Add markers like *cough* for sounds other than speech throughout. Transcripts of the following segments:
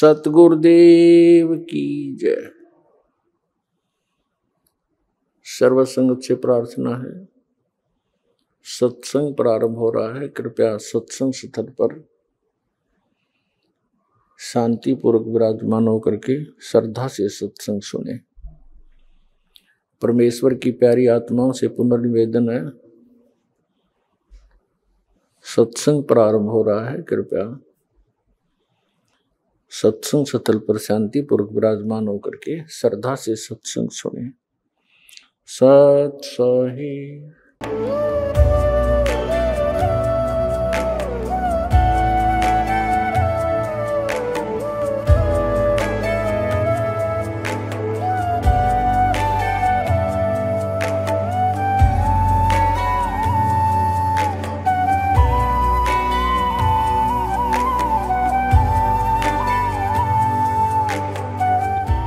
सतगुरुदेव की जय सर्वसंग से प्रार्थना है सत्संग प्रारंभ हो रहा है कृपया सत्संग स्थल पर शांति पूर्वक विराजमान होकर के श्रद्धा से सत्संग सुने परमेश्वर की प्यारी आत्माओं से पुनर्निवेदन है सत्संग प्रारंभ हो रहा है कृपया सत्संग सतल पर शांति पूर्वक विराजमान होकर के श्रद्धा से सत्संग सुने सत सही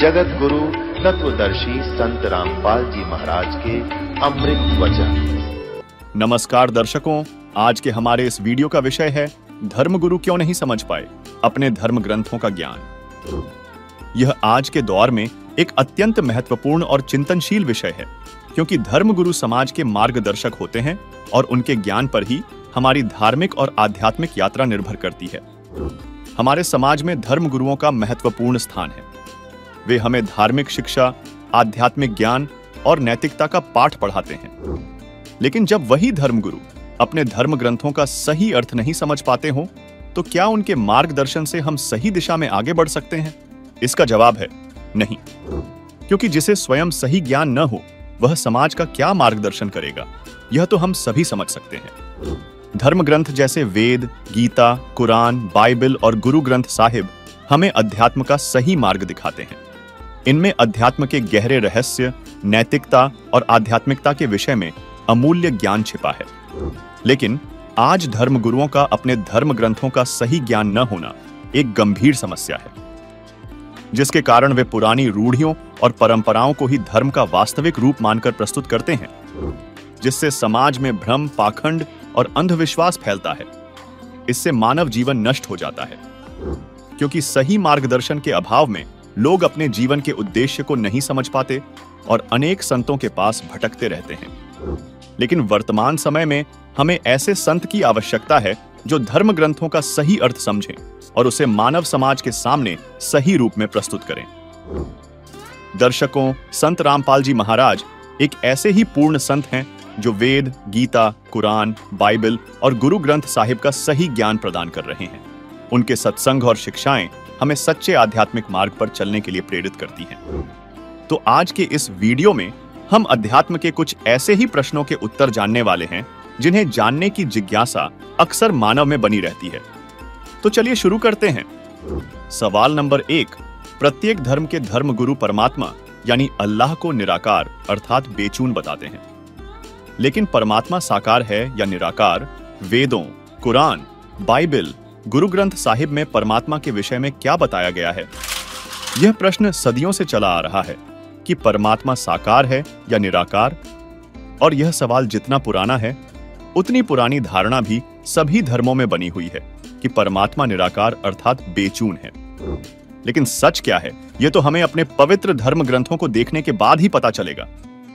जगत गुरु तत्वदर्शी संत रामपाल जी महाराज के अमृत वचन नमस्कार दर्शकों आज के हमारे इस वीडियो का विषय है धर्म गुरु क्यों नहीं समझ पाए अपने धर्म ग्रंथों का ज्ञान यह आज के दौर में एक अत्यंत महत्वपूर्ण और चिंतनशील विषय है क्योंकि धर्म गुरु समाज के मार्गदर्शक होते हैं और उनके ज्ञान पर ही हमारी धार्मिक और आध्यात्मिक यात्रा निर्भर करती है हमारे समाज में धर्म गुरुओं का महत्वपूर्ण स्थान है वे हमें धार्मिक शिक्षा आध्यात्मिक ज्ञान और नैतिकता का पाठ पढ़ाते हैं लेकिन जब वही धर्मगुरु अपने धर्म ग्रंथों का सही अर्थ नहीं समझ पाते हो तो क्या उनके मार्गदर्शन से हम सही दिशा में आगे बढ़ सकते हैं इसका जवाब है नहीं क्योंकि जिसे स्वयं सही ज्ञान न हो वह समाज का क्या मार्गदर्शन करेगा यह तो हम सभी समझ सकते हैं धर्म ग्रंथ जैसे वेद गीता कुरान बाइबल और गुरु ग्रंथ साहिब हमें अध्यात्म का सही मार्ग दिखाते हैं इनमें अध्यात्म के गहरे रहस्य नैतिकता और आध्यात्मिकता के विषय में अमूल्य ज्ञान छिपा है लेकिन आज धर्म गुरुओं का अपने धर्म ग्रंथों का सही ज्ञान न होना एक गंभीर समस्या है जिसके कारण वे पुरानी रूढ़ियों और परंपराओं को ही धर्म का वास्तविक रूप मानकर प्रस्तुत करते हैं जिससे समाज में भ्रम पाखंड और अंधविश्वास फैलता है इससे मानव जीवन नष्ट हो जाता है क्योंकि सही मार्गदर्शन के अभाव में लोग अपने जीवन के उद्देश्य को नहीं समझ पाते और अनेक संतों के पास भटकते रहते हैं लेकिन वर्तमान समय में हमें ऐसे संत की आवश्यकता है जो धर्म ग्रंथों का सही अर्थ समझें और उसे मानव समाज के सामने सही रूप में प्रस्तुत करें दर्शकों संत रामपाल जी महाराज एक ऐसे ही पूर्ण संत हैं जो वेद गीता कुरान बाइबल और गुरु ग्रंथ साहिब का सही ज्ञान प्रदान कर रहे हैं उनके सत्संग और शिक्षाएं हमें सच्चे आध्यात्मिक मार्ग पर चलने के लिए प्रेरित करती हैं तो आज के इस वीडियो में हम अध्यात्म के कुछ ऐसे ही प्रश्नों के उत्तर जानने वाले हैं जिन्हें जानने की जिज्ञासा अक्सर मानव में बनी रहती है तो चलिए शुरू करते हैं सवाल नंबर एक प्रत्येक धर्म के धर्म गुरु परमात्मा यानी अल्लाह को निराकार अर्थात बेचून बताते हैं लेकिन परमात्मा साकार है या निराकार वेदों कुरान बाइबल गुरु ग्रंथ साहिब में परमात्मा के विषय में क्या बताया गया है यह प्रश्न सदियों से चला आ रहा है कि परमात्मा साकार है या निराकार और यह सवाल जितना पुराना है उतनी पुरानी धारणा भी सभी धर्मों में बनी हुई है कि परमात्मा निराकार अर्थात बेचून है लेकिन सच क्या है यह तो हमें अपने पवित्र धर्म ग्रंथों को देखने के बाद ही पता चलेगा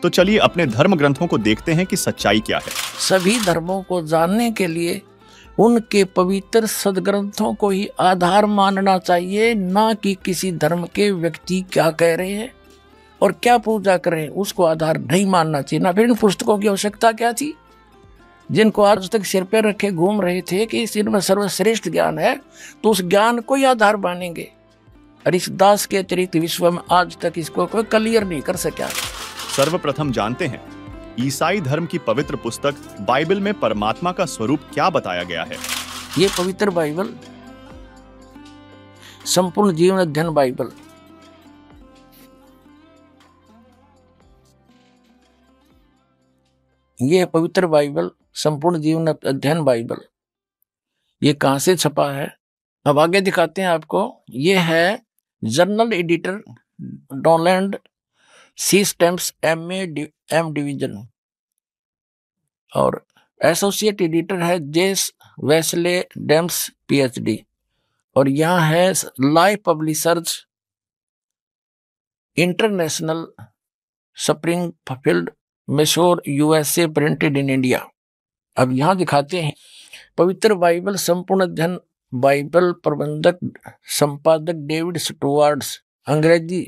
तो चलिए अपने धर्म ग्रंथों को देखते हैं कि सच्चाई क्या है सभी धर्मों को जानने के लिए उनके पवित्र सदग्रंथों को ही आधार मानना चाहिए ना कि किसी धर्म के व्यक्ति क्या कह रहे हैं और क्या पूजा कर रहे हैं उसको आधार नहीं मानना चाहिए ना फिर इन पुस्तकों की आवश्यकता क्या थी जिनको आज तक सिर पर रखे घूम रहे थे कि इस इनमें सर्वश्रेष्ठ ज्ञान है तो उस ज्ञान को ही आधार मानेंगे और इस दास के अतिरिक्त विश्व में आज तक इसको कोई क्लियर नहीं कर सका सर्वप्रथम जानते हैं ईसाई धर्म की पवित्र पुस्तक बाइबल में परमात्मा का स्वरूप क्या बताया गया है ये पवित्र बाइबल संपूर्ण जीवन अध्ययन बाइबल ये पवित्र बाइबल संपूर्ण जीवन अध्ययन बाइबल ये कहां से छपा है अब आगे दिखाते हैं आपको ये है journal editor Donald C Stamps M A M division और एसोसिएट एडिटर है जेस वेस्ले डेम्स पीएचडी और यहाँ है Life Publishers International Springfield Missouri USA printed in India अब यहाँ दिखाते हैं पवित्र बाइबल संपूर्ण अध्ययन बाइबल प्रबंधक संपादक डेविड स्टुअर्ट्स अंग्रेजी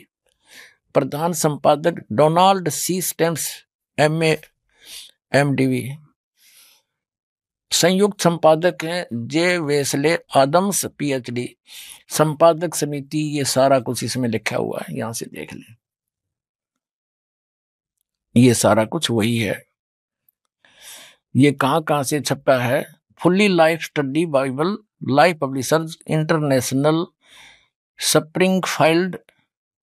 प्रधान संपादक Donald C Stamps M M D संयुक्त संपादक हैं जे वेसले आदम्स पीएचडी संपादक समिति ये सारा कुछ इसमें लिखा हुआ है यहां से देख लें ये सारा कुछ वही है ये कहां कहां से छपा है fully Life Study Bible Life Publishers International Springfield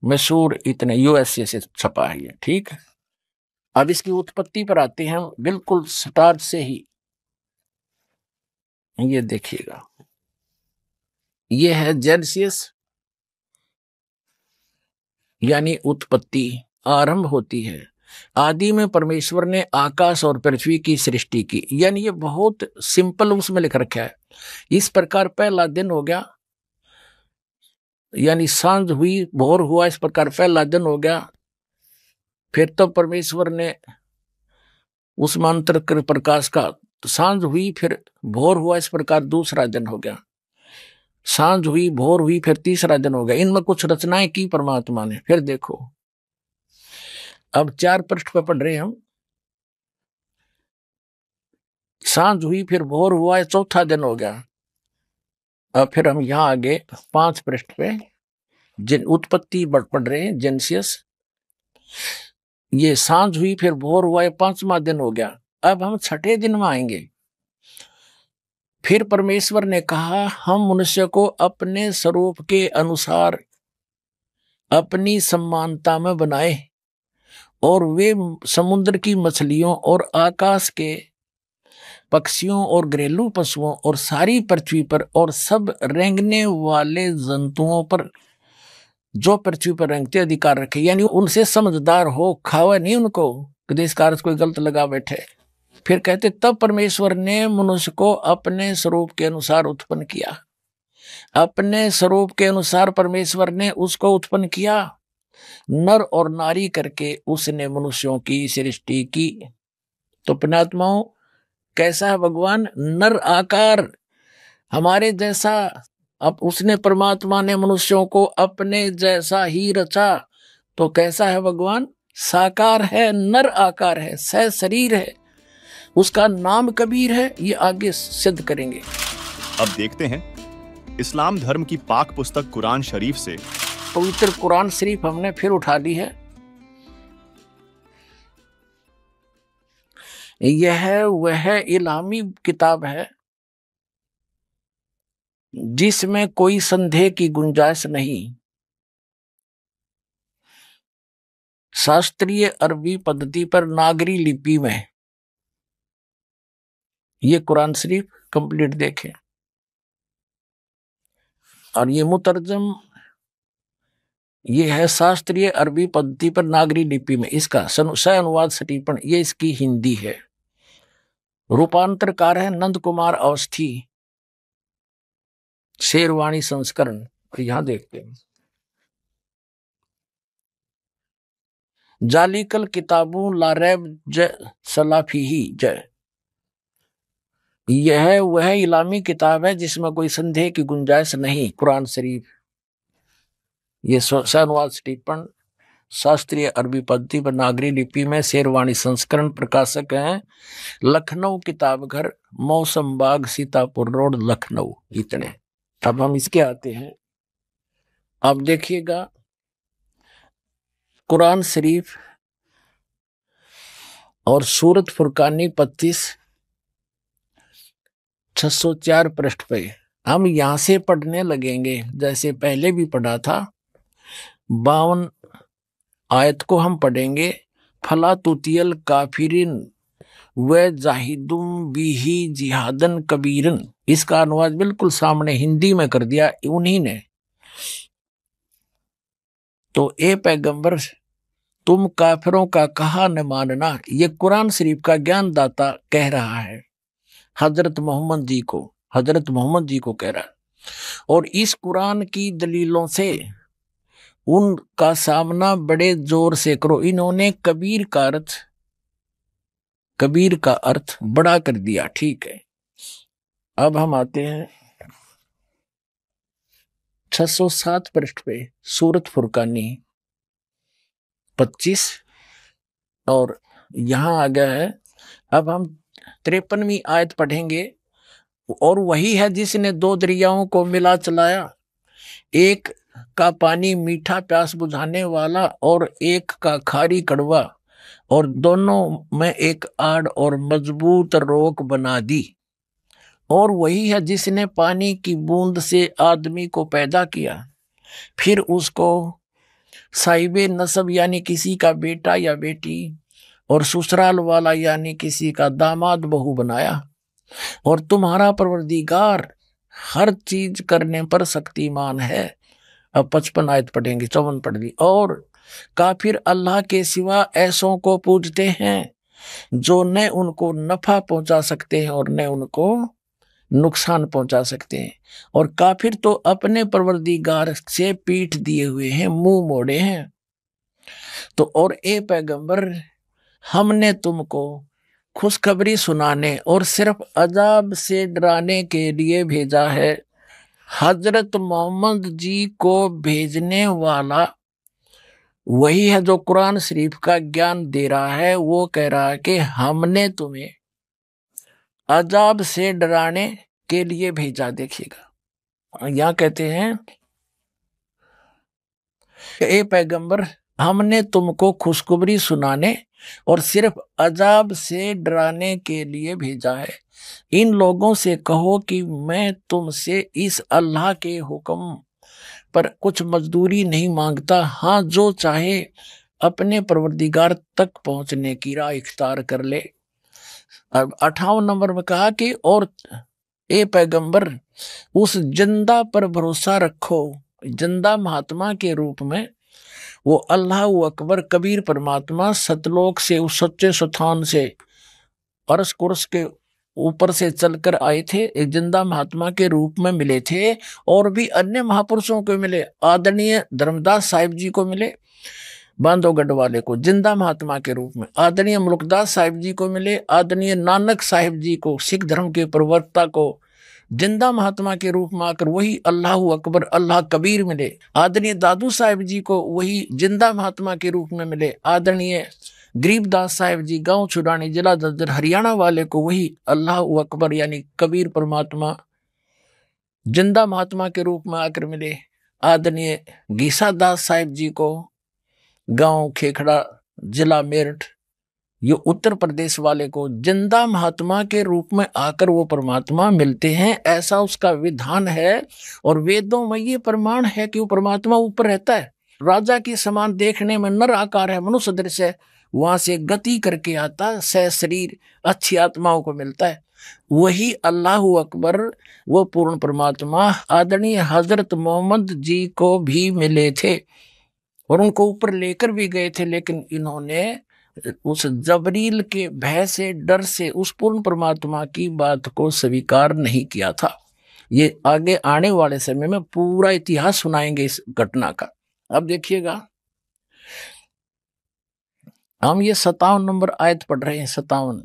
Missouri इतने यूएसए से छपा है ठीक है अब इसकी उत्पत्ति पर आते हैं बिल्कुल स्टार्ट से ही ये देखिएगा ये है जेनसियस यानी उत्पत्ति आरंभ होती है आदि में परमेश्वर ने आकाश और पृथ्वी की सृष्टि की यानी ये बहुत सिंपल उसमें लिख रखा है इस प्रकार पहला दिन हो गया यानी सांझ हुई भोर हुआ इस प्रकार पहला दिन हो गया फिर तो परमेश्वर ने उस मंत्र के प्रकाश का सांझ हुई फिर भोर हुआ इस प्रकार दूसरा दिन हो गया सांझ हुई भोर हुई फिर तीसरा दिन हो गया इनमें कुछ रचनाएं की परमात्मा ने फिर देखो अब चार पृष्ठ पर पढ़ रहे हम सांझ हुई फिर भोर हुआ चौथा दिन हो गया अब फिर हम यहाँ आगे पांच पृष्ठ पे जिन उत्पत्ति बढ़ पढ़ रहे हैं जेनसियस ये सांझ हुई फिर भोर हुआ ये पांचवा दिन हो गया अब हम छठे दिन में आएंगे फिर परमेश्वर ने कहा हम मनुष्य को अपने स्वरूप के अनुसार अपनी समानता में बनाए और वे समुद्र की मछलियों और आकाश के पक्षियों और घरेलू पशुओं और सारी पृथ्वी पर और सब रेंगने वाले जंतुओं पर जो पृथ्वी पर रेंगते अधिकार रखे यानी उनसे समझदार हो खावे नहीं उनको देश कार्य कोई गलत लगा बैठे फिर कहते तब परमेश्वर ने मनुष्य को अपने स्वरूप के अनुसार उत्पन्न किया अपने स्वरूप के अनुसार परमेश्वर ने उसको उत्पन्न किया नर और नारी करके उसने मनुष्यों की सृष्टि की तो पुणात्माओं कैसा है भगवान नर आकार हमारे जैसा अब उसने परमात्मा ने मनुष्यों को अपने जैसा ही रचा तो कैसा है भगवान साकार है नर आकार है सह शरीर है उसका नाम कबीर है ये आगे सिद्ध करेंगे अब देखते हैं इस्लाम धर्म की पाक पुस्तक कुरान शरीफ से पवित्र कुरान शरीफ हमने फिर उठा ली है यह वह इलामी किताब है जिसमें कोई संदेह की गुंजाइश नहीं शास्त्रीय अरबी पद्धति पर नागरी लिपि में ये कुरान शरीफ कंप्लीट देखें और ये मुतरजम ये है शास्त्रीय अरबी पद्धति पर नागरी लिपि में इसका सह अनुवाद सटीपण ये इसकी हिंदी है रूपांतरकार है नंद कुमार अवस्थी शेरवाणी संस्करण और यहां देखते हैं जालीकल किताबों लारैब जय सलाफी ही जय यह वह इलामी किताब है जिसमें कोई संदेह की गुंजाइश नहीं कुरान शरीफ ये शहनवाज स्टीपन शास्त्रीय अरबी पद्धति व नागरी लिपि में शेरवाणी संस्करण प्रकाशक हैं लखनऊ किताबघर मौसम बाग सीतापुर रोड लखनऊ इतने अब हम इसके आते हैं आप देखिएगा कुरान शरीफ और सूरत फुरकानी पत्तीस छह सौ चार पृष्ठ पे हम यहां से पढ़ने लगेंगे जैसे पहले भी पढ़ा था बावन आयत को हम पढ़ेंगे फला तुतियल काफिरिन व जाहिदुम बिही जिहादन कबीरन इसका अनुवाद बिल्कुल सामने हिंदी में कर दिया उन्हीं ने तो ए पैगंबर तुम काफिरों का कहा न मानना ये कुरान शरीफ का ज्ञान दाता कह रहा है हजरत मोहम्मद जी को हजरत मोहम्मद जी को कह रहा है और इस कुरान की दलीलों से उनका सामना बड़े जोर से करो इन्होंने कबीर का अर्थ कबीर का अर्थ बड़ा कर दिया ठीक है अब हम आते हैं 607 पृष्ठ पे सूरत फुरकानी 25 और यहां आ गया है अब हम त्रेपनवी आयत पढ़ेंगे और वही है जिसने दो दरियाओं को मिला चलाया एक का पानी मीठा प्यास बुझाने वाला और एक का खारी कड़वा और दोनों में एक आड़ और मजबूत रोक बना दी और वही है जिसने पानी की बूंद से आदमी को पैदा किया फिर उसको साहिब नसब यानी किसी का बेटा या बेटी और ससुराल वाला यानी किसी का दामाद बहू बनाया और तुम्हारा परवरदिगार हर चीज करने पर शक्तिमान है अब पचपन आयत पढ़ेंगे चौवन पढ़ ली और काफिर अल्लाह के सिवा ऐसों को पूजते हैं जो न उनको नफा पहुंचा सकते हैं और न उनको नुकसान पहुंचा सकते हैं और काफिर तो अपने परवरदिगार से पीठ दिए हुए हैं मुंह मोड़े हैं तो और ए पैगंबर हमने तुमको खुशखबरी सुनाने और सिर्फ अजाब से डराने के लिए भेजा है हजरत मोहम्मद जी को भेजने वाला वही है जो कुरान शरीफ का ज्ञान दे रहा है वो कह रहा है कि हमने तुम्हें अजाब से डराने के लिए भेजा देखिएगा यहाँ कहते हैं ए पैगंबर हमने तुमको खुशखबरी सुनाने और सिर्फ अजाब से डराने के लिए भेजा है इन लोगों से कहो कि मैं तुमसे इस अल्लाह के हुक्म पर कुछ मजदूरी नहीं मांगता हाँ जो चाहे अपने परवरदिगार तक पहुंचने की राह इख्तार कर ले अब अठावन नंबर में कहा कि और ए पैगंबर उस जिंदा पर भरोसा रखो जिंदा महात्मा के रूप में वो अल्लाह अकबर कबीर परमात्मा सतलोक से उस सच्चे सुथान से अरस कुरस के ऊपर से चलकर आए थे एक जिंदा महात्मा के रूप में मिले थे और भी अन्य महापुरुषों को मिले आदरणीय धर्मदास साहिब जी को मिले बांधोगढ़ वाले को जिंदा महात्मा के रूप में आदरणीय मुल्कदास साहिब जी को मिले आदरणीय नानक साहिब जी को सिख धर्म के प्रवक्ता को जिंदा महात्मा के रूप में आकर वही अल्लाह अकबर अल्लाह कबीर मिले आदरणीय दादू साहेब जी को वही जिंदा महात्मा के रूप में मिले आदरणीय गरीबदास साहेब जी गांव छुड़ानी जिला दर्जर हरियाणा वाले को वही अल्लाह अकबर यानी कबीर परमात्मा जिंदा महात्मा के रूप में आकर मिले आदरणीय गीसा दास साहेब जी को गांव खेखड़ा जिला मेरठ ये उत्तर प्रदेश वाले को जिंदा महात्मा के रूप में आकर वो परमात्मा मिलते हैं ऐसा उसका विधान है और वेदों में ये प्रमाण है कि वो परमात्मा ऊपर रहता है राजा के समान देखने में नर आकार है मनुष्य दृश्य वहां से गति करके आता सह शरीर अच्छी आत्माओं को मिलता है वही अल्लाह अकबर वो पूर्ण परमात्मा आदरणीय हजरत मोहम्मद जी को भी मिले थे और उनको ऊपर लेकर भी गए थे लेकिन इन्होंने उस जबरील के भय से डर से उस पूर्ण परमात्मा की बात को स्वीकार नहीं किया था ये आगे आने वाले समय में पूरा इतिहास सुनाएंगे इस घटना का अब देखिएगा हम ये सतावन नंबर आयत पढ़ रहे हैं सतावन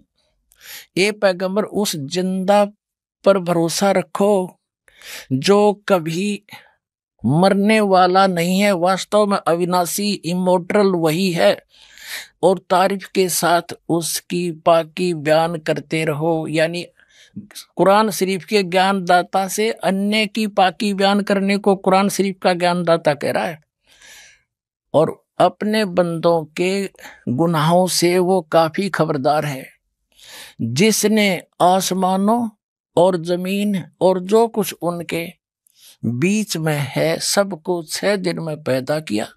ए पैगंबर उस जिंदा पर भरोसा रखो जो कभी मरने वाला नहीं है वास्तव में अविनाशी इमोटल वही है और तारीफ के साथ उसकी पाकी बयान करते रहो यानी कुरान शरीफ के ज्ञानदाता से अन्य की पाकी बयान करने को कुरान शरीफ का ज्ञान दाता कह रहा है और अपने बंदों के गुनाहों से वो काफ़ी खबरदार है जिसने आसमानों और ज़मीन और जो कुछ उनके बीच में है सबको छह दिन में पैदा किया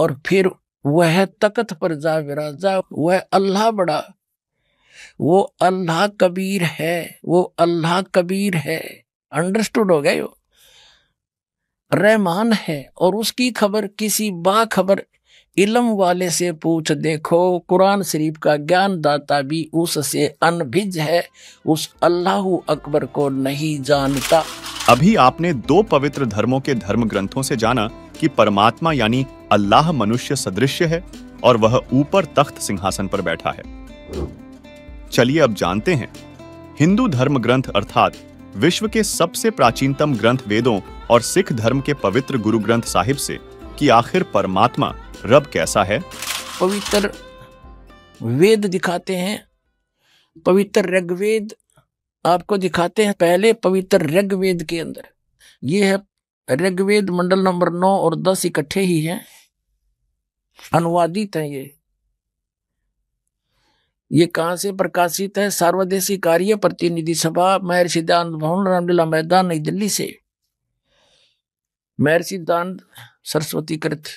और फिर वह तकत पर जा विराजा वह अल्लाह बड़ा वो अल्लाह कबीर है वो अल्लाह कबीर है अंडरस्टूड हो गए हो रहमान है और उसकी खबर किसी बाखबर इलम वाले से पूछ देखो कुरान शरीफ का ज्ञान दाता भी उससे अनभिज है उस अल्लाह अकबर को नहीं जानता अभी आपने दो पवित्र धर्मों के धर्म ग्रंथों से जाना कि परमात्मा यानी अल्लाह मनुष्य सदृश्य है और वह ऊपर तख्त सिंहासन पर बैठा है चलिए अब जानते हैं हिंदू धर्म ग्रंथ अर्थात विश्व के सबसे प्राचीनतम ग्रंथ वेदों और सिख धर्म के पवित्र गुरु ग्रंथ साहिब से कि आखिर परमात्मा रब कैसा है पवित्र वेद दिखाते हैं पवित्र ऋग्वेद आपको दिखाते हैं पहले पवित्र ऋग्वेद के अंदर यह है ऋग्वेद मंडल नंबर नौ और दस इकट्ठे ही हैं अनुवादित है ये ये कहाँ से प्रकाशित है सार्वदेशी कार्य प्रतिनिधि सभा मैर सिद्धांत भवन रामलीला मैदान नई दिल्ली से मैर सिद्धांत सरस्वती कृत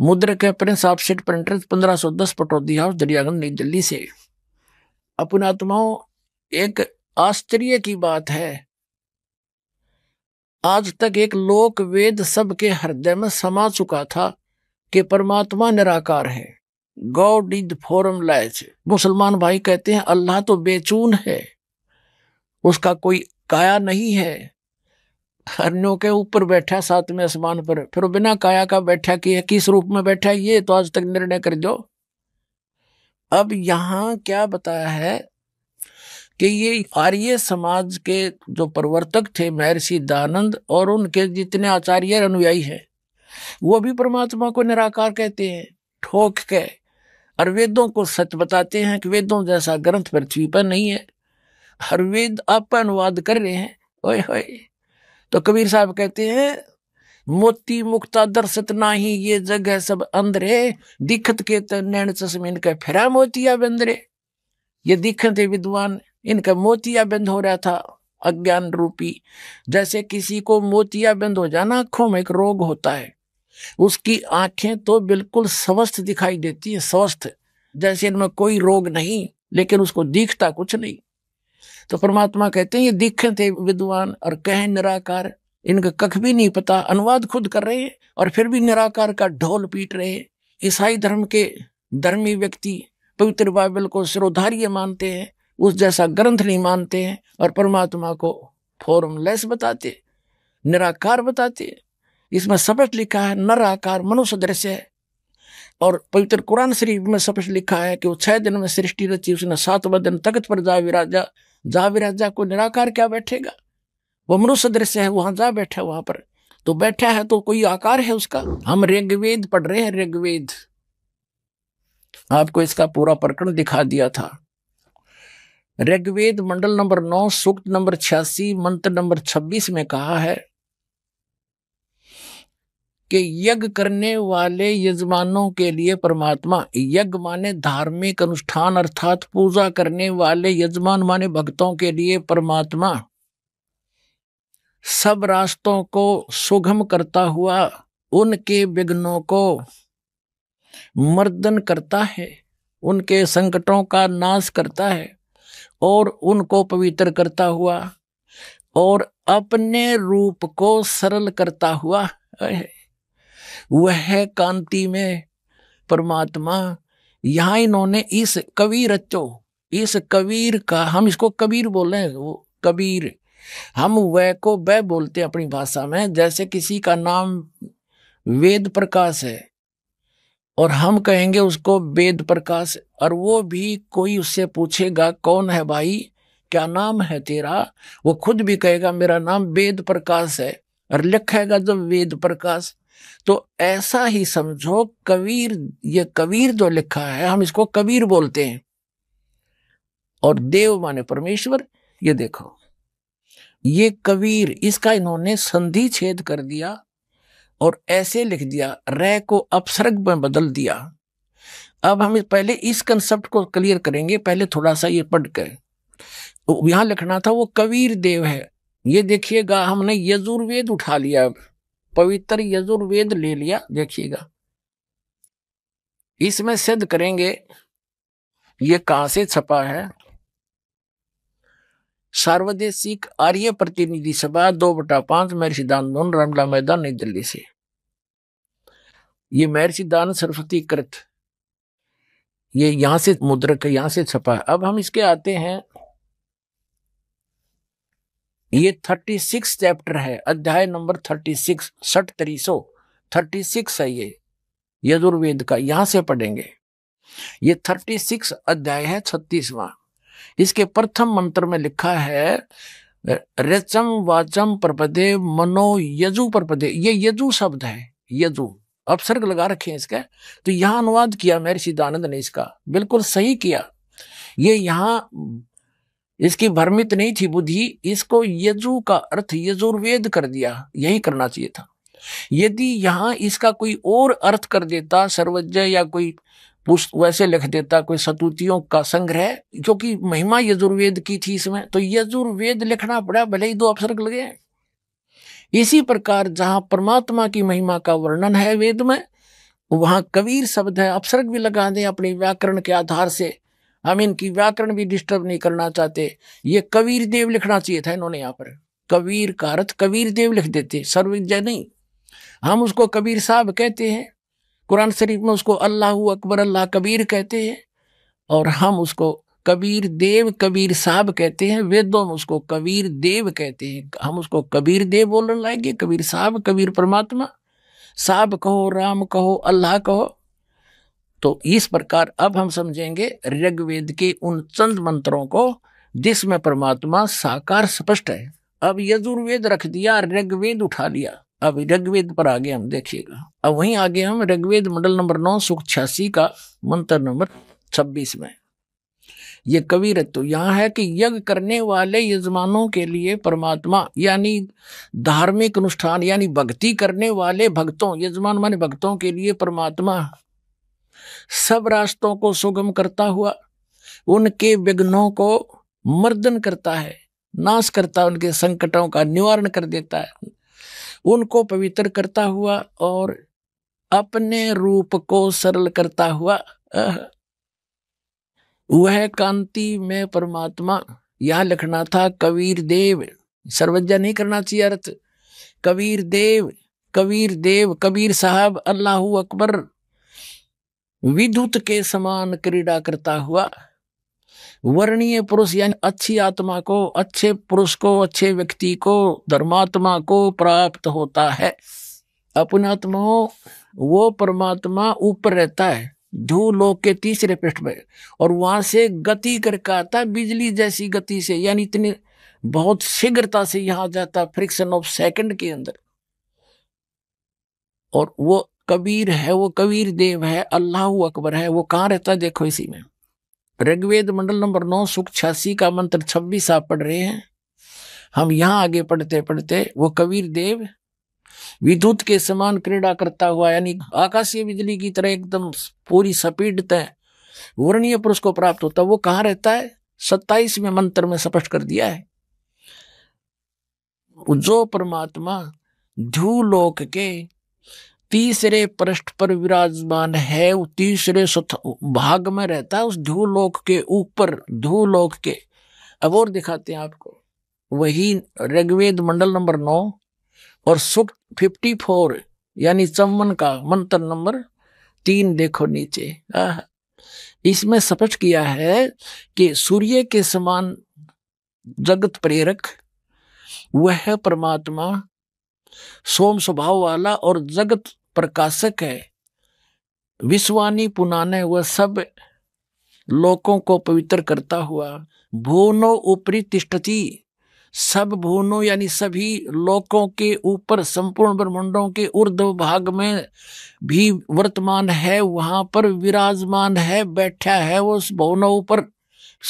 मुद्र के प्रिंस ऑफसेट प्रिंटर पंद्रह सौ दस पटौदी हाउस दरियागंज नई दिल्ली से अपनात्माओं एक आश्चर्य की बात है आज तक एक लोक वेद सबके हृदय में समा चुका था कि परमात्मा निराकार है गॉड इज फॉरम लैच मुसलमान भाई कहते हैं अल्लाह तो बेचून है उसका कोई काया नहीं है अन्यों के ऊपर बैठा साथ में आसमान पर फिर बिना काया का बैठा किया किस रूप में बैठा ये तो आज तक निर्णय कर दो अब यहाँ क्या बताया है कि ये आर्य समाज के जो प्रवर्तक थे महर्षि दानंद और उनके जितने आचार्य अनुयायी हैं वो भी परमात्मा को निराकार कहते हैं ठोक के और वेदों को सच बताते हैं कि वेदों जैसा ग्रंथ पृथ्वी पर नहीं है हर वेद आप अनुवाद कर रहे हैं ओए होए तो कबीर साहब कहते हैं मोती मुक्ता दर्शत ना ही ये जगह सब अंदरे दिखत के तैन चश्मे इनका फिरा मोतिया बंदरे ये दिखते विद्वान इनका मोतिया बंद हो रहा था अज्ञान रूपी जैसे किसी को मोतिया बंद हो जाना आंखों में एक रोग होता है उसकी आंखें तो बिल्कुल स्वस्थ दिखाई देती है स्वस्थ जैसे इनमें कोई रोग नहीं लेकिन उसको दिखता कुछ नहीं तो परमात्मा कहते हैं ये दिखे थे विद्वान और कहे निराकार इनका कख भी नहीं पता अनुवाद खुद कर रहे हैं और फिर भी निराकार का ढोल पीट रहे हैं ईसाई धर्म के धर्मी व्यक्ति पवित्र बाइबल को सिरोधार्य मानते हैं उस जैसा ग्रंथ नहीं मानते हैं और परमात्मा को फॉर्मलेस बताते निराकार बताते इसमें स्पष्ट लिखा है नर आकार मनुष्य दृश्य है और पवित्र कुरान शरीफ में स्पष्ट लिखा है कि वो छह दिन में सृष्टि रची उसने सातवा दिन तख्त पर जा विराजा जा विराजा को निराकार क्या बैठेगा वो मनुष्य दृश्य है वहां जा बैठा है वहां पर तो बैठा है तो कोई आकार है उसका हम ऋग्वेद पढ़ रहे हैं ऋग्वेद आपको इसका पूरा प्रकरण दिखा दिया था ऋग्वेद मंडल नंबर नौ सूक्त नंबर छियासी मंत्र नंबर छब्बीस में कहा है कि यज्ञ करने वाले यजमानों के लिए परमात्मा यज्ञ माने धार्मिक अनुष्ठान अर्थात पूजा करने वाले यजमान माने भक्तों के लिए परमात्मा सब रास्तों को सुगम करता हुआ उनके विघ्नों को मर्दन करता है उनके संकटों का नाश करता है और उनको पवित्र करता हुआ और अपने रूप को सरल करता हुआ है वह कांति में परमात्मा यहाँ इन्होंने इस कबीर अच्छो इस कबीर का हम इसको कबीर बोल रहे हैं वो कबीर हम वह को वह बोलते हैं अपनी भाषा में जैसे किसी का नाम वेद प्रकाश है और हम कहेंगे उसको वेद प्रकाश और वो भी कोई उससे पूछेगा कौन है भाई क्या नाम है तेरा वो खुद भी कहेगा मेरा नाम वेद प्रकाश है और लिखेगा जब वेद प्रकाश तो ऐसा ही समझो कबीर ये कबीर जो लिखा है हम इसको कबीर बोलते हैं और देव माने परमेश्वर ये देखो ये कबीर इसका इन्होंने संधि छेद कर दिया और ऐसे लिख दिया रह को अपसर्ग में बदल दिया अब हम पहले इस कंसेप्ट को क्लियर करेंगे पहले थोड़ा सा ये पढ़ कर यहां लिखना था वो कबीर देव है ये देखिएगा हमने यजुर्वेद उठा लिया अब पवित्र यजुर्वेद ले लिया देखिएगा इसमें सिद्ध करेंगे ये कहां से छपा है सार्वदेशिक आर्य प्रतिनिधि सभा दो बटा पांच महर्षिदान दोन रामला मैदान नई दिल्ली से ये महर्षिदान सरस्वती कृत ये यहां से मुद्रक यहां से छपा है अब हम इसके आते हैं ये थर्टी सिक्स चैप्टर है अध्याय नंबर थर्टी सिक्स सठ त्रीसो थर्टी सिक्स है ये यजुर्वेद का यहां से पढ़ेंगे ये थर्टी सिक्स अध्याय है छत्तीसवा इसके प्रथम मंत्र में लिखा है रचम वाचम प्रपदे मनो यजु प्रपदे ये यजु शब्द है यजु अपसर्ग लगा रखे हैं इसका तो यहां अनुवाद किया मेरे सिद्धानंद ने इसका बिल्कुल सही किया ये यहां इसकी भ्रमित नहीं थी बुद्धि इसको यजु का अर्थ यजुर्वेद कर दिया यही करना चाहिए था यदि यहाँ इसका कोई और अर्थ कर देता सर्वज्ञ या कोई पुष्प वैसे लिख देता कोई सतुतियों का संग्रह क्योंकि महिमा यजुर्वेद की थी इसमें तो यजुर्वेद लिखना पड़ा भले ही दो अवसर लगे इसी प्रकार जहां परमात्मा की महिमा का वर्णन है वेद में वहां कबीर शब्द है अपसर्ग भी लगा दें अपने व्याकरण के आधार से हम इनकी व्याकरण भी डिस्टर्ब नहीं करना चाहते ये कबीर देव लिखना चाहिए था इन्होंने यहाँ पर कबीर का अर्थ कबीर देव लिख देते सर्वज्ञ नहीं हम उसको कबीर साहब कहते हैं कुरान शरीफ में उसको अल्लाह अकबर अल्लाह कबीर कहते हैं और हम उसको कबीर देव कबीर साहब कहते हैं वेदों में उसको कबीर देव कहते हैं हम उसको कबीर देव बोलने लाएंगे कबीर साहब कबीर परमात्मा साहब कहो राम कहो अल्लाह कहो तो इस प्रकार अब हम समझेंगे ऋग्वेद के उन चंद मंत्रों को जिसमें परमात्मा साकार स्पष्ट है अब यजुर्वेद रख दिया ऋग्वेद उठा लिया अब ऋग्वेद पर आगे हम देखिएगा अब वहीं आगे हम ऋग्वेद मंडल नंबर नौ सुख छियासी का मंत्र नंबर छब्बीस में ये कवि ऋतु तो यहाँ है कि यज्ञ करने वाले यजमानों के लिए परमात्मा यानी धार्मिक अनुष्ठान यानी भक्ति करने वाले भक्तों यजमान माने भक्तों के लिए परमात्मा सब रास्तों को सुगम करता हुआ उनके विघ्नों को मर्दन करता है नाश करता है उनके संकटों का निवारण कर देता है उनको पवित्र करता हुआ और अपने रूप को सरल करता हुआ वह कांति में परमात्मा यह लिखना था कबीर देव सर्वज्ञा नहीं करना चाहिए अर्थ कबीर देव कबीर देव कबीर साहब अल्लाह अकबर विद्युत के समान क्रीड़ा करता हुआ वर्णीय पुरुष यानी अच्छी आत्मा को अच्छे पुरुष को अच्छे व्यक्ति को धर्मात्मा को प्राप्त होता है अपनात्मा वो परमात्मा ऊपर रहता है धू लोक के तीसरे पृष्ठ में और वहां से गति करके आता है बिजली जैसी गति से यानी इतनी बहुत शीघ्रता से यहां जाता फ्रिक्शन ऑफ सेकंड के अंदर और वो कबीर है वो कबीर देव है अल्लाह अकबर है वो कहाँ रहता है देखो इसी में ऋग्वेद मंडल नंबर नौ सुख छियासी का मंत्र छब्बीस आप पढ़ रहे हैं हम यहाँ आगे पढ़ते पढ़ते वो कबीर देव विद्युत के समान क्रीड़ा करता हुआ यानी आकाशीय बिजली की तरह एकदम पूरी तय वर्णीय पुरुष को प्राप्त होता है वो कहाँ रहता है सत्ताईस में मंत्र में स्पष्ट कर दिया है जो परमात्मा ध्यूलोक के तीसरे पृष्ठ पर विराजमान है वो तीसरे भाग में रहता है उस धूलोक के ऊपर धूलोक के अब और दिखाते हैं आपको वही ऋग्वेद मंडल नंबर नौ और सुख फिफ्टी फोर यानी चम्मन का मंत्र नंबर तीन देखो नीचे इसमें स्पष्ट किया है कि सूर्य के समान जगत प्रेरक वह परमात्मा सोम स्वभाव वाला और जगत प्रकाशक है विश्वानी पुनाने वह सब लोकों को पवित्र करता हुआ भूनो ऊपरी तिष्ठति सब भूनो यानी सभी लोकों के ऊपर संपूर्ण ब्रह्मंडों के ऊर्ध्व भाग में भी वर्तमान है वहां पर विराजमान है बैठा है वो उस भवनों ऊपर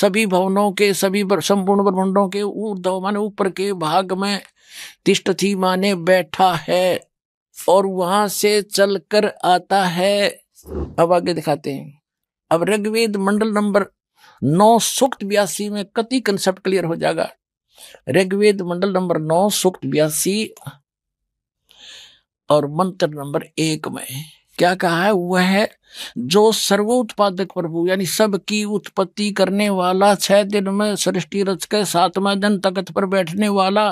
सभी भवनों के सभी संपूर्ण ब्रह्मंडों के ऊर्ध्व मान ऊपर के भाग में तिष्टी माने बैठा है और वहां से चलकर आता है अब आगे दिखाते हैं अब ऋग्वेद मंडल नंबर नौ सुक्त बयासी में कति कंसेप्ट क्लियर हो जाएगा ऋग्वेद मंडल नंबर नौ सूक्त बयासी और मंत्र नंबर एक में क्या कहा है वह है जो सर्वोत्पादक प्रभु यानी सबकी उत्पत्ति करने वाला छह दिन में सृष्टि रच के सातवा दिन तकत पर बैठने वाला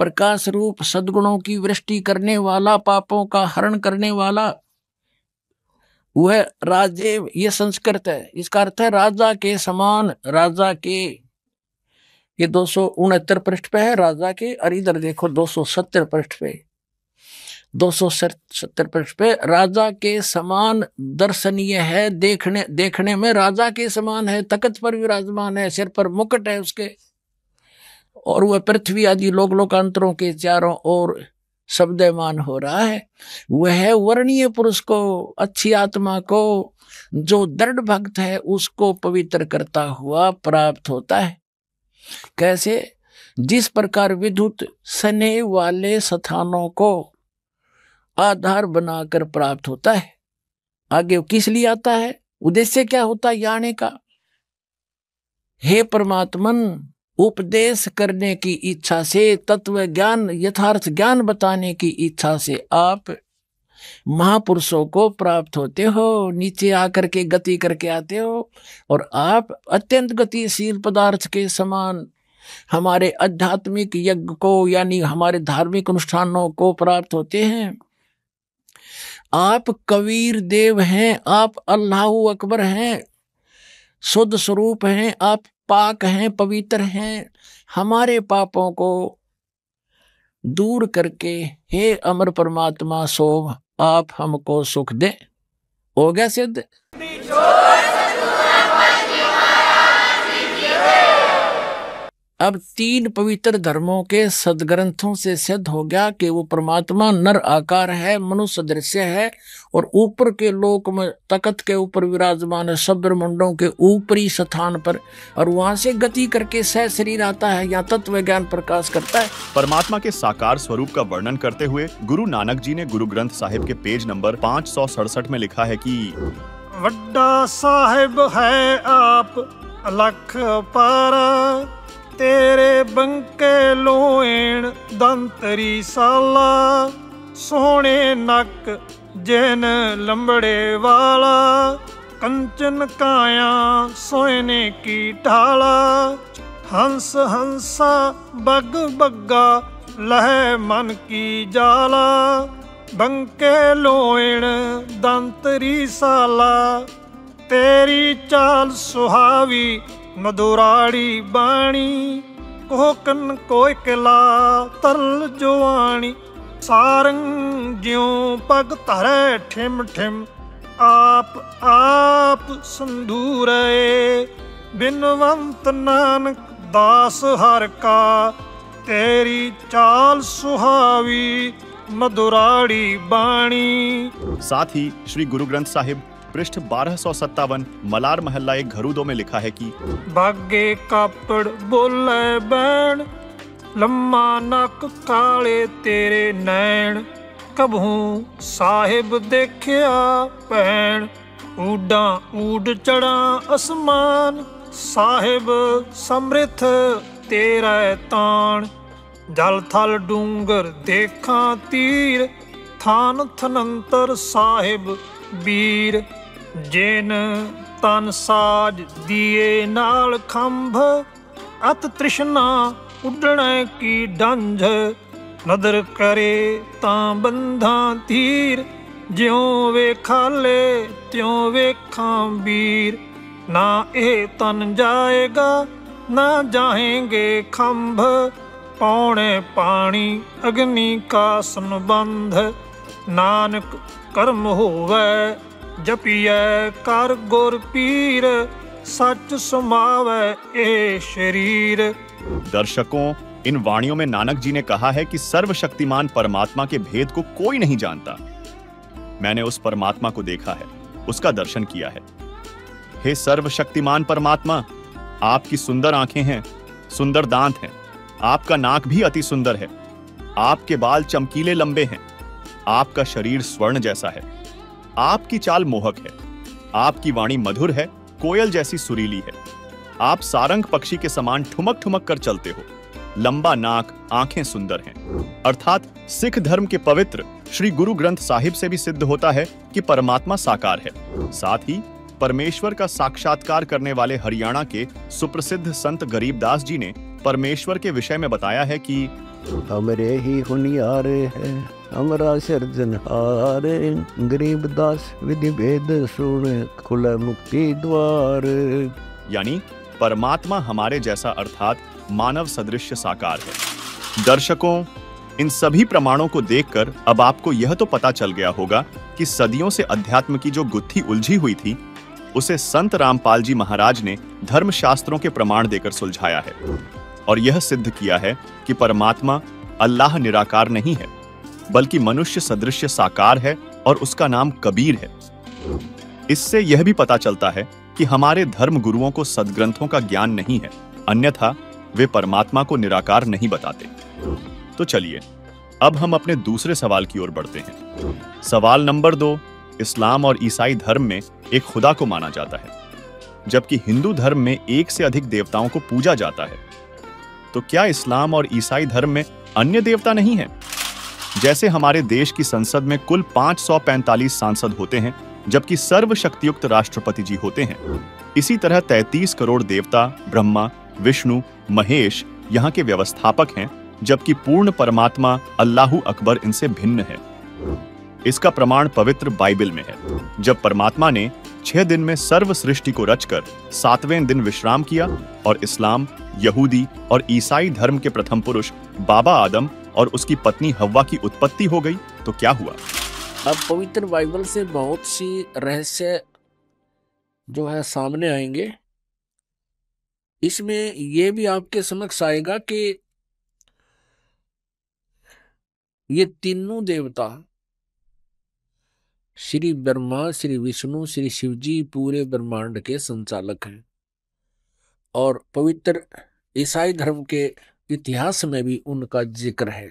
प्रकाश रूप सद्गुणों की वृष्टि करने वाला पापों का हरण करने वाला वह राजदेव ये संस्कृत है इसका अर्थ है राजा के समान राजा के ये दो पृष्ठ पे है राजा के और इधर देखो दो सत्तर पृष्ठ पे दो सत्तर पृष्ठ पे राजा के समान दर्शनीय है देखने देखने में राजा के समान है तकत पर विराजमान है सिर पर मुकुट है उसके और वह पृथ्वी आदि लोक लोकांतरों के चारों ओर शब्दमान हो रहा है वह वर्णीय पुरुष को अच्छी आत्मा को जो दृढ़ भक्त है उसको पवित्र करता हुआ प्राप्त होता है कैसे जिस प्रकार विद्युत सने वाले स्थानों को आधार बनाकर प्राप्त होता है आगे किस लिए आता है उद्देश्य क्या होता है आने का हे परमात्मन उपदेश करने की इच्छा से तत्व ज्ञान यथार्थ ज्ञान बताने की इच्छा से आप महापुरुषों को प्राप्त होते हो नीचे आकर के गति करके आते हो और आप अत्यंत गतिशील पदार्थ के समान हमारे आध्यात्मिक यज्ञ को यानी हमारे धार्मिक अनुष्ठानों को प्राप्त होते हैं आप कबीर देव हैं आप अल्लाह अकबर हैं शुद्ध स्वरूप हैं आप पाक हैं पवित्र हैं हमारे पापों को दूर करके हे अमर परमात्मा सोम आप हमको सुख दे हो गया सिद्ध अब तीन पवित्र धर्मों के सदग्रंथों से सिद्ध हो गया कि वो परमात्मा नर आकार है मनुष्य दृश्य है और ऊपर के लोक में तकत के ऊपर विराजमान है सब्र मुंडों के ऊपरी स्थान पर और वहां से गति करके सह शरीर आता है या तत्व ज्ञान प्रकाश करता है परमात्मा के साकार स्वरूप का वर्णन करते हुए गुरु नानक जी ने गुरु ग्रंथ साहिब के पेज नंबर पाँच में लिखा है की वड्डा साहिब है आप लख पारा ਤੇਰੇ ਬੰਕੇ ਲੋਏਣ ਦੰਤਰੀ ਸਾਲਾ ਸੋਹਣੇ ਨੱਕ ਜਨ ਲੰਬੜੇ ਵਾਲਾ ਕੰਚਨ ਕਾਇਆ ਸੋਹਣੇ ਕੀ ਢਾਲਾ ਹੰਸ ਹੰਸਾ ਬਗ ਬੱਗਾ ਲਹਿ ਮਨ ਕੀ ਜਾਲਾ ਬੰਕੇ ਲੋਇਣ ਦੰਤਰੀ ਸਾਲਾ ਤੇਰੀ ਚਾਲ ਸੁਹਾਵੀ ਮਦੁਰਾੜੀ ਬਾਣੀ ਕੋਕਨ ਕੋ ਇਕਲਾ ਤਰਲ ਜਵਾਨੀ ਸਾਰੰ ਜਿਉ ਪਗ ਧਰੈ ਠਿਮ ਠਿਮ ਆਪ ਆਪ ਸੰਧੂਰੇ ਬਿਨਵੰਤ ਨਾਨਕ ਦਾਸ ਹਰ ਕਾ ਤੇਰੀ ਚਾਲ ਸੁਹਾਵੀ ਮਦੁਰਾੜੀ ਬਾਣੀ ਸਾਥੀ ਸ੍ਰੀ ਗੁਰੂ ਗ੍ਰੰਥ ਸਾਹਿਬ पृष्ठ बारह सौ सत्तावन मलार महल्ला एक घरूदो में लिखा है कि बागे कापड़ बोले बैण लम्मा नक काले तेरे नैण कबू साहेब देखिया पैण ऊडा ऊड चढ़ा आसमान साहेब समृथ तेरा तान जल थल डूंगर देखा तीर थान थनंतर साहेब वीर ਜੇਨ ਤਨ ਸਾਜ ਦੀਏ ਨਾਲ ਖੰਭ ਅਤ ਤ੍ਰਿਸ਼ਨਾ ਉੱਡਣੈ ਕੀ ਡੰਝ ਨਦਰ ਕਰੇ ਤਾਂ ਬੰਧਾਂ ਧੀਰ ਜਿਉ ਵੇਖਾਲੇ ਤਿਉ ਵੇਖਾਂ ਵੀਰ ਨਾ ਇਹ ਤਨ ਜਾਏਗਾ ਨਾ ਜਾਹੇਂਗੇ ਖੰਭ ਪੌਣੇ ਪਾਣੀ ਅਗਨੀ ਕਾ ਸੰਬੰਧ ਨਾਨਕ ਕਰਮ ਹੋਵੇ ਜਪੀਐ कर गुर पीर सच सुमावे ए शरीर दर्शकों इन वाणियों में नानक जी ने कहा है कि सर्वशक्तिमान परमात्मा के भेद को कोई नहीं जानता मैंने उस परमात्मा को देखा है उसका दर्शन किया है हे सर्वशक्तिमान परमात्मा आपकी सुंदर आंखें हैं सुंदर दांत हैं आपका नाक भी अति सुंदर है आपके बाल चमकीले लंबे हैं आपका शरीर स्वर्ण जैसा है आपकी चाल मोहक है आपकी वाणी मधुर है कोयल जैसी सुरीली है आप सारंग पक्षी के समान ठुमक ठुमक कर चलते हो लंबा नाक आंखें सुंदर हैं अर्थात सिख धर्म के पवित्र श्री गुरु ग्रंथ साहिब से भी सिद्ध होता है कि परमात्मा साकार है साथ ही परमेश्वर का साक्षात्कार करने वाले हरियाणा के सुप्रसिद्ध संत गरीबदास जी ने परमेश्वर के विषय में बताया है कि हमरे ही हुनियारे हैं ਅੰਗਰਾ ਸਿਰ ਜਨਹਾਰੇ गरीब दास विधि भेद सुन खुल मुक्ति द्वार यानी परमात्मा हमारे जैसा अर्थात मानव सदृश साकार है दर्शकों इन सभी प्रमाणों को देखकर अब आपको यह तो पता चल गया होगा कि सदियों से अध्यात्म की जो गुत्थी उलझी हुई थी उसे संत रामपाल जी महाराज ने धर्म शास्त्रों के प्रमाण देकर सुलझाया है और यह सिद्ध किया है कि परमात्मा अल्लाह निराकार नहीं है बल्कि मनुष्य सदृश्य साकार है और उसका नाम कबीर है इससे यह भी पता चलता है कि हमारे धर्म गुरुओं को सदग्रंथों का ज्ञान नहीं है अन्यथा वे परमात्मा को निराकार नहीं बताते तो चलिए अब हम अपने दूसरे सवाल की ओर बढ़ते हैं सवाल नंबर दो इस्लाम और ईसाई धर्म में एक खुदा को माना जाता है जबकि हिंदू धर्म में एक से अधिक देवताओं को पूजा जाता है तो क्या इस्लाम और ईसाई धर्म में अन्य देवता नहीं है जैसे हमारे देश की संसद में कुल 545 सांसद होते हैं जबकि सर्वशक्तियुक्त राष्ट्रपति जी होते हैं इसी तरह 33 करोड़ देवता ब्रह्मा विष्णु महेश यहाँ के व्यवस्थापक हैं जबकि पूर्ण परमात्मा अल्लाह अकबर इनसे भिन्न है इसका प्रमाण पवित्र बाइबल में है जब परमात्मा ने छह दिन में सर्व सृष्टि को रचकर सातवें दिन विश्राम किया और इस्लाम यहूदी और ईसाई धर्म के प्रथम पुरुष बाबा आदम और उसकी पत्नी हवा की उत्पत्ति हो गई तो क्या हुआ अब पवित्र बाइबल से बहुत सी रहस्य जो है सामने आएंगे इसमें यह भी आपके समक्ष आएगा कि ये तीनों देवता श्री ब्रह्मा श्री विष्णु श्री शिवजी पूरे ब्रह्मांड के संचालक हैं और पवित्र ईसाई धर्म के इतिहास में भी उनका जिक्र है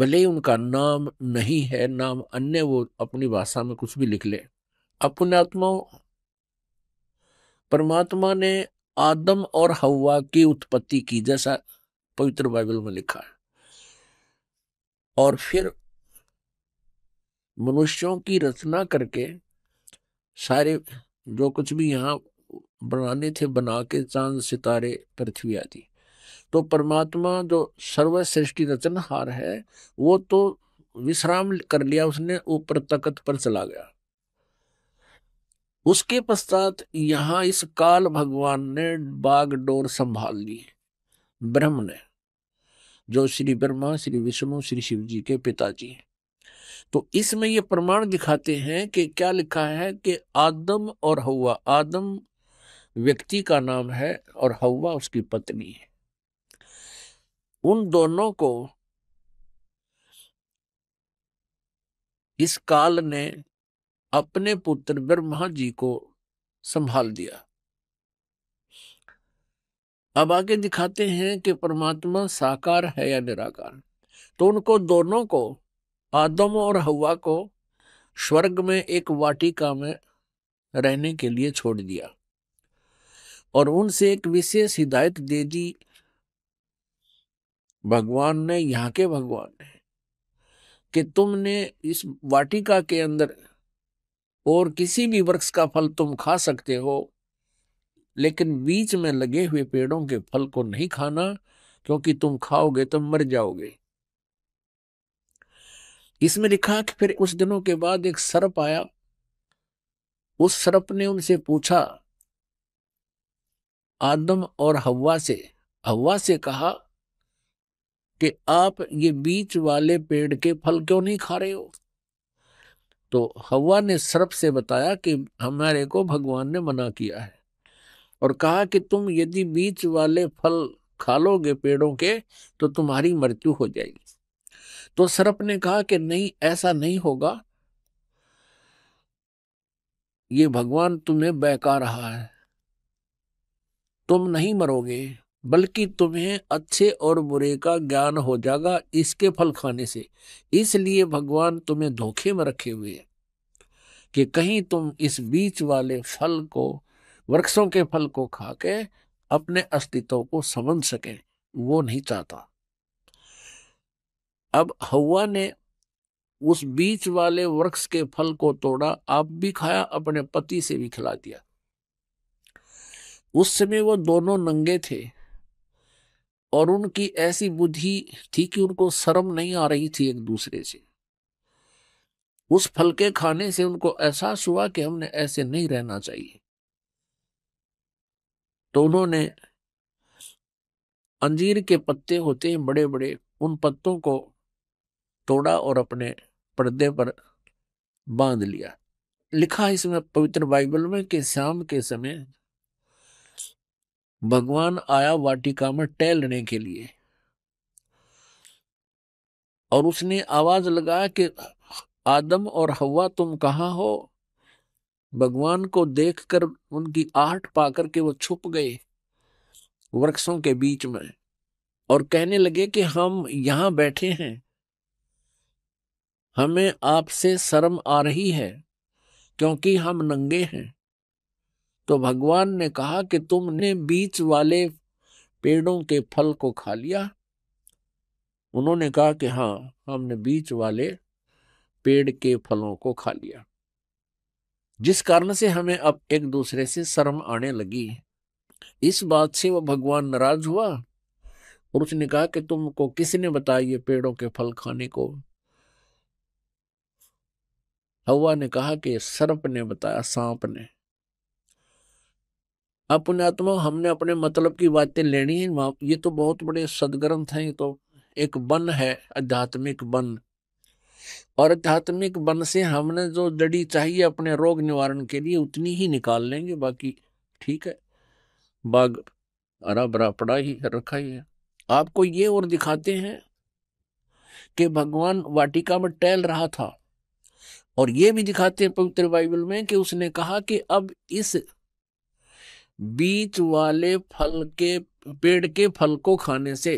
भले उनका नाम नहीं है नाम अन्य वो अपनी भाषा में कुछ भी लिख ले अपनात्मा परमात्मा ने आदम और हवा की उत्पत्ति की जैसा पवित्र बाइबल में लिखा है और फिर मनुष्यों की रचना करके सारे जो कुछ भी यहाँ बनाने थे बना के चांद सितारे पृथ्वी आदि तो परमात्मा जो सर्वश्रेष्ठी रचनहार है वो तो विश्राम कर लिया उसने ऊपर तकत पर चला गया उसके पश्चात यहां इस काल भगवान ने बागडोर संभाल ली ब्रह्म ने जो श्री ब्रह्मा श्री विष्णु श्री शिव जी के पिताजी हैं तो इसमें ये प्रमाण दिखाते हैं कि क्या लिखा है कि आदम और हवा आदम व्यक्ति का नाम है और हवा उसकी पत्नी है उन दोनों को इस काल ने अपने पुत्र ब्रह्मा जी को संभाल दिया अब आगे दिखाते हैं कि परमात्मा साकार है या निराकार तो उनको दोनों को आदम और हवा को स्वर्ग में एक वाटिका में रहने के लिए छोड़ दिया और उनसे एक विशेष हिदायत दे दी भगवान ने यहाँ के भगवान ने कि तुमने इस वाटिका के अंदर और किसी भी वृक्ष का फल तुम खा सकते हो लेकिन बीच में लगे हुए पेड़ों के फल को नहीं खाना क्योंकि तुम खाओगे तो मर जाओगे इसमें लिखा कि फिर कुछ दिनों के बाद एक सर्प आया उस सर्प ने उनसे पूछा आदम और हवा से हवा से कहा कि आप ये बीच वाले पेड़ के फल क्यों नहीं खा रहे हो तो हवा ने सर्प से बताया कि हमारे को भगवान ने मना किया है और कहा कि तुम यदि बीच वाले फल खा लोगे पेड़ों के तो तुम्हारी मृत्यु हो जाएगी तो सर्प ने कहा कि नहीं ऐसा नहीं होगा ये भगवान तुम्हें बहका रहा है तुम नहीं मरोगे बल्कि तुम्हें अच्छे और बुरे का ज्ञान हो जाएगा इसके फल खाने से इसलिए भगवान तुम्हें धोखे में रखे हुए हैं कि कहीं तुम इस बीच वाले फल को वृक्षों के फल को खा के अपने अस्तित्व को समझ सके वो नहीं चाहता अब हवा ने उस बीच वाले वृक्ष के फल को तोड़ा आप भी खाया अपने पति से भी खिला दिया उस समय वो दोनों नंगे थे और उनकी ऐसी बुद्धि थी कि उनको शर्म नहीं आ रही थी एक दूसरे से उस फल के खाने से उनको एहसास हुआ कि हमने ऐसे नहीं रहना चाहिए तो उन्होंने अंजीर के पत्ते होते हैं बड़े बड़े उन पत्तों को तोड़ा और अपने पर्दे पर बांध लिया लिखा इसमें पवित्र बाइबल में कि शाम के समय भगवान आया वाटिका में टहलने के लिए और उसने आवाज लगाया कि आदम और हवा तुम कहा हो भगवान को देखकर उनकी आहट पाकर के वो छुप गए वृक्षों के बीच में और कहने लगे कि हम यहां बैठे हैं हमें आपसे शर्म आ रही है क्योंकि हम नंगे हैं तो भगवान ने कहा कि तुमने बीच वाले पेड़ों के फल को खा लिया उन्होंने कहा कि हाँ हमने बीच वाले पेड़ के फलों को खा लिया जिस कारण से हमें अब एक दूसरे से शर्म आने लगी इस बात से वह भगवान नाराज हुआ और उसने कहा कि तुमको किसने बताया ये पेड़ों के फल खाने को हवा ने कहा कि सर्प ने बताया सांप ने आत्मा हमने अपने मतलब की बातें लेनी है ये तो बहुत बड़े सदग्रंथ हैं ये तो एक बन है आध्यात्मिक बन और आध्यात्मिक बन से हमने जो जड़ी चाहिए अपने रोग निवारण के लिए उतनी ही निकाल लेंगे बाकी ठीक है बाग हरा भरा पड़ा ही रखा ही है आपको ये और दिखाते हैं कि भगवान वाटिका में टहल रहा था और ये भी दिखाते हैं पवित्र बाइबल में कि उसने कहा कि अब इस बीच वाले फल के पेड़ के फल को खाने से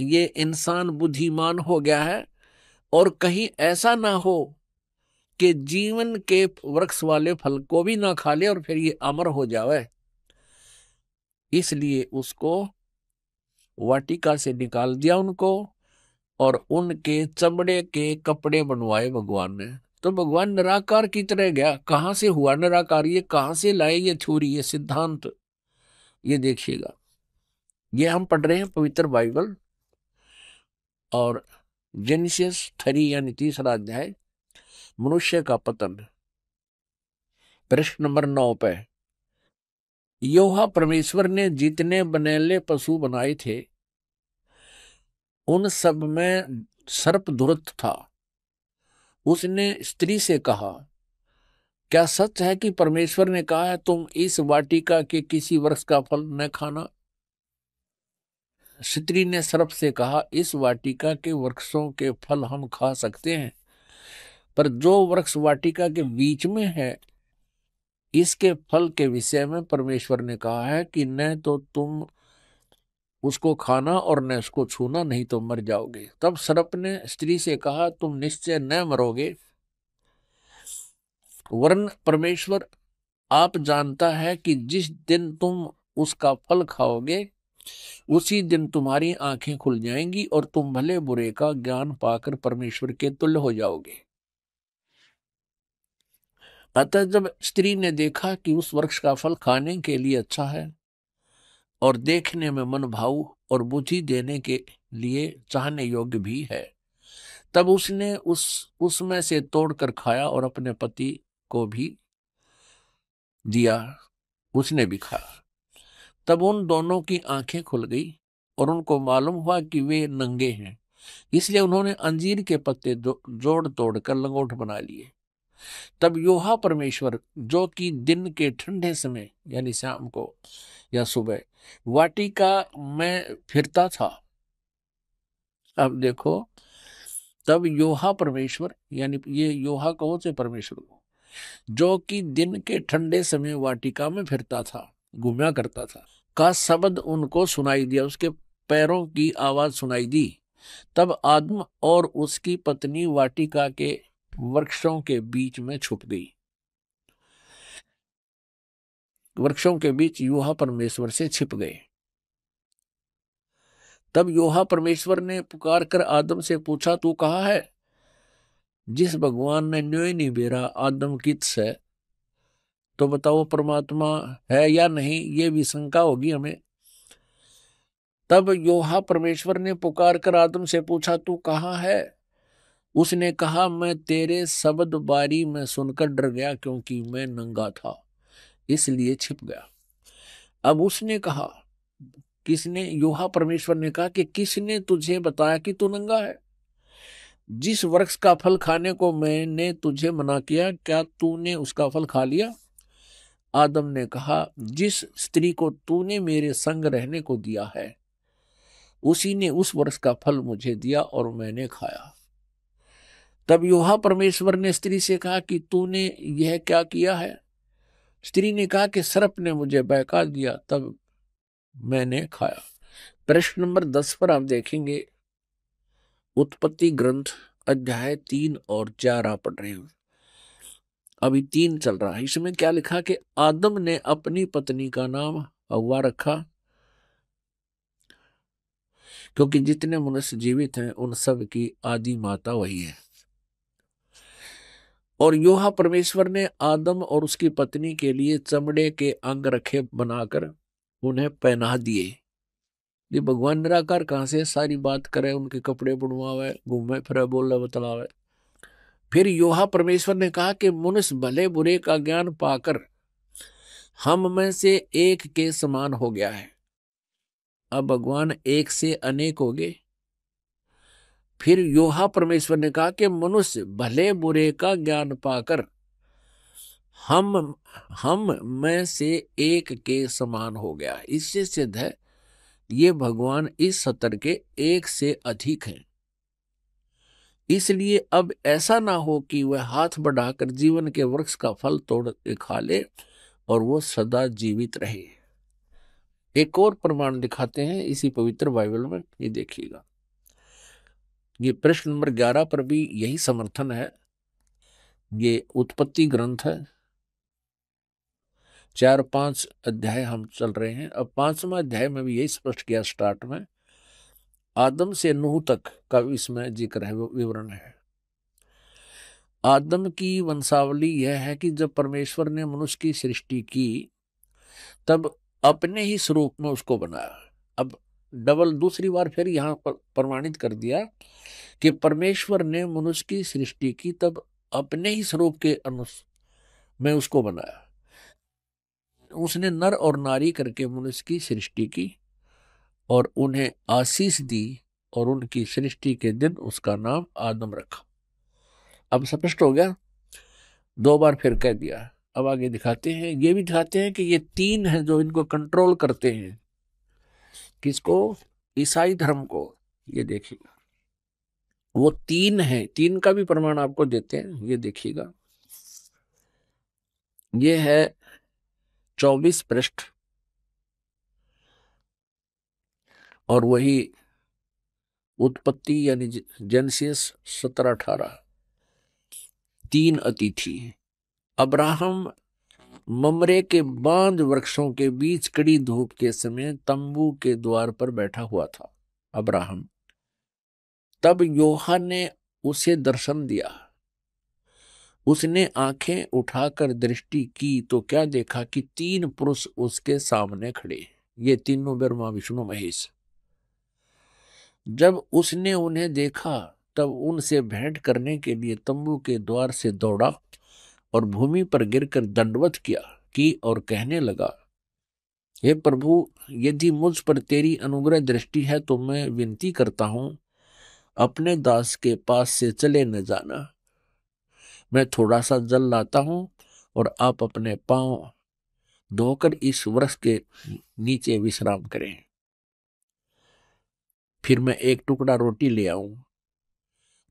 ये इंसान बुद्धिमान हो गया है और कहीं ऐसा ना हो कि जीवन के वृक्ष वाले फल को भी ना खा ले और फिर ये अमर हो जावे इसलिए उसको वाटिका से निकाल दिया उनको और उनके चमड़े के कपड़े बनवाए भगवान ने तो भगवान निराकार की तरह गया कहाँ से हुआ निराकार ये कहाँ से लाए ये थ्योरी ये सिद्धांत ये देखिएगा ये हम पढ़ रहे हैं पवित्र बाइबल और जेनिसियस थरी यानी तीसरा अध्याय मनुष्य का पतन प्रश्न नंबर नौ पे योहा परमेश्वर ने जितने बनेले पशु बनाए थे उन सब में सर्प दुरत था उसने स्त्री से कहा क्या सच है कि परमेश्वर ने कहा है तुम इस वाटिका के किसी वृक्ष का फल न खाना स्त्री ने सर्प से कहा इस वाटिका के वृक्षों के फल हम खा सकते हैं पर जो वृक्ष वाटिका के बीच में है इसके फल के विषय में परमेश्वर ने कहा है कि न तो तुम उसको खाना और न उसको छूना नहीं तो मर जाओगे तब सर्प ने स्त्री से कहा तुम निश्चय न मरोगे वरन परमेश्वर आप जानता है कि जिस दिन तुम उसका फल खाओगे उसी दिन तुम्हारी आंखें खुल जाएंगी और तुम भले बुरे का ज्ञान पाकर परमेश्वर के तुल्य हो जाओगे अतः जब स्त्री ने देखा कि उस वृक्ष का फल खाने के लिए अच्छा है और देखने में मनभाव और बुद्धि देने के लिए चाहने योग्य भी है तब उसने उस उसमें से तोड़कर खाया और अपने पति को भी दिया उसने भी खाया तब उन दोनों की आंखें खुल गई और उनको मालूम हुआ कि वे नंगे हैं इसलिए उन्होंने अंजीर के पत्ते जोड़ तोड़ कर लंगोट बना लिए तब योहा परमेश्वर जो कि दिन के ठंडे समय यानी शाम को या सुबह वाटिका में फिरता था अब देखो तब योहा परमेश्वर यानी ये योहा कहो से परमेश्वर को जो कि दिन के ठंडे समय वाटिका में फिरता था घूमा करता था का शब्द उनको सुनाई दिया उसके पैरों की आवाज सुनाई दी तब आदम और उसकी पत्नी वाटिका के वृक्षों के बीच में छुप गई वृक्षों के बीच युहा परमेश्वर से छिप गए तब योहा परमेश्वर ने पुकार कर आदम से पूछा तू कहा है जिस भगवान ने न्योय नहीं बेरा आदम कित से तो बताओ परमात्मा है या नहीं ये भी शंका होगी हमें तब योहा परमेश्वर ने पुकार कर आदम से पूछा तू कहा है उसने कहा मैं तेरे शब्द बारी में सुनकर डर गया क्योंकि मैं नंगा था इसलिए छिप गया अब उसने कहा किसने योहा परमेश्वर ने कहा कि किसने तुझे बताया कि तू नंगा है जिस वृक्ष का फल खाने को मैंने तुझे मना किया क्या तूने उसका फल खा लिया आदम ने कहा जिस स्त्री को तूने मेरे संग रहने को दिया है उसी ने उस वर्ष का फल मुझे दिया और मैंने खाया तब योहा परमेश्वर ने स्त्री से कहा कि तूने यह क्या किया है स्त्री ने कहा कि सर्प ने मुझे बहका दिया तब मैंने खाया प्रश्न नंबर दस पर आप देखेंगे उत्पत्ति ग्रंथ अध्याय तीन और चार आप पढ़ रहे हो अभी तीन चल रहा है इसमें क्या लिखा कि आदम ने अपनी पत्नी का नाम हवा रखा क्योंकि जितने मनुष्य जीवित हैं उन सब की आदि माता वही है और योहा परमेश्वर ने आदम और उसकी पत्नी के लिए चमड़े के अंग रखे बनाकर उन्हें पहना दिए ये भगवान निराकार कहाँ से सारी बात करे उनके कपड़े बुनवावे घूमे फिरे बोले बतलावे फिर योहा परमेश्वर ने कहा कि मनुष्य भले बुरे का ज्ञान पाकर हम में से एक के समान हो गया है अब भगवान एक से अनेक हो गए फिर योहा परमेश्वर ने कहा कि मनुष्य भले बुरे का ज्ञान पाकर हम हम में से एक के समान हो गया इससे सिद्ध है ये भगवान इस सतर के एक से अधिक हैं इसलिए अब ऐसा ना हो कि वह हाथ बढ़ाकर जीवन के वृक्ष का फल तोड़ खा ले और वो सदा जीवित रहे एक और प्रमाण दिखाते हैं इसी पवित्र बाइबल में ये देखिएगा ये प्रश्न नंबर ग्यारह पर भी यही समर्थन है ये उत्पत्ति ग्रंथ है चार पांच अध्याय हम चल रहे हैं अब पांचवा अध्याय में भी यही स्पष्ट किया स्टार्ट में आदम से नूह तक का इसमें जिक्र है विवरण है आदम की वंशावली यह है कि जब परमेश्वर ने मनुष्य की सृष्टि की तब अपने ही स्वरूप में उसको बनाया अब डबल दूसरी बार फिर यहाँ पर प्रमाणित कर दिया कि परमेश्वर ने मनुष्य की सृष्टि की तब अपने ही स्वरूप के अनुस में उसको बनाया उसने नर और नारी करके मनुष्य की सृष्टि की और उन्हें आशीष दी और उनकी सृष्टि के दिन उसका नाम आदम रखा अब स्पष्ट हो गया दो बार फिर कह दिया अब आगे दिखाते हैं ये भी दिखाते हैं कि ये तीन हैं जो इनको कंट्रोल करते हैं किसको ईसाई धर्म को ये देखिएगा वो तीन है तीन का भी प्रमाण आपको देते हैं ये देखिएगा ये है चौबीस पृष्ठ और वही उत्पत्ति यानी जेनसियस सत्रह अठारह तीन अतिथि अब्राहम ममरे के बांध वृक्षों के बीच कड़ी धूप के समय तंबू के द्वार पर बैठा हुआ था अब्राहम तब योहा ने उसे दर्शन दिया उसने आंखें उठाकर दृष्टि की तो क्या देखा कि तीन पुरुष उसके सामने खड़े ये तीनों ब्रह्मा विष्णु महेश जब उसने उन्हें देखा तब उनसे भेंट करने के लिए तंबू के द्वार से दौड़ा और भूमि पर गिरकर दंडवत किया की और कहने लगा हे प्रभु यदि मुझ पर तेरी अनुग्रह दृष्टि है तो मैं विनती करता हूं अपने दास के पास से चले न जाना मैं थोड़ा सा जल लाता हूं और आप अपने पांव धोकर इस वृक्ष के नीचे विश्राम करें फिर मैं एक टुकड़ा रोटी ले आऊं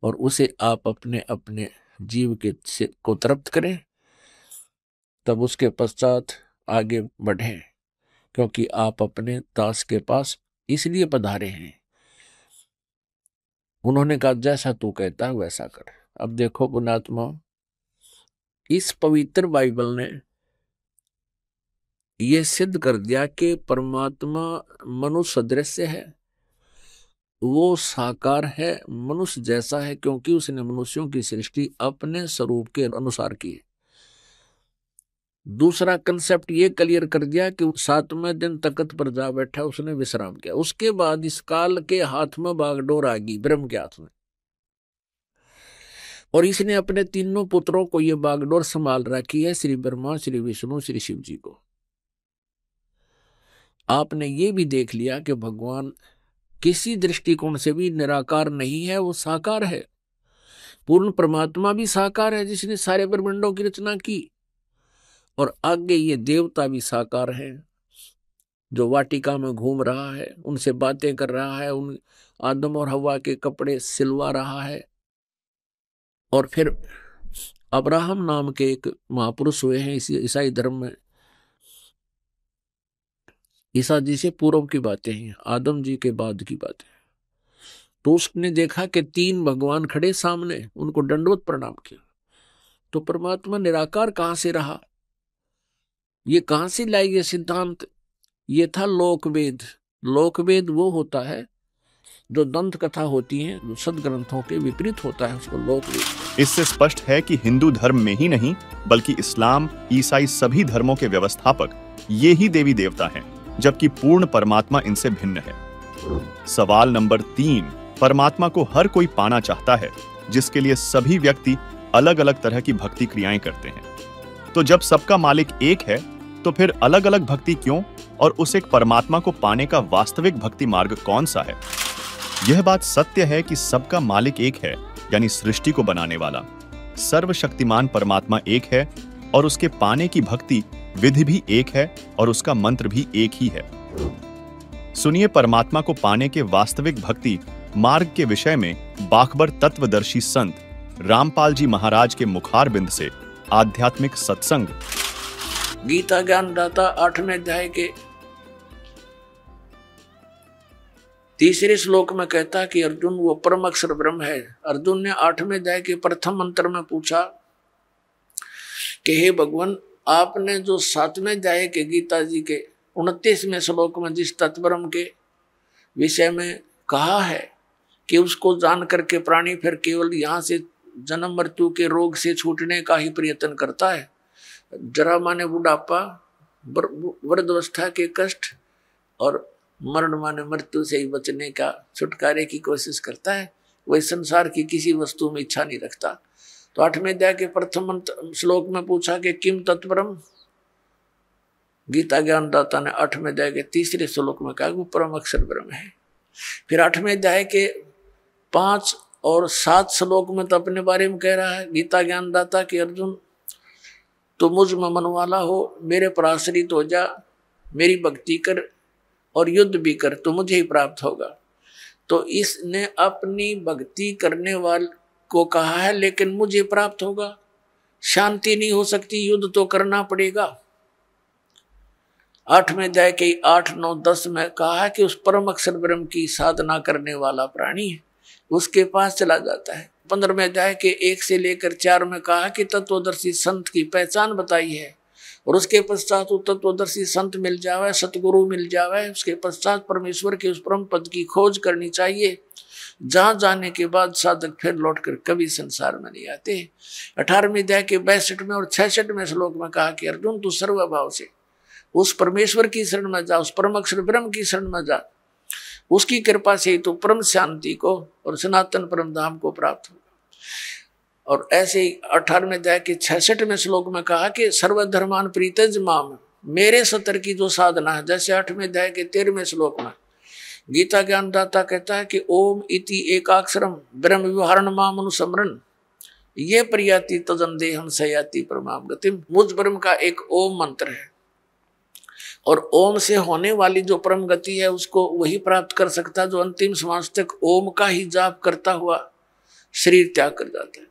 और उसे आप अपने अपने जीव के को तृप्त करें तब उसके पश्चात आगे बढ़ें क्योंकि आप अपने दास के पास इसलिए पधारे हैं उन्होंने कहा जैसा तू कहता है वैसा कर अब देखो पुणात्मा इस पवित्र बाइबल ने यह सिद्ध कर दिया कि परमात्मा मनुष्य सदृश है वो साकार है मनुष्य जैसा है क्योंकि उसने मनुष्यों की सृष्टि अपने स्वरूप के अनुसार की दूसरा कंसेप्ट ये क्लियर कर दिया कि सातवें दिन तकत पर जा बैठा उसने विश्राम किया उसके बाद इस काल के हाथ में बागडोर आ गई ब्रह्म के हाथ में और इसने अपने तीनों पुत्रों को ये बागडोर संभाल रखी है श्री ब्रह्मा श्री विष्णु श्री शिव जी को आपने ये भी देख लिया कि भगवान किसी दृष्टिकोण से भी निराकार नहीं है वो साकार है पूर्ण परमात्मा भी साकार है जिसने सारे ब्रह्मंडों की रचना की और आगे ये देवता भी साकार हैं जो वाटिका में घूम रहा है उनसे बातें कर रहा है उन आदम और हवा के कपड़े सिलवा रहा है और फिर अब्राहम नाम के एक महापुरुष हुए हैं इसी ईसाई धर्म में ईसा जी से पूर्व की बातें हैं आदम जी के बाद की बातें तो उसने देखा कि तीन भगवान खड़े सामने उनको दंडवत प्रणाम किया तो परमात्मा निराकार कहां से रहा ये कहां से लाई ये सिद्धांत ये था लोकवेद लोकवेद वो होता है जो दंत कथा होती है जो सद ग्रंथों के विपरीत होता है उसको लोकवेद इससे स्पष्ट है कि हिंदू धर्म में ही नहीं बल्कि इस्लाम ईसाई सभी धर्मों के व्यवस्थापक ये ही देवी देवता हैं जबकि पूर्ण परमात्मा इनसे भिन्न है सवाल नंबर तीन परमात्मा को हर कोई पाना चाहता है जिसके लिए सभी व्यक्ति अलग अलग तरह की भक्ति क्रियाएं करते हैं तो जब सबका मालिक एक है तो फिर अलग अलग भक्ति क्यों और उस एक परमात्मा को पाने का वास्तविक भक्ति मार्ग कौन सा है यह बात सत्य है कि सबका मालिक एक है यानी सृष्टि को बनाने वाला सर्वशक्तिमान परमात्मा एक है और उसके पाने की भक्ति विधि भी एक है और उसका मंत्र भी एक ही है सुनिए परमात्मा को पाने के वास्तविक भक्ति मार्ग के विषय में बाखबर तत्वदर्शी संत रामपाल जी महाराज के मुखार बिंद से आध्यात्मिक सत्संग गीता ज्ञान दाता आठवें अध्याय के तीसरे श्लोक में कहता कि अर्जुन वो परम अक्षर ब्रह्म है अर्जुन ने आठवें अध्याय के प्रथम मंत्र में पूछा कि हे भगवान आपने जो सातवें जाए के गीता जी के उनतीसवें श्लोक में जिस तत्वरम के विषय में कहा है कि उसको जान करके प्राणी फिर केवल यहाँ से जन्म मृत्यु के रोग से छूटने का ही प्रयत्न करता है जरा माने बुढ़ापा वृद्धावस्था के कष्ट और मरण माने मृत्यु से ही बचने का छुटकारे की कोशिश करता है वह संसार की किसी वस्तु में इच्छा नहीं रखता तो आठवें अध्याय के प्रथम श्लोक में पूछा कि किम तत्परम गीता ज्ञान दाता ने आठवें अध्याय के तीसरे श्लोक में कहा कि परम अक्षर ब्रह्म है फिर आठवें अध्याय के पांच और सात श्लोक में तो अपने बारे में कह रहा है गीता ज्ञानदाता कि अर्जुन तो मुझ में मन वाला हो मेरे पर आश्रित हो जा मेरी भक्ति कर और युद्ध भी कर तो मुझे ही प्राप्त होगा तो इसने अपनी भक्ति करने वाल को कहा है लेकिन मुझे प्राप्त होगा शांति नहीं हो सकती युद्ध तो करना पड़ेगा आठवें अध्याय के आठ नौ दस में कहा है कि उस परम अक्षर ब्रह्म की साधना करने वाला प्राणी है उसके पास चला जाता है पंद्रह अध्याय के एक से लेकर चार में कहा कि तत्वदर्शी संत की पहचान बताई है और उसके पश्चात वो तत्वदर्शी संत मिल जावे सतगुरु मिल जावे उसके पश्चात परमेश्वर के उस परम पद की खोज करनी चाहिए जहां जाने के बाद साधक फिर लौटकर कभी संसार में नहीं आते अठारहवीं अध्याय के बैसठ में और छठ में श्लोक में कहा कि अर्जुन तू सर्वभाव से उस परमेश्वर की शरण में जा उस परम अक्षर ब्रह्म की शरण में जा उसकी कृपा से ही तो परम शांति को और सनातन परम धाम को प्राप्त होगा और ऐसे ही अठारहवें अध्याय के छसठ में श्लोक में कहा कि सर्वधर्मान प्रीतज माम मेरे सतर की जो साधना है जैसे अठवें अध्याय के तेरहवें श्लोक में गीता ज्ञानदाता कहता है कि ओम इति एकाक्षरम ब्रह्म विवरण माम अनुसमरण ये प्रयाति तदंदेहम सयाति परमाम गतिम मुझ ब्रह्म का एक ओम मंत्र है और ओम से होने वाली जो परम गति है उसको वही प्राप्त कर सकता जो अंतिम समाज तक ओम का ही जाप करता हुआ शरीर त्याग कर जाता है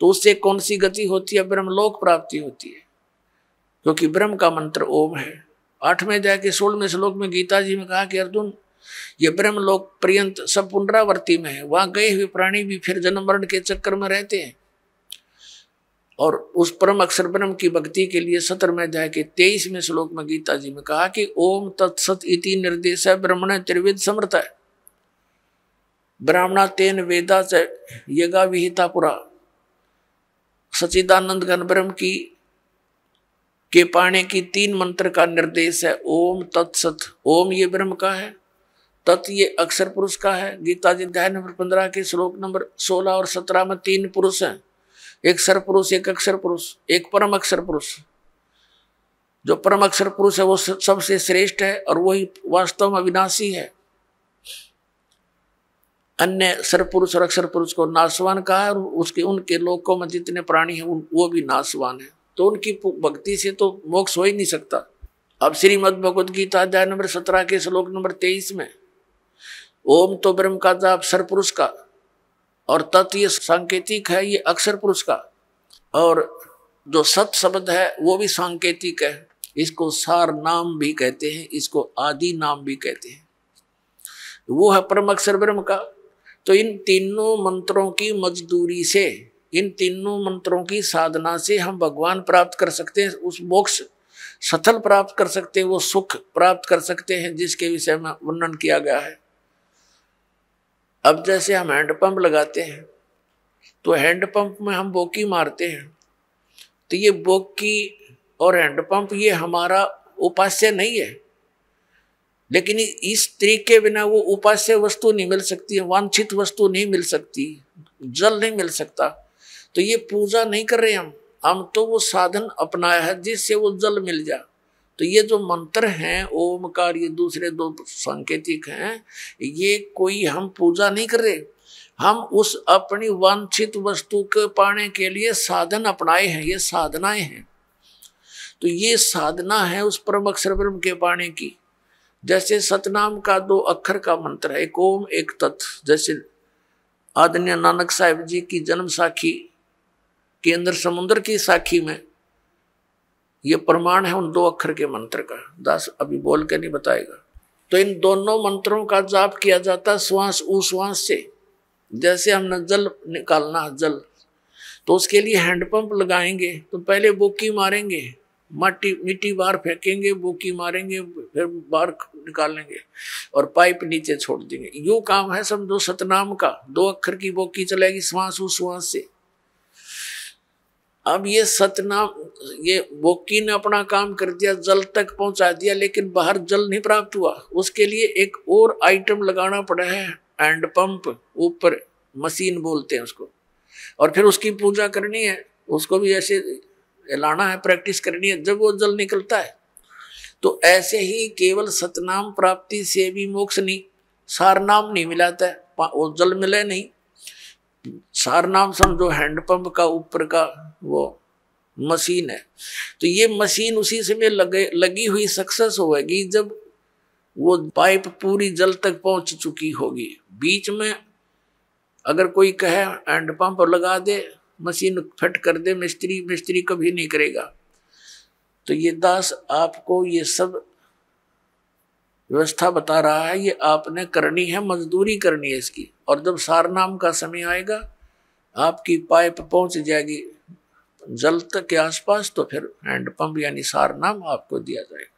तो उससे कौन सी गति होती है ब्रह्म लोक प्राप्ति होती है क्योंकि ब्रह्म का मंत्र ओम है आठवें जाके सोलहवें श्लोक में गीता जी में कहा कि अर्जुन ये ब्रह्म लोक पर्यंत सब पुनरावर्ती में है वहां गए हुए प्राणी भी फिर जन्म मरण के चक्कर में रहते हैं और उस परम अक्षर ब्रह्म की भक्ति के लिए सत्र में जाए के तेईसवें श्लोक में गीता जी में कहा कि ओम तत्सत इति निर्देश है ब्रह्मण त्रिविद समृत है ब्राह्मणा तेन वेदा च यगा विहिता पुरा सचिदानंद घन ब्रह्म की के पाने की तीन मंत्र का निर्देश है ओम तत्सत ओम ये ब्रह्म का है तत् ये अक्षर पुरुष का है गीता जी अध्याय नंबर पंद्रह के श्लोक नंबर सोलह और सत्रह में तीन पुरुष हैं एक सर पुरुष एक अक्षर पुरुष एक परम अक्षर पुरुष जो परम अक्षर पुरुष है वो सबसे श्रेष्ठ है और वही वास्तव में अविनाशी है अन्य सर पुरुष और अक्षर पुरुष को नाशवान कहा है और उसके उनके लोकों में जितने प्राणी हैं वो भी नाशवान है तो उनकी भक्ति से तो मोक्ष हो ही नहीं सकता अब श्रीमद भगवद गीता अध्याय नंबर सत्रह के श्लोक नंबर तेईस में ओम तो ब्रह्म का था अक्षर पुरुष का और तत् ये सांकेतिक है ये अक्षर पुरुष का और जो सत शब्द है वो भी सांकेतिक है इसको सार नाम भी कहते हैं इसको आदि नाम भी कहते हैं वो है परम अक्षर ब्रह्म का तो इन तीनों मंत्रों की मजदूरी से इन तीनों मंत्रों की साधना से हम भगवान प्राप्त कर सकते हैं उस मोक्ष सथल प्राप्त कर सकते हैं वो सुख प्राप्त कर सकते हैं जिसके विषय में वर्णन किया गया है अब जैसे हम हैंडपम्प लगाते हैं तो हैंडपम्प में हम बोकी मारते हैं तो ये बोकी और हैंडपम्प ये हमारा उपास्य नहीं है लेकिन इस तरीके बिना वो उपास्य वस्तु नहीं मिल सकती वांछित वस्तु नहीं मिल सकती जल नहीं मिल सकता तो ये पूजा नहीं कर रहे हम हम तो वो साधन अपनाया है जिससे वो जल मिल जाए तो ये जो मंत्र हैं ओमकार ये दूसरे दो सांकेतिक हैं ये कोई हम पूजा नहीं कर रहे हम उस अपनी वांछित वस्तु के पाने के लिए साधन अपनाए हैं ये साधनाएं हैं तो ये साधना है उस परम अक्षर ब्रह्म के पाने की जैसे सतनाम का दो अक्षर का मंत्र है एक ओम एक तत् जैसे आदन्य नानक साहेब जी की जन्म साखी केंद्र समुद्र की साखी में ये प्रमाण है उन दो अक्षर के मंत्र का दास अभी बोल के नहीं बताएगा तो इन दोनों मंत्रों का जाप किया जाता है श्वास उश्वास से जैसे हमने जल निकालना जल तो उसके लिए हैंडपंप लगाएंगे तो पहले बोकी मारेंगे मट्टी मिट्टी बाहर फेंकेंगे बोकी मारेंगे फिर बाहर निकालेंगे और पाइप नीचे छोड़ देंगे यू काम है समझो सतनाम का दो अक्षर की बोकी चलेगी श्वास उश्वास से अब ये सतनाम ये वोकी ने अपना काम कर दिया जल तक पहुंचा दिया लेकिन बाहर जल नहीं प्राप्त हुआ उसके लिए एक और आइटम लगाना पड़ा है हैंड पंप ऊपर मशीन बोलते हैं उसको और फिर उसकी पूजा करनी है उसको भी ऐसे लाना है प्रैक्टिस करनी है जब वो जल निकलता है तो ऐसे ही केवल सतनाम प्राप्ति से भी मोक्ष नहीं सारनाम नहीं मिलाता है वो जल मिले नहीं सार नाम समझो हैंडपंप का ऊपर का वो मशीन है तो ये मशीन उसी समय लगे लगी हुई सक्सेस होगी जब वो पाइप पूरी जल तक पहुंच चुकी होगी बीच में अगर कोई कहे हैंडपंप लगा दे मशीन फिट कर दे मिस्त्री मिस्त्री कभी नहीं करेगा तो ये दास आपको ये सब व्यवस्था बता रहा है ये आपने करनी है मजदूरी करनी है इसकी और जब सारनाम का समय आएगा आपकी पाइप पहुंच जाएगी जल तक के आसपास तो फिर हैंडपम्प यानी सारनाम आपको दिया जाएगा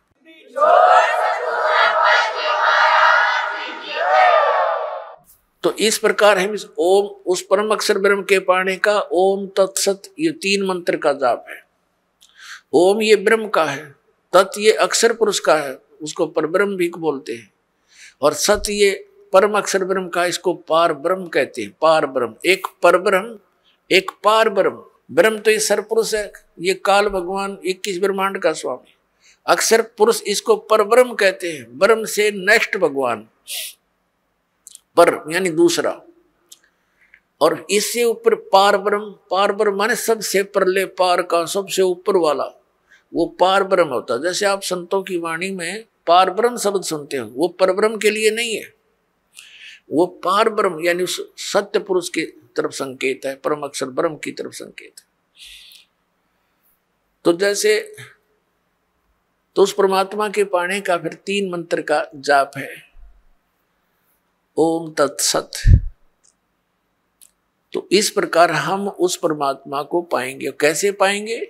तो इस प्रकार हम इस ओम उस परम अक्षर ब्रह्म के पाने का ओम तत्सत ये तीन मंत्र का जाप है ओम ये ब्रह्म का है तत् ये अक्षर पुरुष का है उसको पर भी बोलते हैं और सत ये परम अक्षर ब्रह्म का इसको पार ब्रह्म कहते हैं पार ब्रह्म एक पर ब्रह्म एक पार ब्रह्म ब्रह्म तो ये सरपुरुष है ये काल भगवान इक्कीस ब्रह्मांड का स्वामी अक्सर पुरुष इसको परब्रह्म कहते हैं ब्रह्म से नेक्स्ट भगवान पर यानी दूसरा और इससे ऊपर पार ब्रह्म पार ब्रह्म माने सबसे परले पार का सबसे ऊपर वाला वो पार ब्रह्म होता जैसे आप संतों की वाणी में पारब्रह्म शब्द सुनते हो वो परब्रह्म के लिए नहीं है वो पारब्रह्म यानी उस सत्य पुरुष की तरफ संकेत है परम अक्षर ब्रह्म की तरफ संकेत है तो जैसे तो उस परमात्मा के पाने का फिर तीन मंत्र का जाप है ओम तत्सत तो इस प्रकार हम उस परमात्मा को पाएंगे कैसे पाएंगे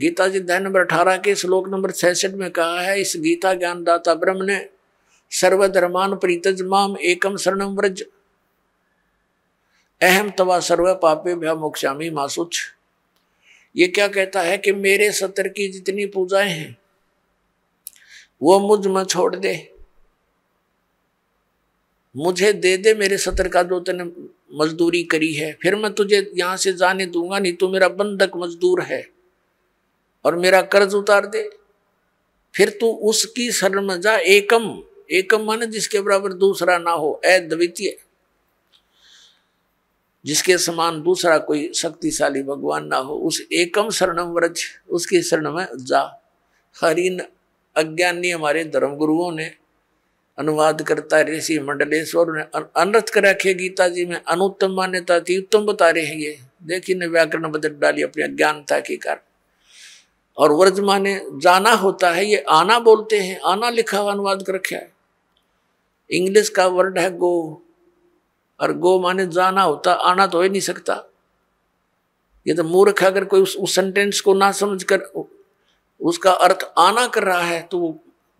गीता जी अध्याय नंबर अठारह के श्लोक नंबर छसठ में कहा है इस गीता ज्ञानदाता ब्रह्म ने सर्वधर्मान प्रीतज माम एकम शरणम व्रज अहम तवा सर्व पापे भ्या मोक्षामी मासुच ये क्या कहता है कि मेरे सत्र की जितनी पूजाएं हैं वो मुझ में छोड़ दे मुझे दे दे मेरे सत्र का जो तेने मजदूरी करी है फिर मैं तुझे यहाँ से जाने दूंगा नहीं तू तो मेरा बंधक मजदूर है और मेरा कर्ज उतार दे फिर तू उसकी शरण में जा एकम एकम माने जिसके बराबर दूसरा ना हो द्वितीय जिसके समान दूसरा कोई शक्तिशाली भगवान ना हो उस एकम शरणम व्रज उसकी शरण में जा हरिन अज्ञानी हमारे धर्मगुरुओं ने अनुवाद करता ऋषि मंडलेश्वर ने अनर्थ कर रखे गीता जी में अनुत्तम मान्यता थी उत्तम बता रहे हैं ये देखिए ने व्याकरण बदल डाली अपने अज्ञानता के कारण और व्रज माने जाना होता है ये आना बोलते हैं आना लिखा हुआ अनुवाद कर रखा है इंग्लिश का वर्ड है गो और गो माने जाना होता आना तो हो ही नहीं सकता ये तो मूर्ख अगर कोई उस, उस सेंटेंस को ना समझ कर उसका अर्थ आना कर रहा है तो वो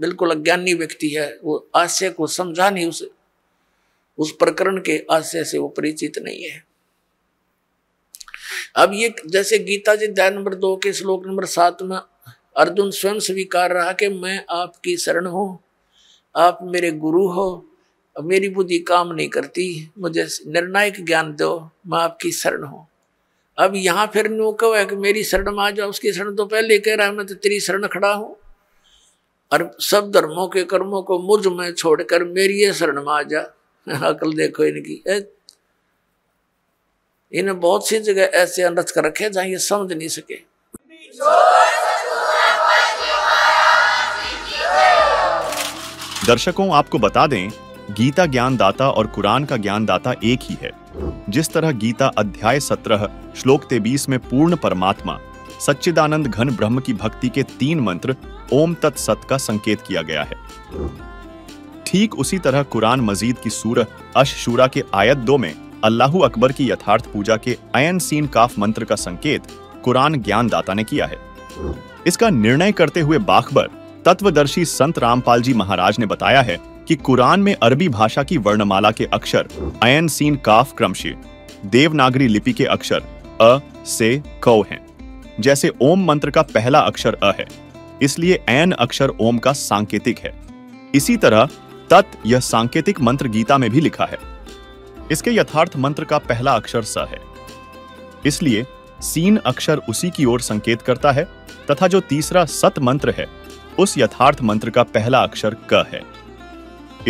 बिल्कुल अज्ञानी व्यक्ति है वो आशय को समझा नहीं उसे उस प्रकरण के आशय से वो परिचित नहीं है अब ये जैसे गीता जी दया नंबर दो के श्लोक नंबर सात में अर्जुन स्वयं स्वीकार रहा कि मैं आपकी शरण हूँ आप मेरे गुरु हो मेरी बुद्धि काम नहीं करती मुझे निर्णायक ज्ञान दो मैं आपकी शरण हूँ अब यहाँ फिर नो कहो है कि मेरी शरण में आ जाओ उसकी शरण तो पहले कह रहा है मैं तो तेरी शरण खड़ा हूँ और सब धर्मों के कर्मों को मुझ में छोड़कर मेरी ये शरण में आ जा *laughs* अकल देखो इनकी इन्हें बहुत सी जगह ऐसे अनर्थ कर रखे जहाँ ये समझ नहीं सके दर्शकों आपको बता दें गीता ज्ञान दाता और कुरान का ज्ञान दाता एक ही है जिस तरह गीता अध्याय सत्रह श्लोक तेबीस में पूर्ण परमात्मा सच्चिदानंद घन ब्रह्म की भक्ति के तीन मंत्र ओम तत्सत का संकेत किया गया है ठीक उसी तरह कुरान मजीद की सूरह अशशूरा के आयत दो में अल्लाह अकबर की यथार्थ पूजा के अयन सीन काफ मंत्र का संकेत कुरान ज्ञानदाता ने किया है इसका निर्णय करते हुए बाखबर तत्वदर्शी संत रामपाल जी महाराज ने बताया है कि कुरान में अरबी भाषा की वर्णमाला के अक्षर अयन सीन काफ क्रमशी देवनागरी लिपि के अक्षर अ से कौ हैं जैसे ओम मंत्र का पहला अक्षर अ है इसलिए ऐन अक्षर ओम का सांकेतिक है इसी तरह तत् यह सांकेतिक मंत्र गीता में भी लिखा है इसके यथार्थ मंत्र का पहला अक्षर स है इसलिए सीन अक्षर उसी की ओर संकेत करता है तथा जो तीसरा सत मंत्र है उस यथार्थ मंत्र का पहला अक्षर क है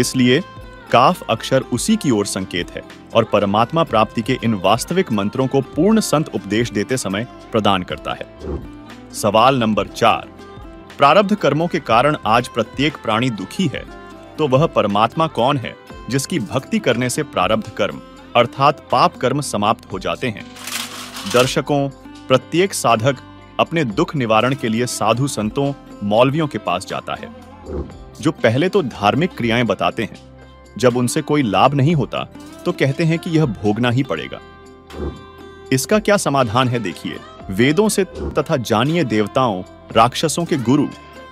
इसलिए काफ अक्षर उसी की ओर संकेत है और परमात्मा प्राप्ति के इन वास्तविक मंत्रों को पूर्ण संत उपदेश देते समय प्रदान करता है सवाल नंबर चार प्रारब्ध कर्मों के कारण आज प्रत्येक प्राणी दुखी है तो वह परमात्मा कौन है जिसकी भक्ति करने से प्रारब्ध कर्म अर्थात पाप कर्म समाप्त हो जाते हैं दर्शकों प्रत्येक साधक अपने दुख निवारण के लिए साधु संतों मौलवियों के पास जाता है जो पहले तो धार्मिक क्रियाएं बताते हैं जब उनसे कोई लाभ नहीं होता तो कहते हैं कि यह भोगना ही पड़ेगा इसका क्या समाधान है देखिए वेदों से तथा जानिए देवताओं राक्षसों के गुरु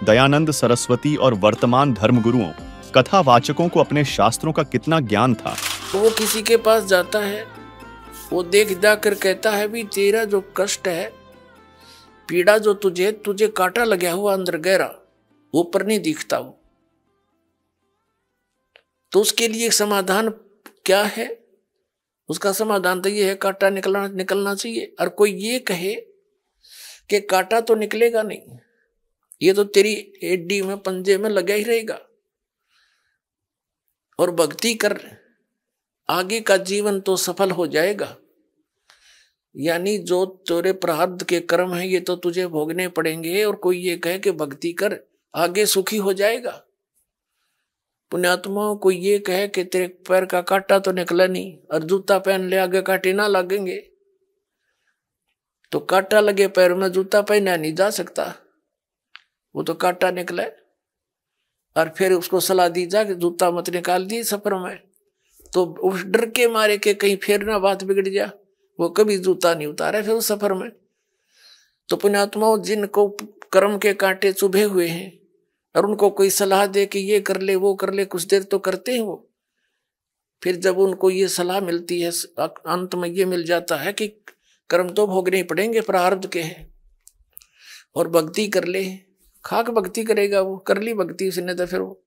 दयानंद सरस्वती और वर्तमान धर्मगुरुओं कथावाचकों को अपने शास्त्रों का कितना ज्ञान था वो किसी के पास जाता है वो देख जा कर कहता है भी तेरा जो कष्ट है पीड़ा जो तुझे तुझे काटा लगा हुआ अंदर गहरा पर नहीं दिखता वो तो उसके लिए समाधान क्या है उसका समाधान तो ये है काटा निकलना निकलना चाहिए और कोई ये कहे कि काटा तो निकलेगा नहीं ये तो तेरी एडी में पंजे में लगा ही रहेगा और भक्ति कर आगे का जीवन तो सफल हो जाएगा यानी जो तेरे प्रारब्ध के कर्म है ये तो तुझे भोगने पड़ेंगे और कोई ये कहे कि भक्ति कर आगे सुखी हो जाएगा पुण्यात्मा को ये कहे कि तेरे पैर का काटा तो निकला नहीं और जूता पहन ले आगे काटे ना लगेंगे तो काटा लगे पैर में जूता पहना नहीं जा सकता वो तो काटा निकला है और फिर उसको सलाह दी जा कि जूता मत निकाल दी सफर में तो उस डर के मारे के कहीं फिर ना बात बिगड़ जा वो कभी जूता नहीं उतारे फिर उस सफर में तो पुण्यात्माओं जिनको कर्म के कांटे चुभे हुए हैं और उनको कोई सलाह दे कि ये कर ले वो कर ले कुछ देर तो करते हैं वो फिर जब उनको ये सलाह मिलती है अंत में ये मिल जाता है कि कर्म तो भोगने ही पड़ेंगे प्रारब्ध के हैं और भक्ति कर ले खाक भक्ति करेगा वो कर ली भक्ति उसने तो फिर वो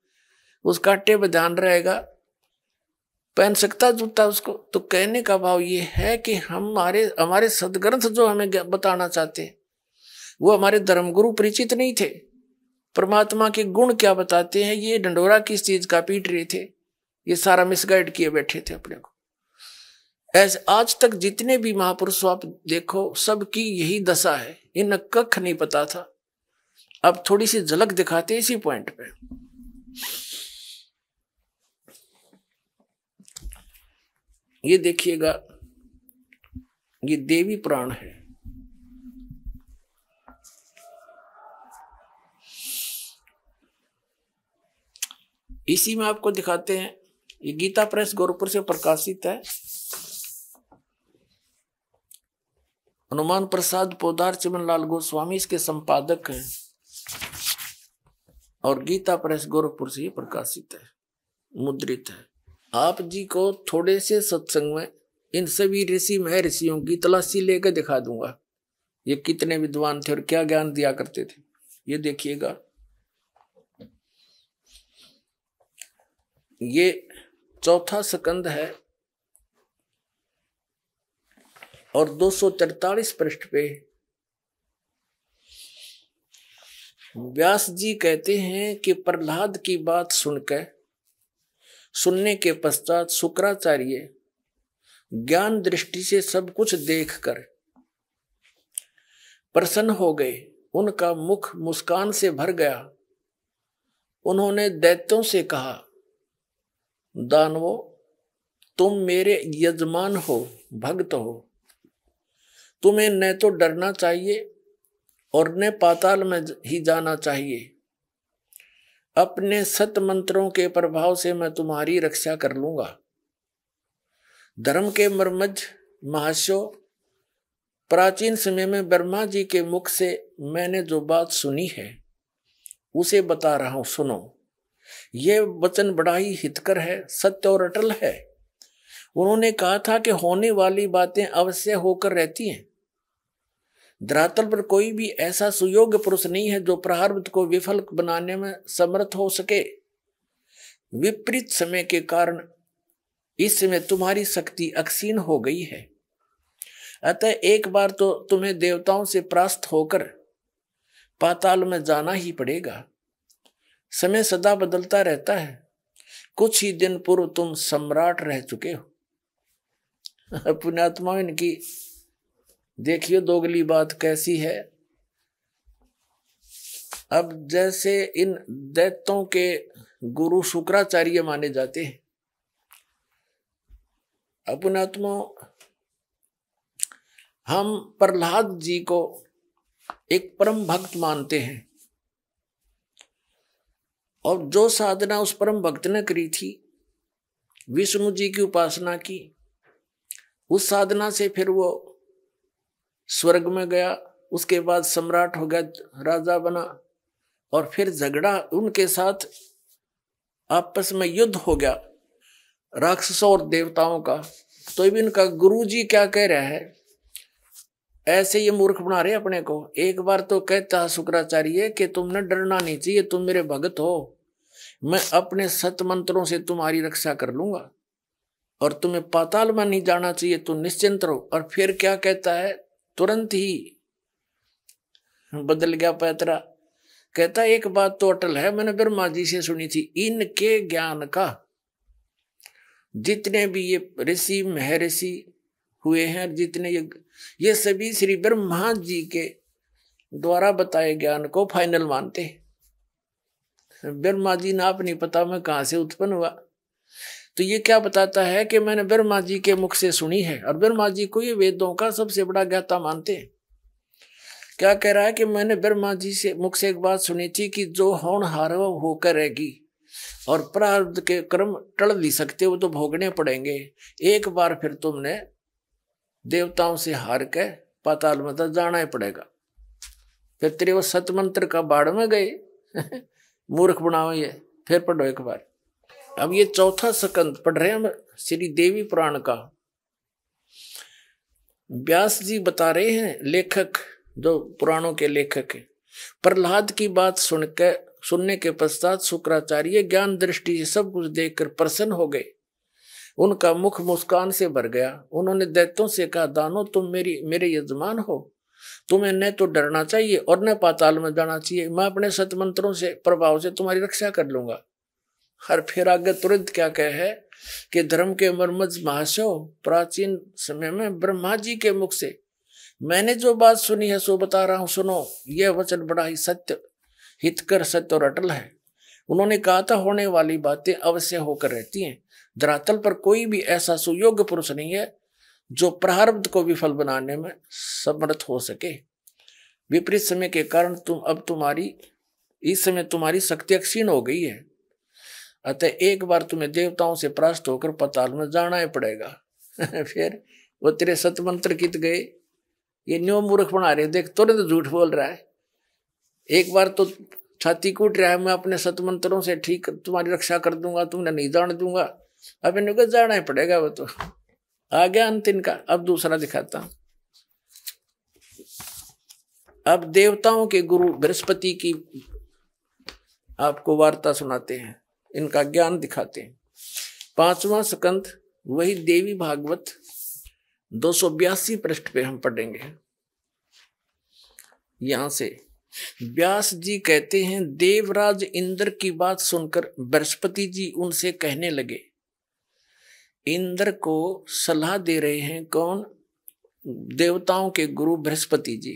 उसका आटे पर ध्यान रहेगा पहन सकता जूता उसको तो कहने का भाव ये है कि हमारे हमारे सदग्रंथ जो हमें बताना चाहते हैं वो हमारे धर्मगुरु परिचित नहीं थे परमात्मा के गुण क्या बताते हैं ये डंडोरा किस चीज का पीट रहे थे ये सारा मिसगाइड किए बैठे थे अपने को ऐसे आज तक जितने भी महापुरुष आप देखो सबकी यही दशा है इन्हें कख नहीं पता था अब थोड़ी सी झलक दिखाते हैं इसी पॉइंट पे ये देखिएगा ये देवी प्राण है इसी में आपको दिखाते हैं ये गीता प्रेस गोरखपुर से प्रकाशित है हनुमान प्रसाद पोदार चिमनलाल गोस्वामी इसके संपादक हैं और गीता प्रेस गोरखपुर से ही प्रकाशित है मुद्रित है आप जी को थोड़े से सत्संग में इन सभी ऋषि मैं ऋषियों की तलाशी लेकर दिखा दूंगा ये कितने विद्वान थे और क्या ज्ञान दिया करते थे ये देखिएगा ये चौथा सकंद है और दो सौ पृष्ठ पे व्यास जी कहते हैं कि प्रहलाद की बात सुनकर सुनने के पश्चात शुक्राचार्य ज्ञान दृष्टि से सब कुछ देखकर प्रसन्न हो गए उनका मुख मुस्कान से भर गया उन्होंने दैत्यों से कहा दानवो तुम मेरे यजमान हो भक्त हो तुम्हें न तो डरना चाहिए और ने पाताल में ही जाना चाहिए अपने सत मंत्रों के प्रभाव से मैं तुम्हारी रक्षा कर लूंगा धर्म के मर्मज महाशो प्राचीन समय में ब्रह्मा जी के मुख से मैंने जो बात सुनी है उसे बता रहा हूं सुनो यह वचन बड़ा ही हितकर है सत्य और अटल है उन्होंने कहा था कि होने वाली बातें अवश्य होकर रहती हैं धरातल पर कोई भी ऐसा सुयोग्य पुरुष नहीं है जो प्रारब्ध को विफल बनाने में समर्थ हो सके विपरीत समय के कारण इस समय तुम्हारी शक्ति अक्सीन हो गई है अतः एक बार तो तुम्हें देवताओं से प्रास्त होकर पाताल में जाना ही पड़ेगा समय सदा बदलता रहता है कुछ ही दिन पूर्व तुम सम्राट रह चुके हो पुण्यात्मा इनकी देखिए दोगली बात कैसी है अब जैसे इन दैत्यों के गुरु शुक्राचार्य माने जाते हैं अपनात्मो हम प्रहलाद जी को एक परम भक्त मानते हैं और जो साधना उस परम भक्त ने करी थी विष्णु जी की उपासना की उस साधना से फिर वो स्वर्ग में गया उसके बाद सम्राट हो गया राजा बना और फिर झगड़ा उनके साथ आपस में युद्ध हो गया राक्षसों और देवताओं का तो भी इनका गुरु जी क्या कह रहा है ऐसे ये मूर्ख बना रहे अपने को एक बार तो कहता शुक्राचार्य कि तुमने डरना नहीं चाहिए तुम मेरे भगत हो मैं अपने सत मंत्रों से तुम्हारी रक्षा कर लूंगा और तुम्हें पाताल में नहीं जाना चाहिए तुम निश्चिंत रहो और फिर क्या कहता है तुरंत ही बदल गया पैतरा कहता एक बात तो अटल है मैंने ब्रह्मा जी से सुनी थी इनके ज्ञान का जितने भी ये ऋषि महर्षि हुए हैं जितने ये ये सभी श्री ब्रह्मा जी के द्वारा बताए ज्ञान को फाइनल मानते ब्रह्मा जी ना आप नहीं पता मैं कहाँ से उत्पन्न हुआ तो ये क्या बताता है कि मैंने ब्रह्मा जी के मुख से सुनी है और ब्रह्मा जी को ये वेदों का सबसे बड़ा ज्ञाता मानते हैं क्या कह रहा है कि मैंने ब्रह्मा जी से मुख से एक बात सुनी थी कि जो होन हार होकर रहेगी और प्रारब्ध के क्रम टल नहीं सकते वो तो भोगने पड़ेंगे एक बार फिर तुमने देवताओं से हार के पाताल में तो जाना ही पड़ेगा फिर तेरे वो सतमंत्र का बाढ़ में गए *laughs* मूर्ख बनाओ ये फिर पढ़ो एक बार अब ये चौथा सकंद पढ़ रहे हैं हम श्री देवी पुराण का व्यास जी बता रहे हैं लेखक जो पुराणों के लेखक हैं प्रहलाद की बात सुनकर सुनने के पश्चात शुक्राचार्य ज्ञान दृष्टि से सब कुछ देखकर प्रसन्न हो गए उनका मुख मुस्कान से भर गया उन्होंने दैत्यों से कहा दानो तुम मेरी मेरे यजमान हो तुम्हें न तो डरना चाहिए और न पाताल में जाना चाहिए मैं अपने सतमंत्रों से प्रभाव से तुम्हारी रक्षा कर लूंगा हर फिर आगे तुरंत क्या कहे कि धर्म के मर्मज महाशय प्राचीन समय में ब्रह्मा जी के मुख से मैंने जो बात सुनी है सो बता रहा हूं सुनो यह वचन बड़ा ही सत्य हितकर सत्य और अटल है उन्होंने कहा था होने वाली बातें अवश्य होकर रहती हैं धरातल पर कोई भी ऐसा सुयोग्य पुरुष नहीं है जो प्रारब्ध को विफल बनाने में समर्थ हो सके विपरीत समय के कारण तुम अब तुम्हारी इस समय तुम्हारी शक्ति क्षीण हो गई है अतः एक बार तुम्हें देवताओं से प्रास्त होकर पताल में जाना ही पड़ेगा *laughs* फिर वो तेरे सतमंत्र कित गए ये न्यो मूर्ख बना रहे देख तुरंत झूठ बोल रहा है एक बार तो छाती कूट रहा है मैं अपने सतमंत्रों से ठीक तुम्हारी रक्षा कर दूंगा तुमने नहीं जान दूंगा अब इनको जाना ही पड़ेगा वो तो आ गया अंत इनका अब दूसरा दिखाता हूं अब देवताओं के गुरु बृहस्पति की आपको वार्ता सुनाते हैं इनका ज्ञान दिखाते हैं पांचवा स्कंद वही देवी भागवत दो सौ बयासी पृष्ठ पे हम पढ़ेंगे यहां से व्यास जी कहते हैं देवराज इंद्र की बात सुनकर बृहस्पति जी उनसे कहने लगे इंद्र को सलाह दे रहे हैं कौन देवताओं के गुरु बृहस्पति जी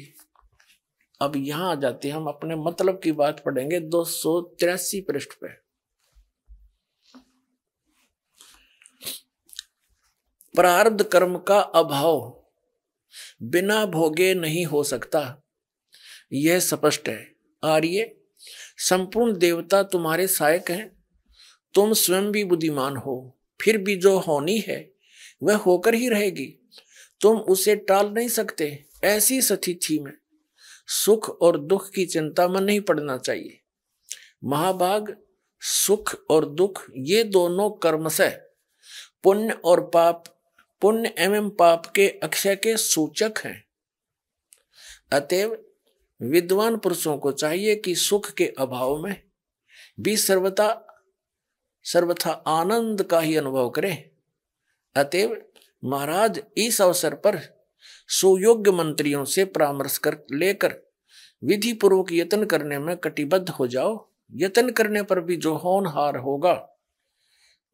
अब यहां आ जाते हैं हम अपने मतलब की बात पढ़ेंगे दो सौ तिरासी पृष्ठ पे प्रारब्ध कर्म का अभाव बिना भोगे नहीं हो सकता यह स्पष्ट है आर्य संपूर्ण देवता तुम्हारे सहायक हैं तुम स्वयं भी बुद्धिमान हो फिर भी जो होनी है वह होकर ही रहेगी तुम उसे टाल नहीं सकते ऐसी स्थिति में सुख और दुख की चिंता में नहीं पड़ना चाहिए महाभाग सुख और दुख ये दोनों कर्म से पुण्य और पाप पुण्य एवं पाप के अक्षय के सूचक हैं अतएव विद्वान पुरुषों को चाहिए कि सुख के अभाव में भी सर्वथा सर्वथा आनंद का ही अनुभव करें अतएव महाराज इस अवसर पर सुयोग्य मंत्रियों से परामर्श कर लेकर विधि पूर्वक यत्न करने में कटिबद्ध हो जाओ यत्न करने पर भी जो होनहार होगा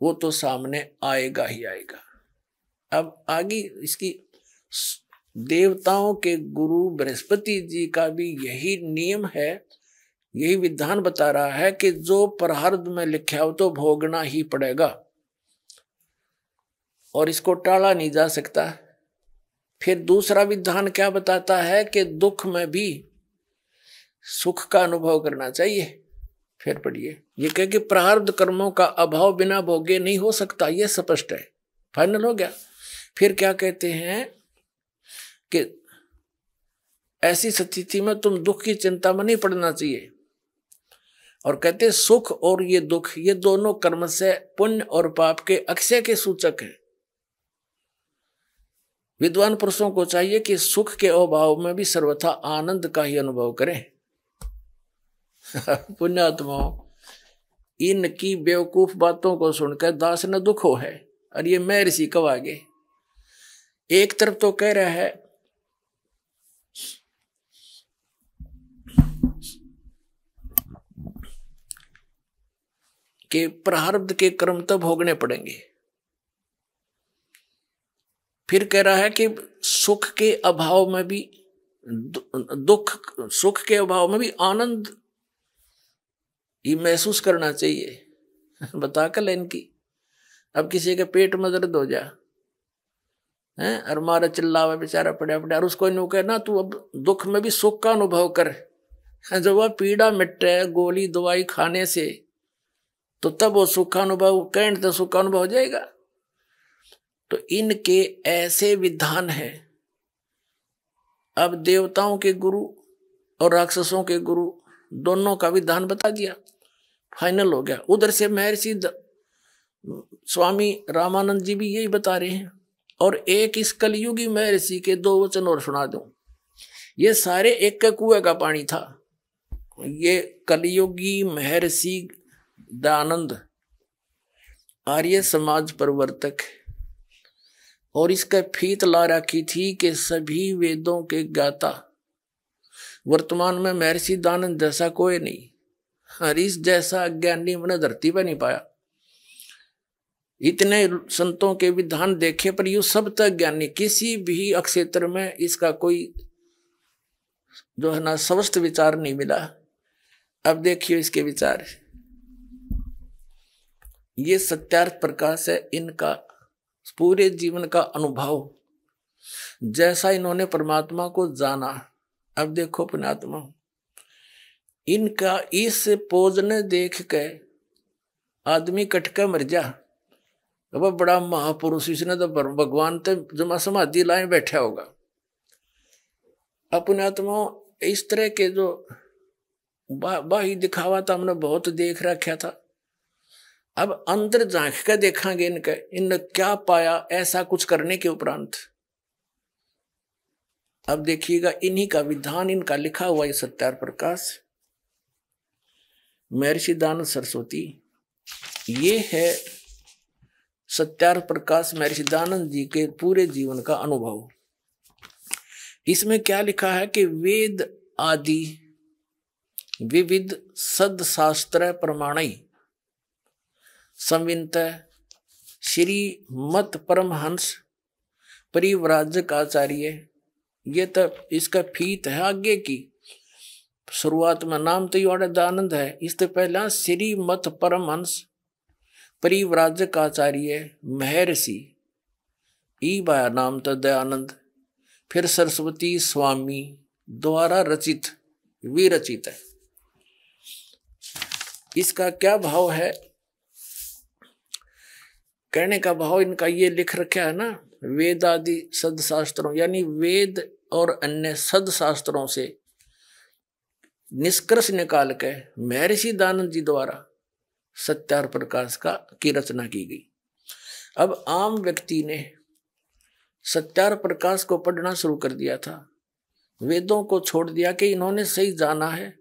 वो तो सामने आएगा ही आएगा अब आगे इसकी देवताओं के गुरु बृहस्पति जी का भी यही नियम है यही विधान बता रहा है कि जो प्रहार्द में लिखा हो तो भोगना ही पड़ेगा और इसको टाला नहीं जा सकता फिर दूसरा विधान क्या बताता है कि दुख में भी सुख का अनुभव करना चाहिए फिर पढ़िए ये कह कि प्रहार्द कर्मों का अभाव बिना भोगे नहीं हो सकता ये स्पष्ट है फाइनल हो गया फिर क्या कहते हैं कि ऐसी स्थिति में तुम दुख की चिंता में नहीं पड़ना चाहिए और कहते सुख और ये दुख ये दोनों कर्म से पुण्य और पाप के अक्षय के सूचक हैं विद्वान पुरुषों को चाहिए कि सुख के अभाव में भी सर्वथा आनंद का ही अनुभव करें *laughs* पुण्यात्माओं इनकी बेवकूफ बातों को सुनकर दास न दुख हो है और ये मैं ऋषि कब आगे एक तरफ तो कह रहा है कि प्रारब्ध के कर्म तो भोगने पड़ेंगे फिर कह रहा है कि सुख के अभाव में भी दुख सुख के अभाव में भी आनंद ही महसूस करना चाहिए *laughs* बता कर इनकी अब किसी के पेट में दर्द हो जाए है और मारा चिल्ला हुआ बेचारा पड़ा पड़ा और उसको यूँ कहे ना तू अब दुख में भी सुख का अनुभव कर *laughs* जब वह पीड़ा मिटे गोली दवाई खाने से तो तब वो सुखानुभव कैंट तो सुखानुभव हो जाएगा तो इनके ऐसे विधान है अब देवताओं के गुरु और राक्षसों के गुरु दोनों का विधान बता दिया फाइनल हो गया उधर से महर्षि स्वामी रामानंद जी भी यही बता रहे हैं और एक इस कलयुगी महर्षि के दो वचन और सुना दूं ये सारे एक के कुएं का पानी था ये कलयुगी महर्षि दानंद आर्य समाज प्रवर्तक और इसका फीत ला रखी थी कि सभी वेदों के गाता वर्तमान में महर्षि दानंद जैसा कोई नहीं हरीश जैसा अज्ञानी मैंने धरती पर नहीं पाया इतने संतों के विधान देखे पर यू सब तक ज्ञानी किसी भी अक्षेत्र में इसका कोई जो है ना स्वस्थ विचार नहीं मिला अब देखिए इसके विचार ये सत्यार्थ प्रकाश है इनका पूरे जीवन का अनुभव जैसा इन्होंने परमात्मा को जाना अब देखो पुणात्मा इनका इस पोज ने देख के आदमी कटका मर जा तो वह बड़ा महापुरुष इसने तो भगवान तो जमा समाधि लाए बैठा होगा अपने आत्माओं इस तरह के जो बाही दिखावा था तो हमने बहुत देख रखा था अब अंदर झांक के देखेंगे इनके इनने क्या पाया ऐसा कुछ करने के उपरांत अब देखिएगा इन्हीं का विधान इनका लिखा हुआ है सत्यार प्रकाश महर्षिदान सरस्वती ये है सत्यार प्रकाश महर्षिदानंद जी के पूरे जीवन का अनुभव इसमें क्या लिखा है कि वेद आदि विविध सदशास्त्र प्रमाणी संविंत श्री मत परमहंस परिवराजक आचार्य ये तो इसका फीत है आगे की शुरुआत में नाम तो दानंद है इससे पहला श्री मत परमहंस आचार्य महर्षि ई नाम तो दयानंद फिर सरस्वती स्वामी द्वारा रचित विरचित है इसका क्या भाव है कहने का भाव इनका ये लिख रखा है ना वेद आदि सदशास्त्रों यानी वेद और अन्य सदशास्त्रों से निष्कर्ष निकाल के महर्षि दानंद जी द्वारा सत्यार प्रकाश का की रचना की गई अब आम व्यक्ति ने सत्यार प्रकाश को पढ़ना शुरू कर दिया था वेदों को छोड़ दिया कि इन्होंने सही जाना है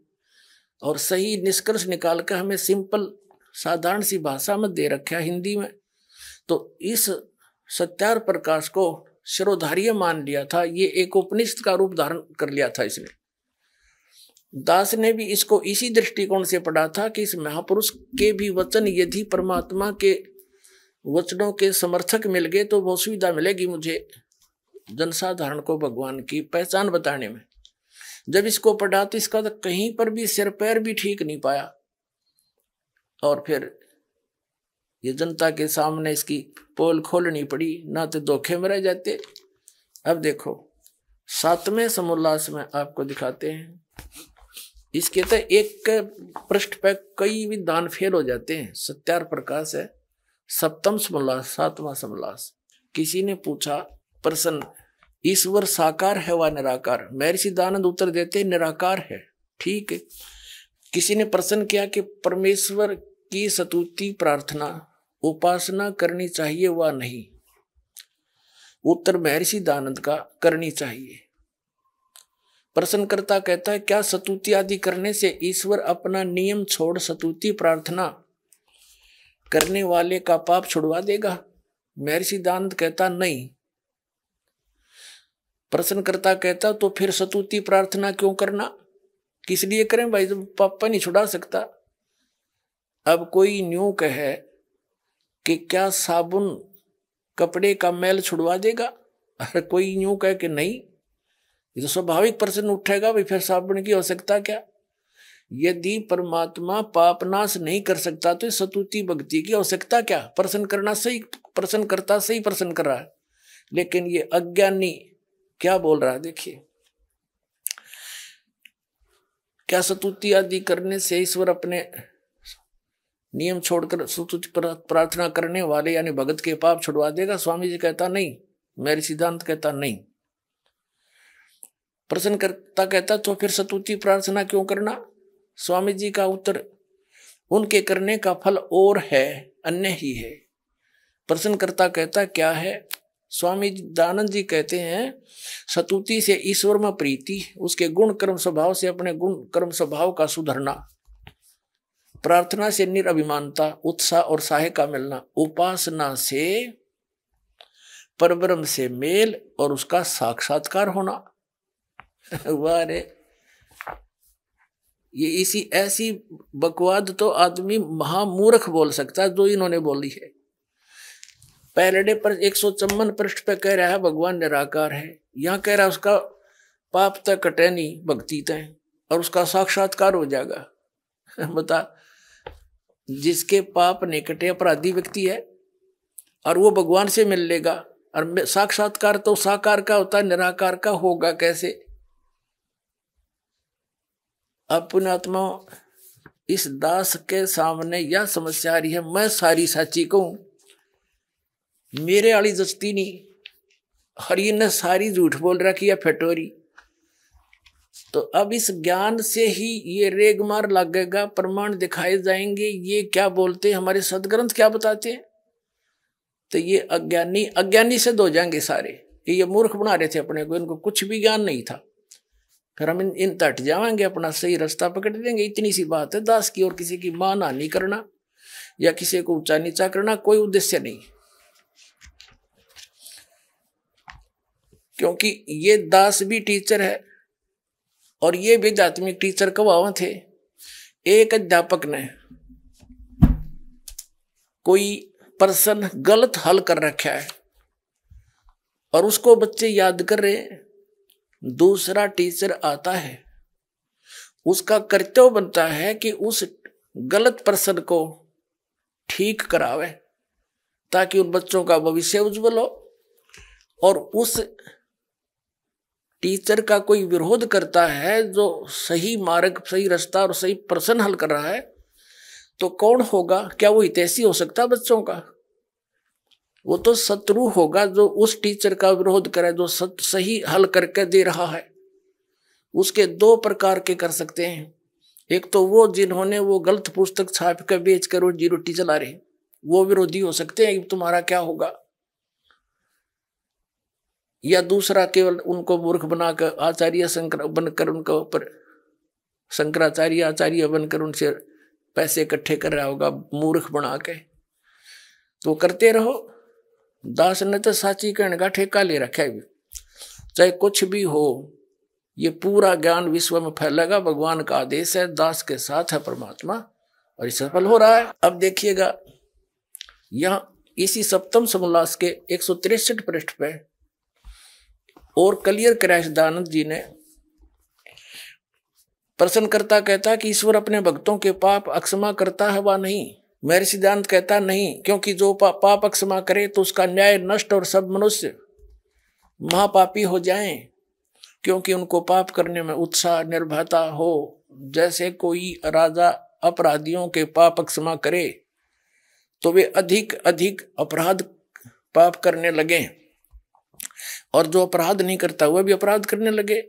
और सही निष्कर्ष निकाल कर हमें सिंपल साधारण सी भाषा में दे रखा हिंदी में तो इस सत्यार प्रकाश को शिरोधार्य मान लिया था ये एक उपनिष्ठ का रूप धारण कर लिया था इसने दास ने भी इसको इसी दृष्टिकोण से पढ़ा था कि इस महापुरुष के भी वचन यदि परमात्मा के वचनों के समर्थक मिल गए तो बहुत सुविधा मिलेगी मुझे जनसाधारण को भगवान की पहचान बताने में जब इसको पढ़ा तो इसका तो कहीं पर भी सिर पैर भी ठीक नहीं पाया और फिर ये जनता के सामने इसकी पोल खोलनी पड़ी ना तो धोखे में रह जाते अब देखो सातवें समोल्लास में आपको दिखाते हैं इसके तो एक पृष्ठ पर कई भी दान फेल हो जाते हैं सत्यार प्रकाश है सप्तम समोल्लास सातवां समोल्लास किसी ने पूछा प्रश्न ईश्वर साकार है व निराकार महर्षि दानंद उत्तर देते निराकार है ठीक है किसी ने प्रश्न किया कि परमेश्वर की सतुति प्रार्थना उपासना करनी चाहिए व नहीं उत्तर महर्षि दानंद का करनी चाहिए प्रश्नकर्ता कहता है क्या सतुति आदि करने से ईश्वर अपना नियम छोड़ सतुति प्रार्थना करने वाले का पाप छुड़वा देगा महर्षि दांत कहता नहीं प्रश्नकर्ता कहता तो फिर सतुति प्रार्थना क्यों करना किस लिए करें भाई जब पापा नहीं छुड़ा सकता अब कोई न्यू कहे कि क्या साबुन कपड़े का मैल छुड़वा देगा अरे *laughs* कोई यूं कहे कि नहीं ये तो स्वाभाविक प्रश्न उठेगा भी फिर साबुन की आवश्यकता क्या यदि परमात्मा पापनाश नहीं कर सकता तो सतुति भक्ति की आवश्यकता क्या प्रश्न करना सही प्रश्न करता सही प्रश्न कर रहा है लेकिन ये अज्ञानी क्या बोल रहा है देखिए क्या सतुति आदि करने से ईश्वर अपने नियम छोड़कर सतुति प्रार्थना करने वाले यानी भगत के पाप छुड़वा देगा स्वामी जी कहता नहीं मेरे सिद्धांत कहता नहीं प्रश्न करता कहता तो फिर सतुति प्रार्थना क्यों करना स्वामी जी का उत्तर उनके करने का फल और है अन्य ही है प्रश्न करता कहता क्या है स्वामी दानंद जी कहते हैं सतुति से ईश्वर में प्रीति उसके गुण कर्म स्वभाव से अपने गुण कर्म स्वभाव का सुधरना प्रार्थना से निरभिमानता उत्साह और साहे का मिलना उपासना से परब्रह्म से मेल और उसका साक्षात्कार होना *laughs* वाह ये इसी ऐसी बकवाद तो आदमी महामूर्ख बोल सकता है जो इन्होंने बोली है पैरडे पर एक सौ चम्बन पृष्ठ पे कह रहा है भगवान निराकार है यहाँ कह रहा है उसका पाप तक कटे नहीं भक्ति तय और उसका साक्षात्कार हो जाएगा *laughs* बता जिसके पाप निकटे कटे अपराधी व्यक्ति है और वो भगवान से मिल लेगा और साक्षात्कार तो साकार का होता है निराकार का होगा कैसे अपने आत्मा इस दास के सामने यह समस्या आ रही है मैं सारी साची कहूं मेरे वाली दस्ती नहीं हरी ने सारी झूठ बोल रखी है फटोरी तो अब इस ज्ञान से ही ये रेग मार लगेगा प्रमाण दिखाए जाएंगे ये क्या बोलते हैं हमारे सदग्रंथ क्या बताते हैं तो ये अज्ञानी अज्ञानी से दो जाएंगे सारे कि ये मूर्ख बना रहे थे अपने को इनको कुछ भी ज्ञान नहीं था फिर हम इन तट जावेंगे अपना सही रास्ता पकड़ देंगे इतनी सी बात है दास की और किसी की मान हानि करना या किसी को ऊंचा नीचा करना कोई उद्देश्य नहीं क्योंकि ये दास भी टीचर है और ये भी आध्यात्मिक टीचर कब थे एक अध्यापक ने कोई पर्सन गलत हल कर रखा है और उसको बच्चे याद कर रहे हैं दूसरा टीचर आता है उसका कर्तव्य बनता है कि उस गलत पर्सन को ठीक करावे ताकि उन बच्चों का भविष्य उज्जवल हो और उस टीचर का कोई विरोध करता है जो सही मार्ग सही रास्ता और सही प्रश्न हल कर रहा है तो कौन होगा क्या वो हितैषी हो सकता है बच्चों का वो तो शत्रु होगा जो उस टीचर का विरोध करे जो सत, सही हल करके दे रहा है उसके दो प्रकार के कर सकते हैं एक तो वो जिन्होंने वो गलत पुस्तक छाप कर बेच कर वो जीरो टी चला रहे वो विरोधी हो सकते हैं तुम्हारा क्या होगा या दूसरा केवल उनको मूर्ख बनाकर आचार्य शंकर बनकर उनके ऊपर शंकराचार्य आचार्य बनकर उनसे पैसे इकट्ठे कर रहा होगा मूर्ख बना के तो करते रहो दास ने तो साची कहने का ठेका ले रखा है चाहे कुछ भी हो ये पूरा ज्ञान विश्व में फैलेगा भगवान का आदेश है दास के साथ है परमात्मा और इस सफल हो रहा है अब देखिएगा यहाँ इसी सप्तम समोल्लास के एक सौ तिरसठ पृष्ठ पे और कलियर दानंद जी ने प्रश्न करता कहता कि ईश्वर अपने भक्तों के पाप अक्षमा करता है वा नहीं मेरे सिद्धांत कहता नहीं क्योंकि जो पाप क्षमा करे तो उसका न्याय नष्ट और सब मनुष्य महापापी हो जाए क्योंकि उनको पाप करने में उत्साह निर्भरता हो जैसे कोई राजा अपराधियों के पाप क्षमा करे तो वे अधिक अधिक अपराध पाप करने लगे और जो अपराध नहीं करता वह भी अपराध करने लगे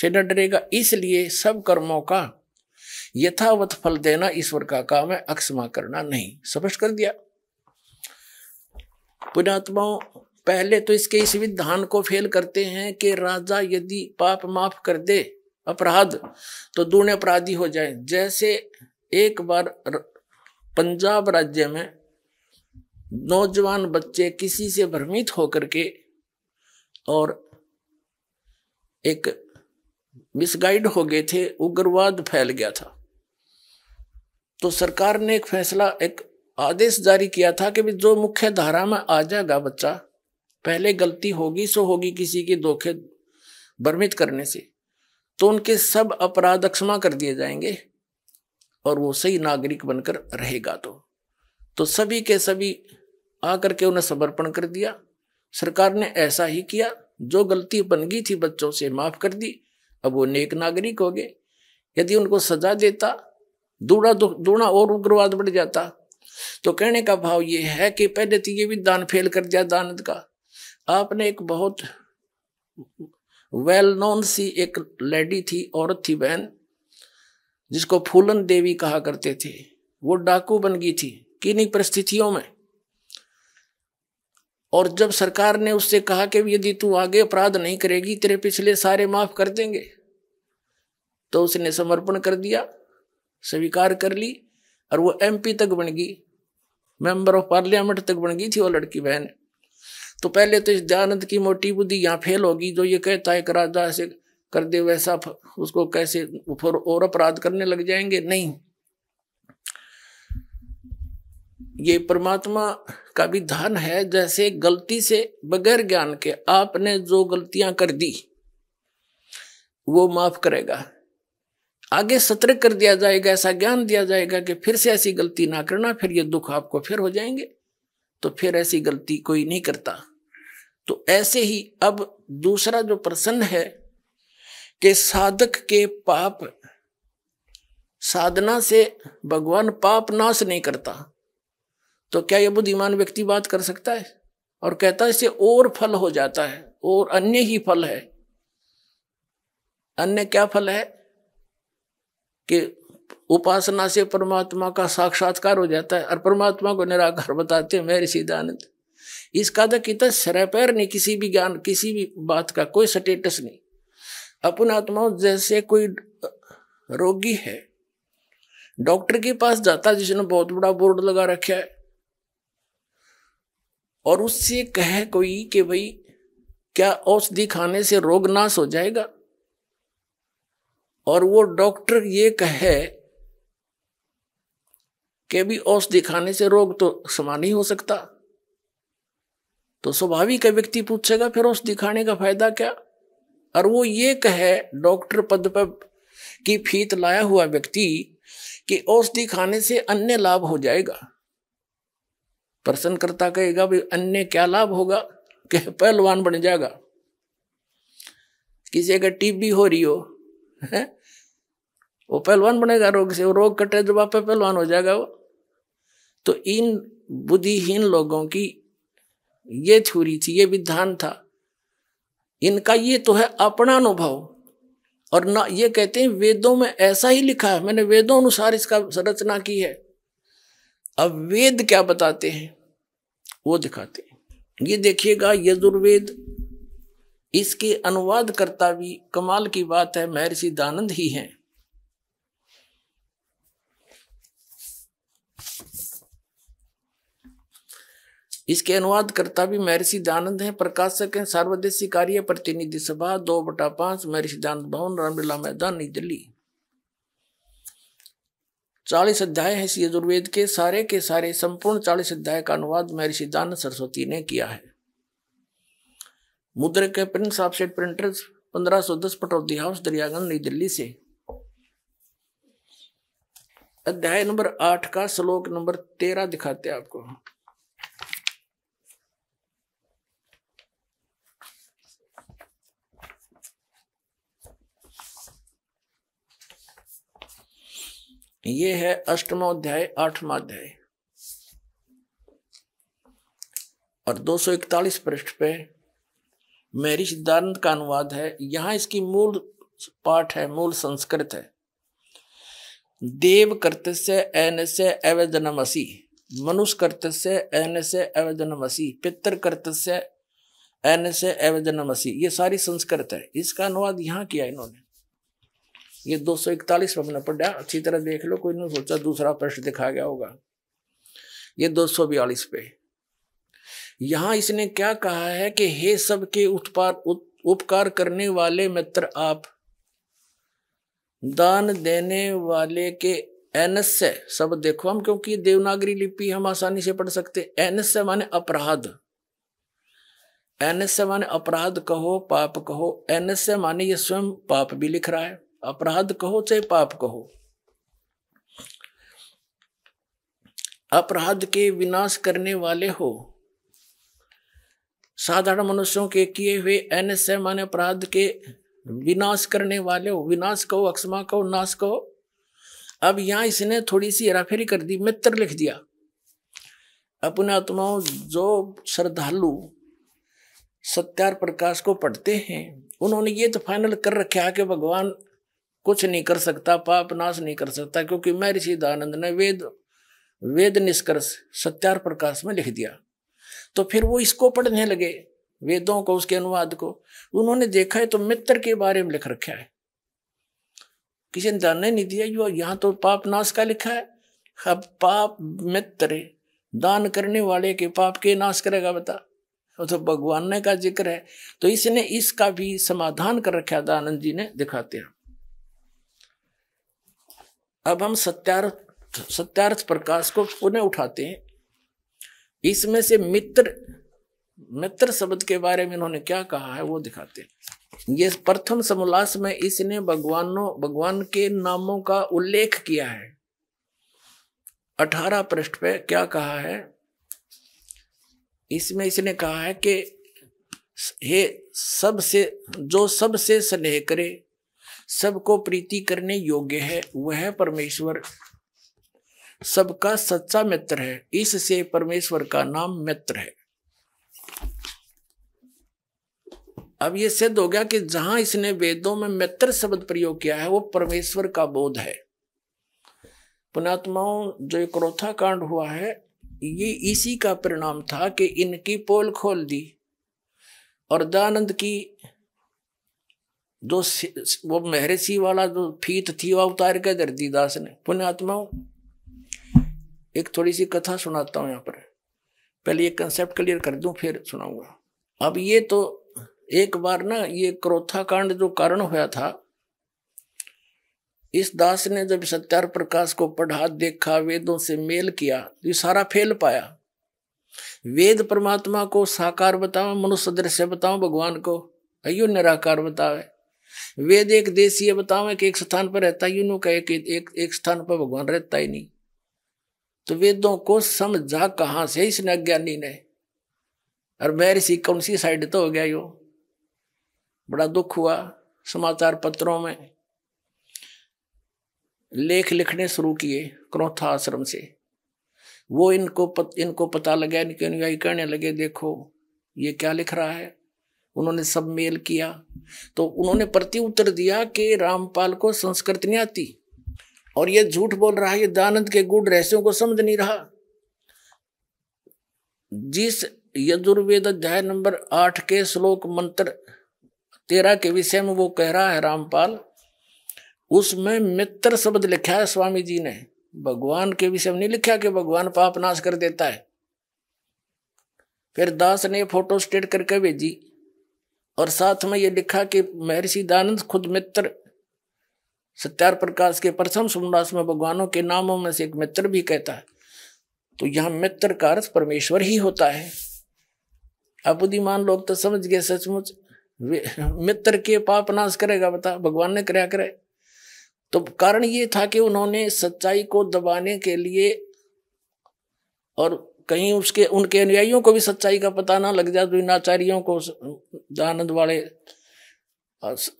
से न डरेगा इसलिए सब कर्मों का यथावत फल देना ईश्वर का काम है अक्षमा करना नहीं स्पष्ट कर दिया पुणात्मा पहले तो इसके इस विधान को फेल करते हैं कि राजा यदि पाप माफ कर दे अपराध तो दूर्ण अपराधी हो जाए जैसे एक बार पंजाब राज्य में नौजवान बच्चे किसी से भ्रमित होकर के और एक मिसगाइड हो गए थे उग्रवाद फैल गया था तो सरकार ने एक फैसला एक आदेश जारी किया था कि जो मुख्य धारा में आ जाएगा बच्चा पहले गलती होगी सो होगी किसी के धोखे भ्रमित करने से तो उनके सब अपराध क्षमा कर दिए जाएंगे और वो सही नागरिक बनकर रहेगा तो तो सभी के सभी आकर के उन्हें समर्पण कर दिया सरकार ने ऐसा ही किया जो गलती बन गई थी बच्चों से माफ़ कर दी अब वो नेक नागरिक हो गए यदि उनको सजा देता दूड़ा दूड़ा और उग्रवाद बढ़ जाता तो कहने का भाव ये है कि पहले तो ये भी दान फेल कर दिया दानद का आपने एक बहुत वेल नोन सी एक लेडी थी औरत थी बहन जिसको फूलन देवी कहा करते थे वो डाकू बन गई थी किन्हीं परिस्थितियों में और जब सरकार ने उससे कहा कि यदि तू आगे अपराध नहीं करेगी तेरे पिछले सारे माफ कर देंगे तो उसने समर्पण कर दिया स्वीकार कर ली और वो एमपी तक बन गई मेंबर ऑफ पार्लियामेंट तक बन गई थी वो लड़की बहन तो पहले तो इस दयानंद की मोटी बुद्धि यहाँ फेल होगी जो ये कहता है राजा ऐसे कर दे वैसा उसको कैसे और अपराध करने लग जाएंगे नहीं ये परमात्मा का भी धन है जैसे गलती से बगैर ज्ञान के आपने जो गलतियां कर दी वो माफ करेगा आगे सतर्क कर दिया जाएगा ऐसा ज्ञान दिया जाएगा कि फिर से ऐसी गलती ना करना फिर ये दुख आपको फिर हो जाएंगे तो फिर ऐसी गलती कोई नहीं करता तो ऐसे ही अब दूसरा जो प्रसन्न है कि साधक के पाप साधना से भगवान पाप नाश नहीं करता तो क्या यह बुद्धिमान व्यक्ति बात कर सकता है और कहता है इससे और फल हो जाता है और अन्य ही फल है अन्य क्या फल है कि उपासना से परमात्मा का साक्षात्कार हो जाता है और परमात्मा को निराकार बताते हैं मेरे ऋषिदानंद इस कादा की तरह तो सरपैर नहीं किसी भी ज्ञान किसी भी बात का कोई स्टेटस नहीं अपन आत्मा जैसे कोई रोगी है डॉक्टर के पास जाता जिसने बहुत बड़ा बोर्ड लगा रखा है और उससे कहे कोई कि भाई क्या औषधि खाने से रोग नाश हो जाएगा और वो डॉक्टर ये कहे कि भी औस दिखाने से रोग तो समान ही हो सकता तो स्वाभाविक व्यक्ति पूछेगा फिर औस दिखाने का फायदा क्या और वो ये कहे डॉक्टर पद पर की फीत लाया हुआ व्यक्ति कि औषधि खाने से अन्य लाभ हो जाएगा प्रसन्नकर्ता करता कहेगा भी अन्य क्या लाभ होगा कि पहलवान बन जाएगा किसी अगर टीबी हो रही हो *laughs* वो पहलवान बनेगा रोग से वो रोग कटे जब आप पहलवान हो जाएगा वो तो इन बुद्धिहीन लोगों की ये थ्योरी थी ये विधान था इनका ये तो है अपना अनुभव और ना ये कहते हैं वेदों में ऐसा ही लिखा है मैंने वेदों अनुसार इसका संरचना की है अब वेद क्या बताते हैं वो दिखाते हैं ये देखिएगा यजुर्वेद इसके अनुवाद करता भी कमाल की बात है महर्षि दानंद ही हैं इसके अनुवाद करता भी महर्षि दानंद हैं प्रकाशक हैं सार्वदेशी कार्य प्रतिनिधि सभा दो बटा पांच महर्षि दानंद भवन रामलीला मैदान नई दिल्ली चालीस अध्याय है यजुर्वेद के सारे के सारे संपूर्ण चालीस अध्याय का अनुवाद महर्षि दानंद सरस्वती ने किया है मुद्रक के प्रिंस ऑफसेट प्रिंटर्स पट पटौदी हाउस दरियागंज नई दिल्ली से अध्याय नंबर आठ का श्लोक नंबर तेरह दिखाते हैं आपको ये है अष्टमोध्याय आठवाध्याय और दो सौ इकतालीस पृष्ठ पे मेरी सिद्धांत का अनुवाद है यहाँ इसकी मूल पाठ है मूल संस्कृत है देव कर्तस्य से एन से अवैधनमसी मनुष्य कर्तस्य से एन से अवैधनमसी पितर कर्तस्य से एन से अवैधनमसी ये सारी संस्कृत है इसका अनुवाद यहाँ किया इन्होंने ये 241 सौ इकतालीस हमने पढ़ा अच्छी तरह देख लो कोई ने सोचा दूसरा प्रश्न दिखा गया होगा ये दो सौ बयालीस पे यहाँ इसने क्या कहा है कि हे सबके उत्पार उपकार करने वाले मित्र आप दान देने वाले के से सब देखो हम क्योंकि देवनागरी लिपि हम आसानी से पढ़ सकते एनस्य माने अपराध से माने अपराध कहो पाप कहो से माने ये स्वयं पाप भी लिख रहा है अपराध कहो चाहे पाप कहो अपराध के विनाश करने वाले हो साधारण मनुष्यों के किए हुए अन्य सामान्य अपराध के विनाश करने वाले हो विनाश कहो अक्षमा कहो नाश कहो अब यहाँ इसने थोड़ी सी हेराफेरी कर दी मित्र लिख दिया अपने आत्माओं जो श्रद्धालु सत्यार प्रकाश को पढ़ते हैं उन्होंने ये तो फाइनल कर रखा कि भगवान कुछ नहीं कर सकता पाप नाश नहीं कर सकता क्योंकि ऋषि दानंद ने वेद वेद निष्कर्ष सत्यार प्रकाश में लिख दिया तो फिर वो इसको पढ़ने लगे वेदों को उसके अनुवाद को उन्होंने देखा है तो मित्र के बारे में लिख रखा है किसी ने जानने नहीं दिया यो यहाँ तो पाप नाश का लिखा है अब पाप मित्र दान करने वाले के पाप के नाश करेगा बता वो तो भगवान ने का जिक्र है तो इसने इसका भी समाधान कर रखा दानंद जी ने दिखाते हैं अब हम सत्यार्थ सत्यार्थ प्रकाश को पुनः उठाते हैं इसमें से मित्र मित्र शब्द के बारे में इन्होंने क्या कहा है वो दिखाते हैं ये प्रथम समोल्लास में इसने भगवानों भगवान के नामों का उल्लेख किया है अठारह पृष्ठ पे क्या कहा है इसमें इसने कहा है कि हे सबसे जो सबसे स्नेह करे सबको प्रीति करने योग्य है वह परमेश्वर सबका सच्चा मित्र है इससे परमेश्वर का नाम मित्र है अब ये सिद्ध हो गया कि जहां इसने वेदों में मित्र शब्द प्रयोग किया है वो परमेश्वर का बोध है पुणात्माओं जो क्रोथा कांड हुआ है ये इसी का परिणाम था कि इनकी पोल खोल दी और दानंद की जो वो महर्षि वाला जो फीत थी वह उतार के दर दी दास ने पुण्यात्माओं एक थोड़ी सी कथा सुनाता हूँ यहाँ पर पहले ये कंसेप्ट क्लियर कर दू फिर सुनाऊंगा अब ये तो एक बार ना ये क्रोथा कांड जो कारण हुआ था इस दास ने जब सत्यार प्रकाश को पढ़ा देखा वेदों से मेल किया तो ये सारा फेल पाया वेद परमात्मा को साकार बताओ मनुष्य दृश्य बताओ भगवान को अयो निराकार बतावे वेद एक देशीय बताओ कि एक स्थान पर रहता नो कहे कि एक, एक स्थान पर भगवान रहता ही नहीं तो वेदों को समझा कहाँ से इसने अज्ञानी ने और महर्षि कौन सी साइड तो हो गया यो बड़ा दुख हुआ समाचार पत्रों में लेख लिखने शुरू किए क्रोथा आश्रम से वो इनको पत, इनको पता लगे इनके अनुयायी कहने लगे देखो ये क्या लिख रहा है उन्होंने सब मेल किया तो उन्होंने प्रति उत्तर दिया कि रामपाल को संस्कृत नहीं आती और ये झूठ बोल रहा है ये दानंद के गुड़ रहस्यों को समझ नहीं रहा जिस यजुर्वेद अध्याय नंबर आठ के श्लोक मंत्र तेरा के विषय में वो कह रहा है रामपाल उसमें मित्र शब्द लिखा है स्वामी जी ने भगवान के विषय में नहीं लिखा कि भगवान पाप नाश कर देता है फिर दास ने फोटो स्टेट करके भेजी और साथ में ये लिखा कि महर्षि दानंद खुद मित्र सत्यार प्रकाश के प्रथम सुमदास में भगवानों के नामों में से एक मित्र भी कहता है तो यहाँ मित्र का अर्थ परमेश्वर ही होता है अबुद्धिमान लोग तो समझ गए सचमुच मित्र के पाप नाश करेगा बता भगवान ने क्रिया करे तो कारण ये था कि उन्होंने सच्चाई को दबाने के लिए और कहीं उसके उनके अनुयायियों को भी सच्चाई का पता ना लग जाए तो इन आचार्यों को आनंद वाले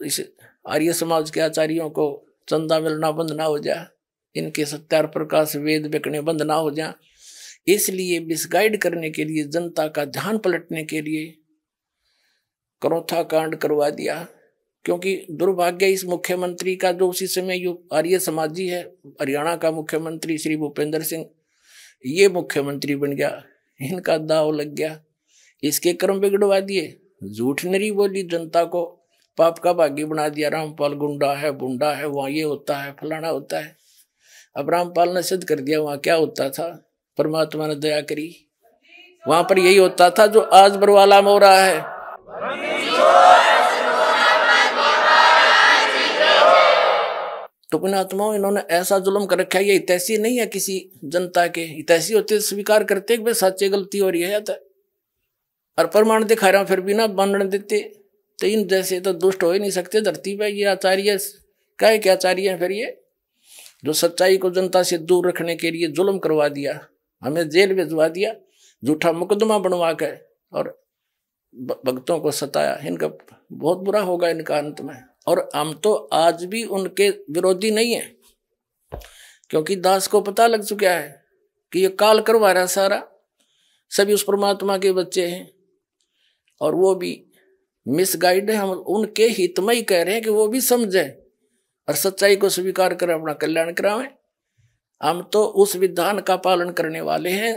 इसे आर्य समाज के आचार्यों को चंदा मिलना बंद ना हो जाए इनके सत्यार प्रकाश वेद बिकने बंद ना हो जाए इसलिए मिसगाइड करने के लिए जनता का ध्यान पलटने के लिए क्रोथा कांड करवा दिया क्योंकि दुर्भाग्य इस मुख्यमंत्री का जो उसी समय यु आर्य समाजी है हरियाणा का मुख्यमंत्री श्री भूपेंद्र सिंह ये मुख्यमंत्री बन गया इनका दाव लग गया इसके कर्म बिगड़वा दिए झूठ नरी बोली जनता को पाप का भागी बना दिया रामपाल गुंडा है बुंडा है वहाँ ये होता है फलाना होता है अब रामपाल ने सिद्ध कर दिया वहाँ क्या होता था परमात्मा ने दया करी वहाँ पर यही होता था जो आज बरवाला में हो रहा है तो आत्माओं इन्होंने ऐसा जुल्म कर रखा है ये इतैसी नहीं है किसी जनता के इतैसी होते स्वीकार करते कि भाई सच्चे गलती हो रही है या और प्रमाण दिखा रहा हूं फिर भी ना बनने देते तो इन जैसे तो दुष्ट हो ही नहीं सकते धरती पर ये आचार्य कहे के आचार्य है फिर ये जो सच्चाई को जनता से दूर रखने के लिए जुल्म करवा दिया हमें जेल भिजवा दिया झूठा मुकदमा बनवा कर और भक्तों को सताया इनका बहुत बुरा होगा इनका अंत में और हम तो आज भी उनके विरोधी नहीं हैं क्योंकि दास को पता लग चुका है कि ये काल करवा रहा सारा सभी उस परमात्मा के बच्चे हैं और वो भी मिसगाइड है हम उनके हित में ही कह रहे हैं कि वो भी समझें और सच्चाई को स्वीकार करें अपना कल्याण करावे हम तो उस विधान का पालन करने वाले हैं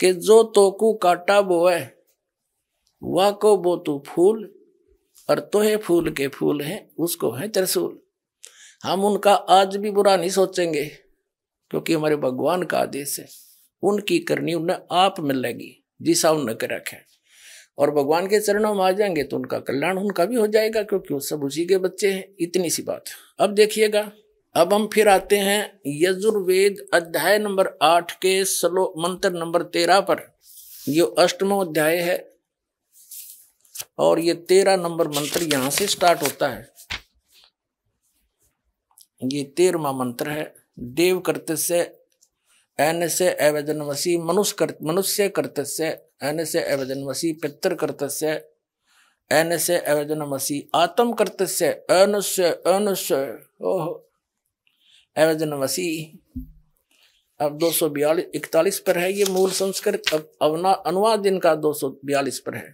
कि जो तोकू काटा बोए वाह को बो तू फूल और तोहे फूल के फूल हैं उसको है त्रिशूल हम उनका आज भी बुरा नहीं सोचेंगे क्योंकि हमारे भगवान का आदेश है उनकी करनी उन्हें आप मिलेगी जिसा उन्हें रखें और भगवान के चरणों में आ जाएंगे तो उनका कल्याण उनका भी हो जाएगा क्योंकि वो सब उसी के बच्चे हैं इतनी सी बात अब देखिएगा अब हम फिर आते हैं यजुर्वेद अध्याय नंबर आठ के सलो मंत्र नंबर तेरह पर ये अष्टमो अध्याय है और ये तेरह नंबर मंत्र यहां से स्टार्ट होता है ये तेरवा मंत्र है देव करते एन से एवेदन वसी मनुष्य कर मनुष्य कर्तस्य एन से एवजन वसी पितर कर्तस्य एन से एवेदन वसी आत्म कर्तस्य अनुष्य अनुष्य ओह एवेदन वसी अब दो सौ बयालीस इकतालीस पर है ये मूल संस्कृत अब अवना अनुवाद इनका दो सौ बयालीस पर है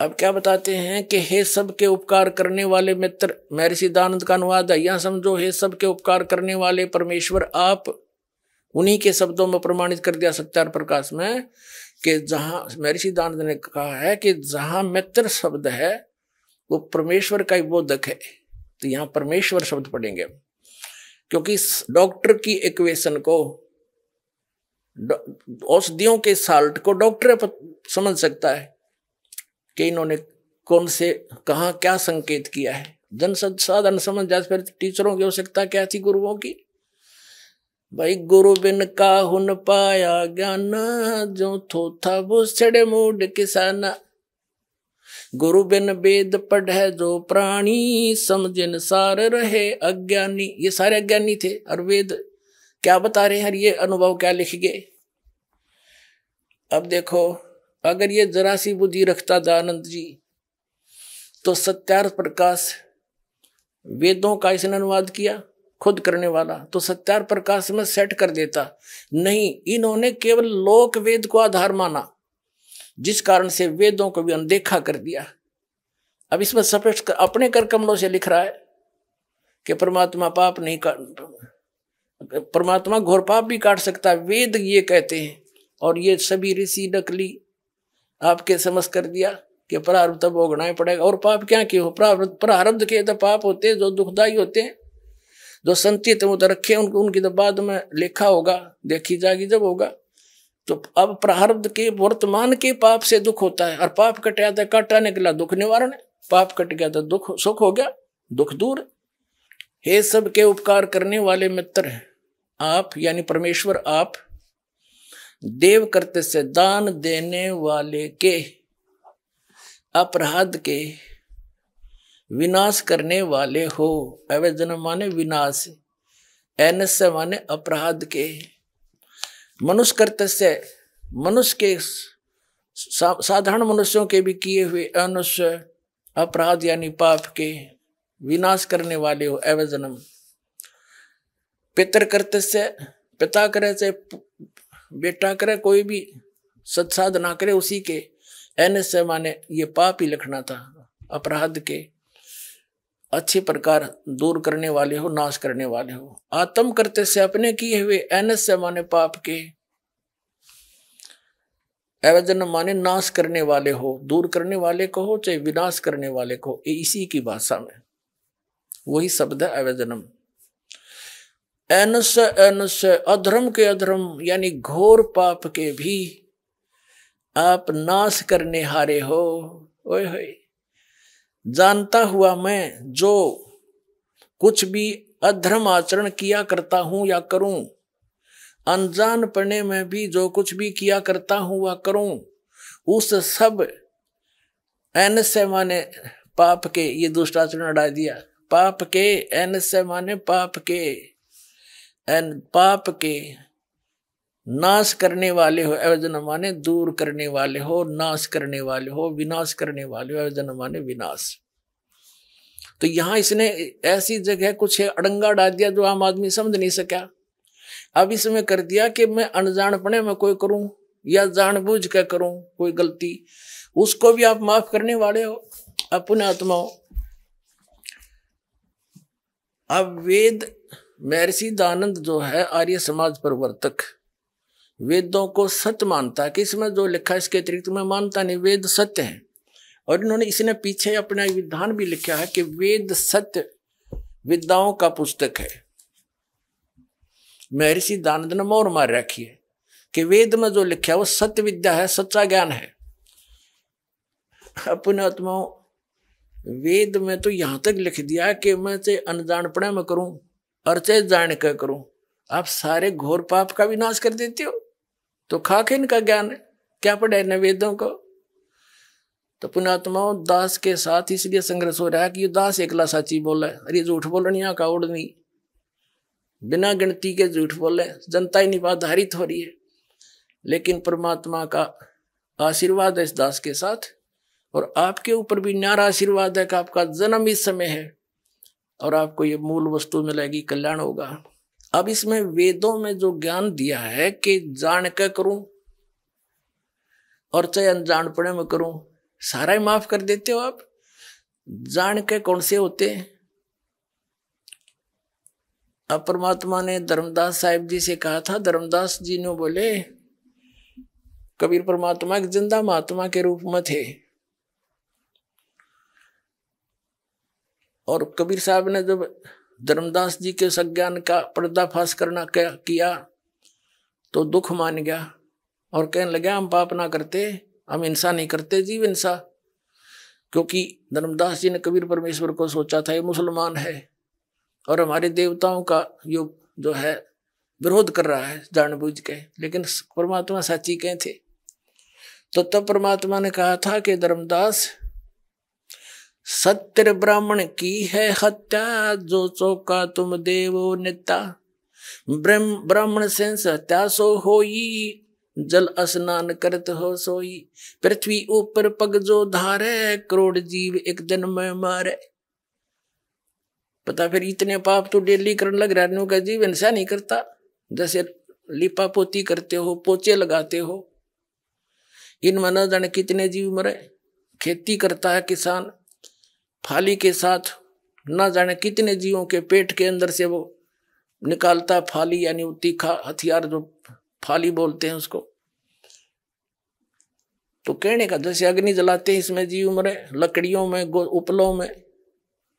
अब क्या बताते हैं कि हे सब के उपकार करने वाले मित्र महर्षिदानंद का अनुवाद है यह समझो हे सब के उपकार करने वाले परमेश्वर आप उन्हीं के शब्दों में प्रमाणित कर दिया सत्यार प्रकाश में कि जहाँ महर्षि दानंद ने कहा है कि जहाँ मित्र शब्द है वो परमेश्वर का ही बोधक है तो यहाँ परमेश्वर शब्द पढ़ेंगे क्योंकि डॉक्टर की इक्वेशन को औषधियों के साल्ट को डॉक्टर समझ सकता है कि इन्होंने कौन से कहाँ क्या संकेत किया है जन साधन समझ जाते फिर टीचरों की आवश्यकता क्या थी गुरुओं की भाई गुरु बिन का हुन पाया ज्ञान जो थोथा वो छड़े मूड किसान गुरु बिन वेद पढ़े जो प्राणी समझिन सार रहे अज्ञानी ये सारे अज्ञानी थे और वेद क्या बता रहे हैं ये अनुभव क्या लिख गए अब देखो अगर ये जरा सी बुद्धि रखता दयानंद जी तो सत्यार्थ प्रकाश वेदों का इसने अनुवाद किया खुद करने वाला तो सत्यार प्रकाश में सेट कर देता नहीं इन्होंने केवल लोक वेद को आधार माना जिस कारण से वेदों को भी अनदेखा कर दिया अब इसमें स्पष्ट अपने कर कमलों से लिख रहा है कि परमात्मा पाप नहीं काट परमात्मा घोर पाप भी काट सकता वेद ये कहते हैं और ये सभी ऋषि नकली आपके समझ कर दिया कि प्रारब्ध भोगना ही पड़ेगा और पाप क्या क्यों हो प्रारब्ध प्रारब्ध के तो पाप होते हैं जो दुखदायी होते हैं जो संतित वो तो रखे उनको उनकी तो बाद में लिखा होगा देखी जाएगी जब होगा तो अब प्रारब्ध के वर्तमान के पाप से दुख होता है और पाप कटाया तो काटा निकला दुख निवारण पाप कट गया तो दुख सुख हो गया दुख दूर हे सब के उपकार करने वाले मित्र हैं आप यानी परमेश्वर आप देव करते से दान देने वाले के अपराध के विनाश करने वाले हो अवैजन माने विनाश एन से माने अपराध के मनुष्य करते से मनुष्य के साधारण मनुष्यों के भी किए हुए अनुष्य अपराध यानी पाप के विनाश करने वाले हो अवैजनम पितर करते से पिता करे से बेटा करे कोई भी सत्साध ना करे उसी के एन एस माने ये पाप ही लिखना था अपराध के अच्छे प्रकार दूर करने वाले हो नाश करने वाले हो आत्म करते से अपने किए हुए एनस से माने पाप के एवजन माने नाश करने वाले हो दूर करने वाले को हो चाहे विनाश करने वाले को इसी की भाषा में वही शब्द है एवजनम अनस अनस अधर्म के अधर्म यानी घोर पाप के भी आप नाश करने हारे हो ओए होए जानता हुआ मैं जो कुछ भी अधर्म आचरण किया करता हूं या करूं अनजान पड़ने में भी जो कुछ भी किया करता हूं वह करूं उस सब एन से माने पाप के ये दुष्टाचरण अड़ा दिया पाप के एन से माने पाप के पाप के नाश करने वाले हो एवजन माने दूर करने वाले हो नाश करने वाले हो विनाश करने वाले हो अवजन माने विनाश तो यहां इसने ऐसी जगह कुछ अड़ंगा डाल दिया जो आम आदमी समझ नहीं सका अब इसमें कर दिया कि मैं अनजानपने में कोई करूं या जानबूझ कर करूं कोई गलती उसको भी आप माफ करने वाले हो अपने आत्माओं अब वेद महर्षि दानंद जो है आर्य समाज प्रवर्तक वेदों को सत्य मानता कि इसमें जो लिखा इसके अतिरिक्त में मानता नहीं वेद सत्य है और इन्होंने इसने पीछे अपना विधान भी लिखा है कि वेद सत्य विद्याओं का पुस्तक है महर्षि दानंद ने मोर मार रखी है कि वेद में जो लिखा है वो सत्य विद्या है सच्चा ज्ञान है अपने आत्माओं वेद में तो यहां तक लिख दिया कि मैं अनजान पढ़ा मैं करूं और जान कर करूं आप सारे घोर पाप का विनाश कर देते हो तो खा के इनका ज्ञान है क्या पढ़े नवेदों को तो पुणात्माओं दास के साथ इसलिए संघर्ष हो रहा है कि ये दास एकला साची बोला है अरे झूठ बोलनी का उड़ नहीं बिना गिनती के झूठ बोले जनता ही निपाधारित हो रही है लेकिन परमात्मा का आशीर्वाद है इस दास के साथ और आपके ऊपर भी न्यारा आशीर्वाद है कि आपका जन्म इस समय है और आपको ये मूल वस्तु मिलेगी कल्याण होगा अब इसमें वेदों में जो ज्ञान दिया है कि जान के करूं और चाहे पड़े में करूं सारा ही माफ कर देते हो आप जान के कौन से होते अब परमात्मा ने धर्मदास साहिब जी से कहा था धर्मदास जी ने बोले कबीर परमात्मा एक जिंदा महात्मा के रूप में थे और कबीर साहब ने जब धर्मदास जी के संज्ञान का पर्दाफाश करना किया तो दुख मान गया और कहने लगे हम पाप ना करते हम हिंसा नहीं करते जीव हिंसा क्योंकि धर्मदास जी ने कबीर परमेश्वर को सोचा था ये मुसलमान है और हमारे देवताओं का यो जो है विरोध कर रहा है जानबूझ के लेकिन परमात्मा साची कहे थे तो तब परमात्मा ने कहा था कि धर्मदास सत्य ब्राह्मण की है हत्या जो चौका तुम देवो नेता ब्रह्म ब्राह्मण से हत्या सो होई जल स्नान करत हो सोई पृथ्वी ऊपर पग जो धारे करोड़ जीव एक दिन में मारे पता फिर इतने पाप तो डेली करने लग रहा का जीव हिंसा नहीं करता जैसे लिपा पोती करते हो पोचे लगाते हो इन मना जाने कितने जीव मरे खेती करता है किसान फाली के साथ ना जाने कितने जीवों के पेट के अंदर से वो निकालता फाली यानी तीखा हथियार जो फाली बोलते हैं उसको तो कहने का जैसे अग्नि जलाते हैं इसमें जीव मरे लकड़ियों में उपलों में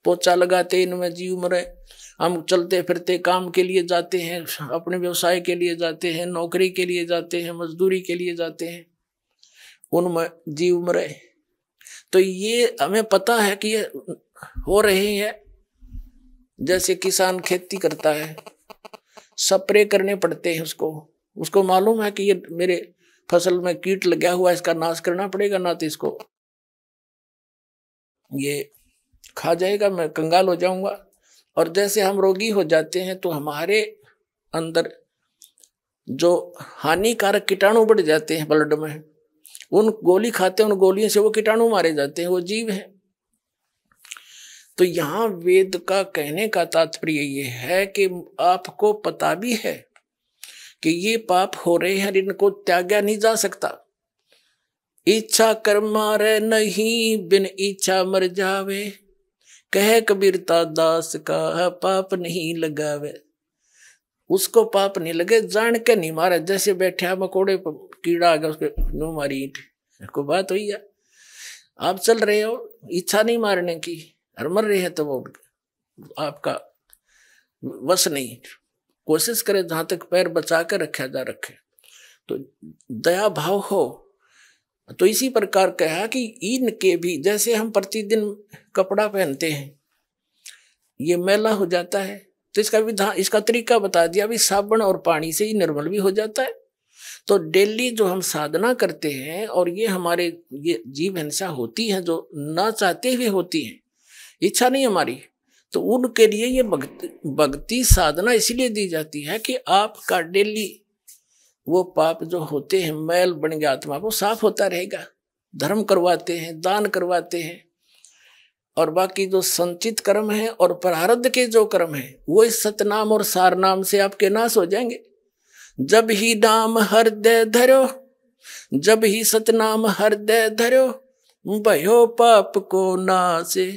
पोचा लगाते इनमें जीव मरे हम चलते फिरते काम के लिए जाते हैं अपने व्यवसाय के लिए जाते हैं नौकरी के लिए जाते हैं मजदूरी के लिए जाते हैं उनमें जीव मरे तो ये हमें पता है कि ये हो रही है जैसे किसान खेती करता है स्प्रे करने पड़ते हैं उसको उसको मालूम है कि ये मेरे फसल में कीट लगा हुआ इसका नाश करना पड़ेगा ना तो इसको ये खा जाएगा मैं कंगाल हो जाऊंगा और जैसे हम रोगी हो जाते हैं तो हमारे अंदर जो हानिकारक कीटाणु बढ़ जाते हैं ब्लड में उन गोली खाते हैं उन गोलियों से वो कीटाणु मारे जाते हैं वो जीव है तो यहां वेद का कहने का तात्पर्य ये है कि आपको पता भी है कि ये पाप हो रहे हैं इनको त्यागा नहीं जा सकता इच्छा कर्मा रह नहीं बिन इच्छा मर जावे कह कबीरता दास का पाप नहीं लगावे उसको पाप नहीं लगे जान के नहीं मारा जैसे बैठे मकोड़े कीड़ा आ गया उसके नो मारी ईट को बात हुई है आप चल रहे हो इच्छा नहीं मारने की और मर रहे हैं तो वो आपका बस नहीं कोशिश करे जहाँ तक पैर बचा कर रखा जा रखे तो दया भाव हो तो इसी प्रकार कहा कि इनके भी जैसे हम प्रतिदिन कपड़ा पहनते हैं ये मेला हो जाता है तो इसका विधान इसका तरीका बता दिया अभी साबुन और पानी से ही निर्मल भी हो जाता है तो डेली जो हम साधना करते हैं और ये हमारे ये जीव हिंसा होती है जो ना चाहते हुए होती है इच्छा नहीं हमारी तो उनके लिए ये भक्ति भक्ति साधना इसलिए दी जाती है कि आपका डेली वो पाप जो होते हैं मैल बन गया आत्मा वो साफ होता रहेगा धर्म करवाते हैं दान करवाते हैं और बाकी जो संचित कर्म है और प्रारब्ध के जो कर्म है वो इस सतनाम और सारनाम से आपके नाश हो जाएंगे जब ही नाम हृदय धरो जब ही सतनाम हृदय धरो भयो पाप को नासे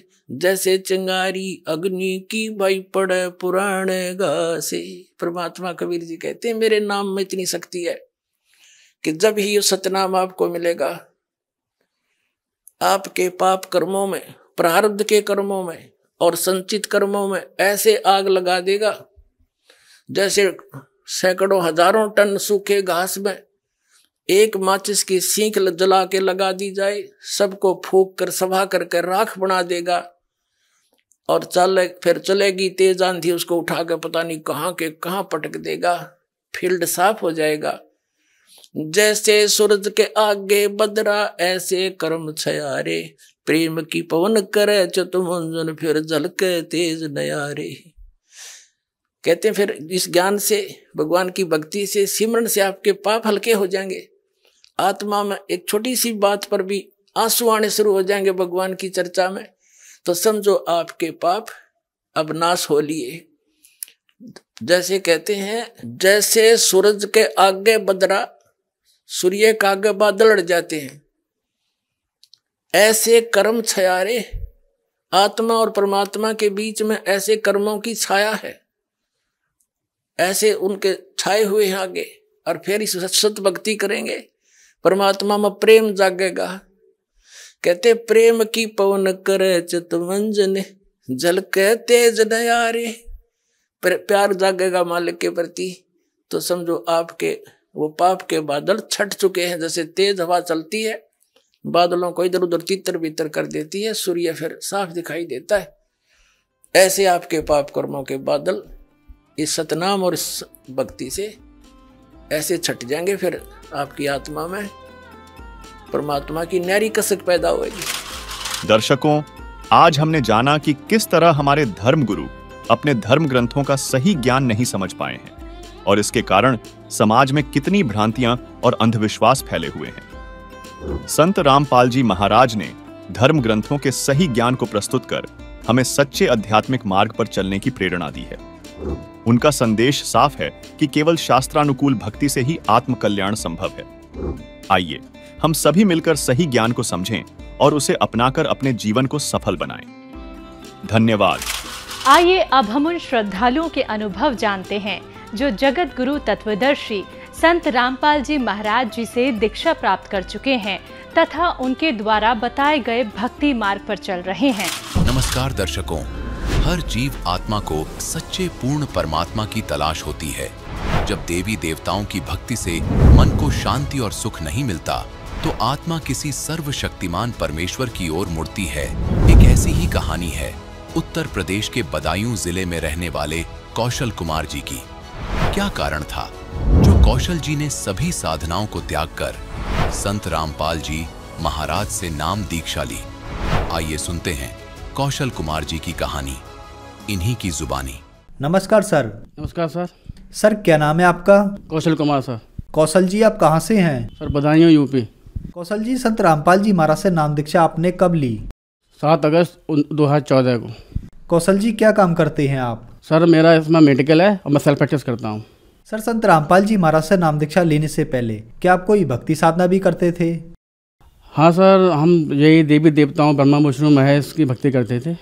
जैसे चिंगारी अग्नि की भाई पड़े पुराण गासे परमात्मा कबीर जी कहते हैं मेरे नाम में इतनी शक्ति है कि जब ही ये सतनाम आपको मिलेगा आपके पाप कर्मों में प्रारब्ध के कर्मों में और संचित कर्मों में ऐसे आग लगा देगा जैसे सैकड़ों हजारों टन सूखे घास में एक माचिस की सीख जला के लगा दी जाए सबको फूक कर सभा करके राख बना देगा और चले फिर चलेगी तेज आंधी उसको उठा के पता नहीं कहाँ के कहाँ पटक देगा फील्ड साफ हो जाएगा जैसे सूरज के आगे बदरा ऐसे कर्म छयारे प्रेम की पवन करे चतुमंजन फिर के तेज नया रे कहते हैं फिर इस ज्ञान से भगवान की भक्ति से सिमरन से आपके पाप हल्के हो जाएंगे आत्मा में एक छोटी सी बात पर भी आंसू आने शुरू हो जाएंगे भगवान की चर्चा में तो समझो आपके पाप अब नाश हो लिए जैसे कहते हैं जैसे सूरज के आगे बदरा सूर्य का आगे बादल अड़ जाते हैं ऐसे कर्म छयारे आत्मा और परमात्मा के बीच में ऐसे कर्मों की छाया है ऐसे उनके छाए हुए हैं आगे और फिर इस सत भक्ति करेंगे परमात्मा में प्रेम जागेगा कहते प्रेम की पवन कर चित जल कहते तेज प्यार जागेगा मालिक के प्रति तो समझो आपके वो पाप के बादल छट चुके हैं जैसे तेज हवा चलती है बादलों को इधर उधर तितर बितर कर देती है सूर्य फिर साफ दिखाई देता है ऐसे आपके पाप कर्मों के बादल इस सतनाम और इस भक्ति से ऐसे छट जाएंगे फिर आपकी आत्मा में परमात्मा की नैरी कसक पैदा होगी दर्शकों आज हमने जाना कि किस तरह हमारे धर्म गुरु अपने धर्म ग्रंथों का सही ज्ञान नहीं समझ पाए हैं और इसके कारण समाज में कितनी भ्रांतियां और अंधविश्वास फैले हुए हैं संत रामपाल जी महाराज ने धर्म ग्रंथों के सही ज्ञान को प्रस्तुत कर हमें सच्चे आध्यात्मिक मार्ग पर चलने की प्रेरणा दी है उनका संदेश साफ है कि केवल शास्त्रानुकूल भक्ति से ही कल्याण संभव है आइए हम सभी मिलकर सही ज्ञान को समझें और उसे अपनाकर अपने जीवन को सफल बनाएं। धन्यवाद आइए अब हम उन श्रद्धालुओं के अनुभव जानते हैं जो जगत गुरु तत्वदर्शी संत रामपाल जी महाराज जी से दीक्षा प्राप्त कर चुके हैं तथा उनके द्वारा बताए गए भक्ति मार्ग पर चल रहे हैं नमस्कार दर्शकों हर जीव आत्मा को सच्चे पूर्ण परमात्मा की तलाश होती है जब देवी देवताओं की भक्ति से मन को शांति और सुख नहीं मिलता तो आत्मा किसी सर्वशक्तिमान परमेश्वर की ओर मुड़ती है एक ऐसी ही कहानी है उत्तर प्रदेश के बदायूं जिले में रहने वाले कौशल कुमार जी की क्या कारण था जो कौशल जी ने सभी साधनाओं को त्याग कर संत रामपाल जी महाराज से नाम दीक्षा ली आइए सुनते हैं कौशल कुमार जी की कहानी इन्हीं की जुबानी नमस्कार सर नमस्कार सर सर क्या नाम है आपका कौशल कुमार सर कौशल जी आप कहाँ से हैं सर बदायूं यूपी कौशल जी संत रामपाल जी महाराज से नाम दीक्षा आपने कब ली सात अगस्त दो हजार चौदह को कौशल जी क्या काम करते हैं आप सर मेरा इसमें मेडिकल है और मैं सेल्फ प्रैक्टिस करता हूँ सर संत रामपाल जी महाराज से नाम दीक्षा लेने से पहले क्या आप कोई भक्ति साधना भी करते थे हाँ सर हम यही देवी देवताओं ब्रह्मा विष्णु महेश की भक्ति करते थे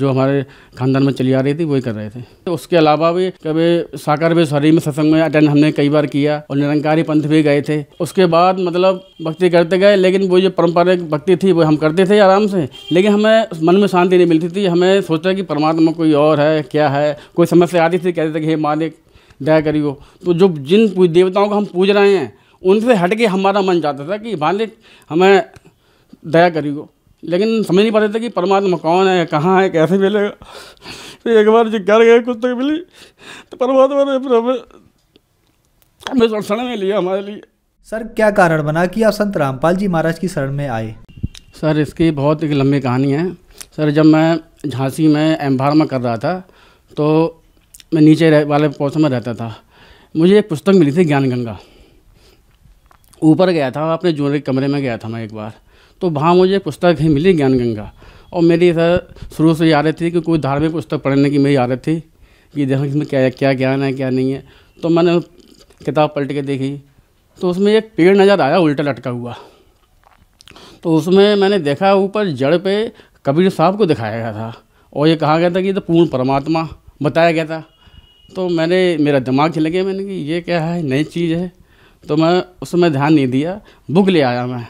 जो हमारे खानदान में चली आ रही थी वही कर रहे थे उसके अलावा भी कभी साकार भी शरीर में सत्संग में अटेंड हमने कई बार किया और निरंकारी पंथ भी गए थे उसके बाद मतलब भक्ति करते गए लेकिन वो जो पारंपरिक भक्ति थी वो हम करते थे आराम से लेकिन हमें मन में शांति नहीं मिलती थी हमें सोचा कि परमात्मा कोई और है क्या है कोई समस्या आती थी कहते थे कि हे मालिक दया करियो तो जो जिन देवताओं को हम पूज रहे हैं उनसे हट के हमारा मन जाता था कि मालिक हमें दया करियो लेकिन समझ नहीं पाते थे कि परमात्मा कौन है कहाँ है कैसे मिलेगा फिर तो एक बार जो कर गए कुछ तक मिली तो परमात्मा ने फिर हमें हमें शरण में लिया हमारे लिए सर क्या कारण बना कि आप संत रामपाल जी महाराज की शरण में आए सर इसकी बहुत एक लंबी कहानी है सर जब मैं झांसी में एम्बार में कर रहा था तो मैं नीचे रह, वाले पोर्सन में रहता था मुझे एक पुस्तक मिली थी ज्ञान गंगा ऊपर गया था अपने के कमरे में गया था मैं एक बार तो वहाँ मुझे एक पुस्तक ही मिली ज्ञान गंगा और मेरी सर शुरू से आदत थी कि कोई धार्मिक पुस्तक पढ़ने की मेरी आदत थी कि देखो इसमें क्या क्या ज्ञान है क्या नहीं है तो मैंने किताब पलट के देखी तो उसमें एक पेड़ नज़र आया उल्टा लटका हुआ तो उसमें मैंने देखा ऊपर जड़ पे कबीर साहब को दिखाया गया था और ये कहा गया था कि तो पूर्ण परमात्मा बताया गया था तो मैंने मेरा दिमाग चले गया मैंने कि ये क्या है नई चीज़ है तो मैं उसमें ध्यान नहीं दिया बुक ले आया मैं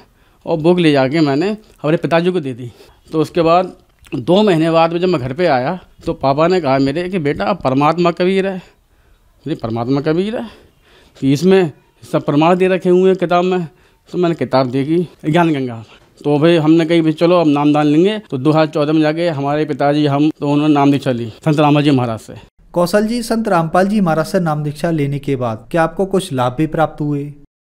और बुक ले जाके मैंने हमारे पिताजी को दे दी तो उसके बाद दो महीने बाद में जब मैं घर पे आया तो पापा ने कहा मेरे कि बेटा आप परमात्मा कबीर है मेरे परमात्मा कबीर है कि तो इसमें सब प्रमाण दे रखे हुए हैं किताब में तो मैंने किताब देखी ज्ञान गंगा तो भाई हमने कही भाई चलो अब नाम दान लेंगे तो दो में जाके हमारे पिताजी हम तो उन्होंने नाम दी ली संत रामा जी महाराज से कौशल जी संत रामपाल जी महाराज से नाम दीक्षा लेने के बाद क्या आपको कुछ लाभ भी प्राप्त हुए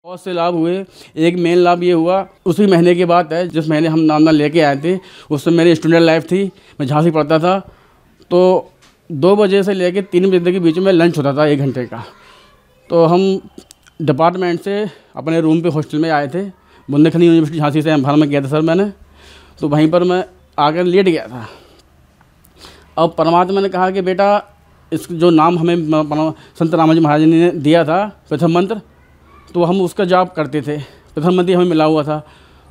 बहुत से लाभ हुए एक मेन लाभ ये हुआ उसी महीने की बात है जिस महीने हम नामदान लेके आए थे उस समय मेरी स्टूडेंट लाइफ थी मैं झांसी पढ़ता था तो दो बजे से लेकर तीन बजे के बीच में लंच होता था एक घंटे का तो हम डिपार्टमेंट से अपने रूम पे हॉस्टल में आए थे बुंदेखनी यूनिवर्सिटी झांसी से एम्फाल में गया था सर मैंने तो वहीं पर मैं आकर लेट गया था अब परमात्मा ने कहा कि बेटा इस जो नाम हमें संत रामाजी महाराज ने दिया था प्रथम मंत्र तो हम उसका जाप करते थे प्रथम मंत्र हमें मिला हुआ था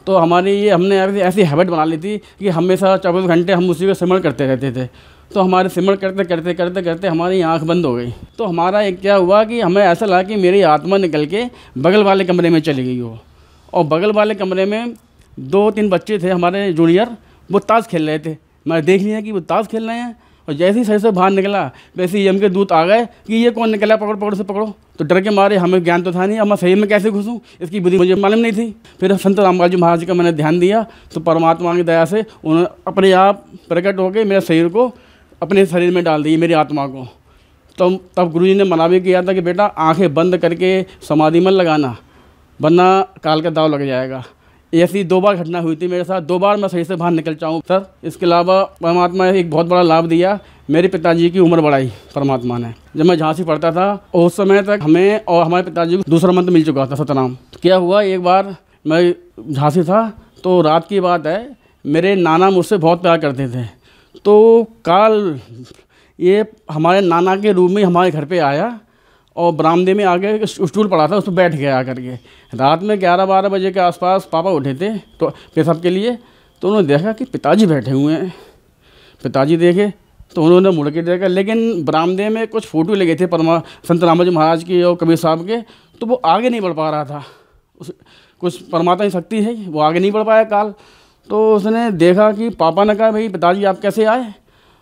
तो हमारी ये हमने ऐसी हैबिट बना ली थी कि हमेशा चौबीस घंटे हम उसी को सिमरण करते रहते थे तो हमारे सिमरण करते करते करते करते हमारी आँख बंद हो गई तो हमारा एक क्या हुआ कि हमें ऐसा लगा कि मेरी आत्मा निकल के बगल वाले कमरे में चली गई हो और बगल वाले कमरे में दो तीन बच्चे थे हमारे जूनियर वो ताश खेल रहे थे मैं देख लिया कि वो ताश खेल रहे हैं और जैसे ही शरीर से बाहर निकला वैसे ही यम के दूत आ गए कि ये कौन निकला पकड़ो पकड़ो से पकड़ो तो डर के मारे हमें ज्ञान तो था नहीं अब मैं शरीर में कैसे घुसूँ इसकी बुद्धि मुझे मालूम नहीं थी फिर संत रामबाल जी महाराज का मैंने ध्यान दिया तो परमात्मा की दया से उन्होंने अपने आप प्रकट होकर मेरे शरीर को अपने शरीर में डाल दी मेरी आत्मा को तो तब गुरु जी ने मना भी किया था कि बेटा आँखें बंद करके समाधि मन लगाना वरना काल का दाव लग जाएगा ऐसी दो बार घटना हुई थी मेरे साथ दो बार मैं सही से बाहर निकल चाहूँ सर इसके अलावा परमात्मा ने एक बहुत बड़ा लाभ दिया मेरे पिताजी की उम्र बढ़ाई परमात्मा ने जब मैं झांसी पढ़ता था उस समय तक हमें और हमारे पिताजी को दूसरा मंत्र मिल चुका था सतनाम तो क्या हुआ एक बार मैं झांसी था तो रात की बात है मेरे नाना मुझसे बहुत प्यार करते थे तो काल ये हमारे नाना के रूम में हमारे घर पर आया और बरामदे में आके स्टूल पड़ा था उस पर बैठ गया आकर के रात में ग्यारह बारह बजे के आसपास पापा उठे थे तो पेशाब के लिए तो उन्होंने देखा कि पिताजी बैठे हुए हैं पिताजी देखे तो उन्होंने मुड़ के देखा लेकिन बरामदे में कुछ फ़ोटो लगे थे परमा संत रामाजी महाराज के और कबीर साहब के तो वो आगे नहीं बढ़ पा रहा था उस कुछ परमात्मा की शक्ति है वो आगे नहीं बढ़ पाया काल तो उसने देखा कि पापा ने कहा भाई पिताजी आप कैसे आए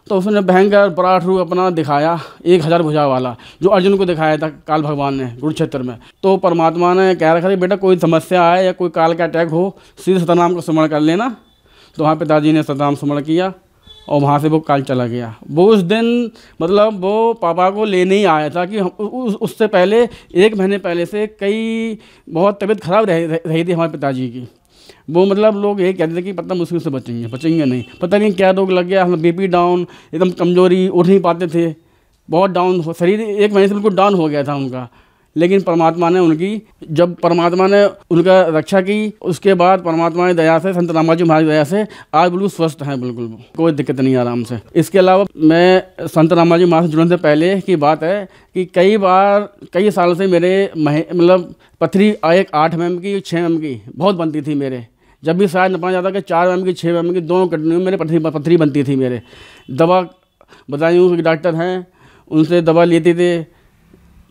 तो उसने भयंकर पराठ रूप अपना दिखाया एक हज़ार भुजा वाला जो अर्जुन को दिखाया था काल भगवान ने कुरुक्षेत्र में तो परमात्मा ने कह रखा था बेटा कोई समस्या आए या कोई काल का अटैक हो सीधे सतनाम को स्मरण कर लेना तो वहाँ पिताजी ने सतनाम स्मरण किया और वहाँ से वो काल चला गया वो उस दिन मतलब वो पापा को लेने ही आया था कि उससे पहले एक महीने पहले से कई बहुत तबीयत ख़राब रह रही थी हमारे पिताजी की वो मतलब लोग यही कहते थे कि पता मुश्किल से बचेंगे बचेंगे नहीं पता नहीं क्या रोग लग गया हम बी डाउन एकदम कमजोरी उठ नहीं पाते थे बहुत डाउन हो शरीर एक महीने से बिल्कुल डाउन हो गया था उनका लेकिन परमात्मा ने उनकी जब परमात्मा ने उनका रक्षा की उसके बाद परमात्मा की दया से संत रामाजी महाराज की दया से आज बिल्कुल स्वस्थ हैं बिल्कुल कोई दिक्कत नहीं आराम से इसके अलावा मैं संत रामाजी महाराज से जुड़ने से पहले की बात है कि कई बार कई साल से मेरे मतलब पथरी एक आठ एम की छः एम की बहुत बनती थी मेरे जब भी शायद नपा जाता कि चार एम की छः एम की दोनों में मेरे पथरी पथरी बनती थी मेरे दवा बताई हूँ डॉक्टर हैं उनसे दवा लेते थे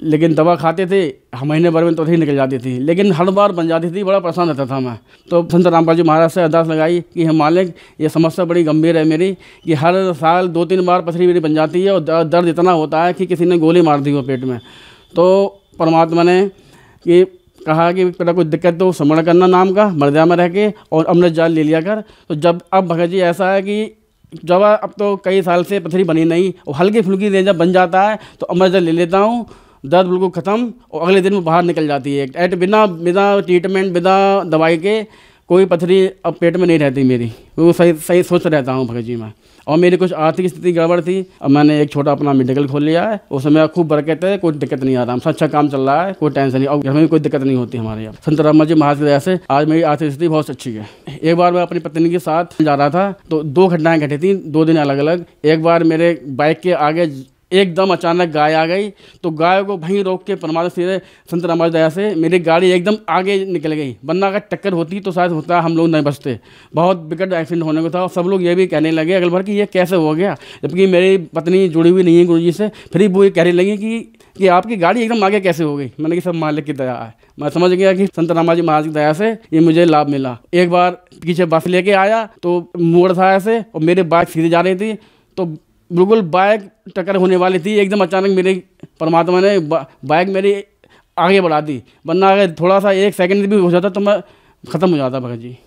लेकिन दवा खाते थे हम हाँ, महीने भर में तो ही निकल जाती थी लेकिन हर बार बन जाती थी बड़ा परेशान रहता था मैं तो संत रामपाल जी महाराज से अरदास लगाई कि हम मालिक ये समस्या बड़ी गंभीर है मेरी कि हर साल दो तीन बार पथरी मेरी बन जाती है और दर्द इतना होता है कि किसी ने गोली मार दी हो पेट में तो परमात्मा ने कि कहा कि पहले कोई दिक्कत तो श्रमण करना नाम का मर्दा में रह के और अमृत जाल ले लिया कर तो जब अब भगत जी ऐसा है कि जब अब तो कई साल से पथरी बनी नहीं और हल्की फुल्की जब बन जाता है तो अमृत जाल ले लेता हूँ दर्द बिल्कुल ख़त्म और अगले दिन वो बाहर निकल जाती है एट बिना बिना ट्रीटमेंट बिना दवाई के कोई पथरी अब पेट में नहीं रहती मेरी वो सही सही सोच रहता हूँ भगत जी मैं और मेरी कुछ आर्थिक स्थिति गड़बड़ थी अब मैंने एक छोटा अपना मेडिकल खोल लिया है उस समय खूब बरकत है कोई दिक्कत नहीं आ रहा हमसे अच्छा काम चल रहा है कोई टेंशन नहीं और घर में भी कोई दिक्कत नहीं होती हमारे यहाँ संत राम जी महाराज की वजह से आज मेरी आर्थिक स्थिति बहुत अच्छी है एक बार मैं अपनी पत्नी के साथ जा रहा था तो दो घटनाएं घटी थी दो दिन अलग अलग एक बार मेरे बाइक के आगे एकदम अचानक गाय आ गई तो गाय को वहीं रोक के परमात्मा सीधे संत रामाज दया से मेरी गाड़ी एकदम आगे निकल गई वरना अगर टक्कर होती तो शायद होता हम लोग नहीं बचते बहुत बिकट एक्सीडेंट होने को था और सब लोग ये भी कहने लगे अगल भर कि ये कैसे हो गया जबकि मेरी पत्नी जुड़ी हुई नहीं है गुरु जी से फिर वो ये कहने लगी कि कि आपकी गाड़ी एकदम आगे कैसे हो गई मैंने कि सब मालिक की दया है मैं समझ गया कि संत रामा जी महाराज की दया से ये मुझे लाभ मिला एक बार पीछे बस लेके आया तो मोड़ था ऐसे और मेरे बाइक सीधे जा रही थी तो बिल्कुल बाइक टक्कर होने वाली थी एकदम अचानक मेरे परमात्मा ने बाइक मेरी आगे बढ़ा दी वरना अगर थोड़ा सा एक सेकंड भी हो जाता तो मैं ख़त्म हो जाता भगत जी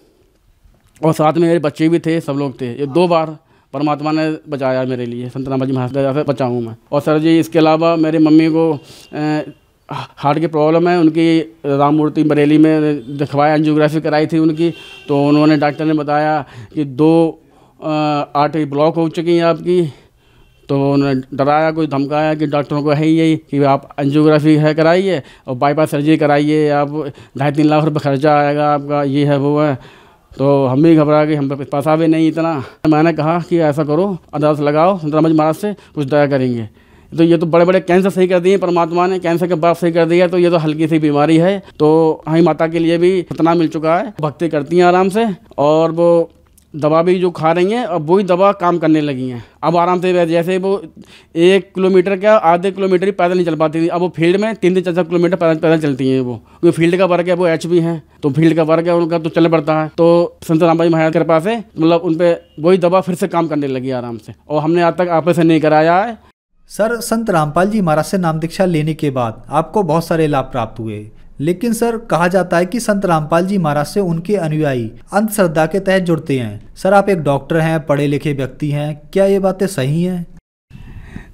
और साथ में मेरे बच्चे भी थे सब लोग थे ये दो बार परमात्मा ने बचाया मेरे लिए संत रामाजी महाराज से बचा हूँ मैं और सर जी इसके अलावा मेरी मम्मी को हार्ट की प्रॉब्लम है उनकी राम मूर्ति बरेली में दिखवाया एनजियोग्राफी कराई थी उनकी तो उन्होंने डॉक्टर ने बताया कि दो आर्टरी ब्लॉक हो चुकी हैं आपकी तो उन्होंने डराया कोई धमकाया कि डॉक्टरों को है ही यही कि आप एंजियोग्राफी है कराइए और बाईपास सर्जरी कराइए आप ढाई तीन लाख रुपये खर्चा आएगा आपका ये है वो है तो हम भी घबरा गए हम पैसा भी नहीं इतना मैंने कहा कि ऐसा करो अदालत लगाओ रमज महाराज से कुछ दया करेंगे तो ये तो बड़े बड़े कैंसर सही कर दिए परमात्मा ने कैंसर के बाप सही कर दिया तो ये तो हल्की सी बीमारी है तो हाई माता के लिए भी इतना मिल चुका है भक्ति करती हैं आराम से और वो दवा भी जो खा रही हैं अब वही दवा काम करने लगी हैं अब आराम से जैसे वो एक किलोमीटर का आधे किलोमीटर ही पैदल नहीं चल पाती थी अब वो फील्ड में तीन तीन चार चार किलोमीटर पैदल पैदल चलती हैं वो क्योंकि फील्ड का वर्ग है वो एच भी हैं तो फील्ड का वर्ग है उनका तो चल पड़ता है तो संत रामबाई महाराज कृपा से मतलब उन पर वही दवा फिर से काम करने लगी आराम से और हमने आज तक से नहीं कराया है सर संत रामपाल जी महाराज से नाम दीक्षा लेने के बाद आपको बहुत सारे लाभ प्राप्त हुए लेकिन सर कहा जाता है कि संत रामपाल जी महाराज से उनके अनुयायी अंधश्रद्धा के तहत जुड़ते हैं सर आप एक डॉक्टर हैं पढ़े लिखे व्यक्ति हैं क्या ये बातें सही हैं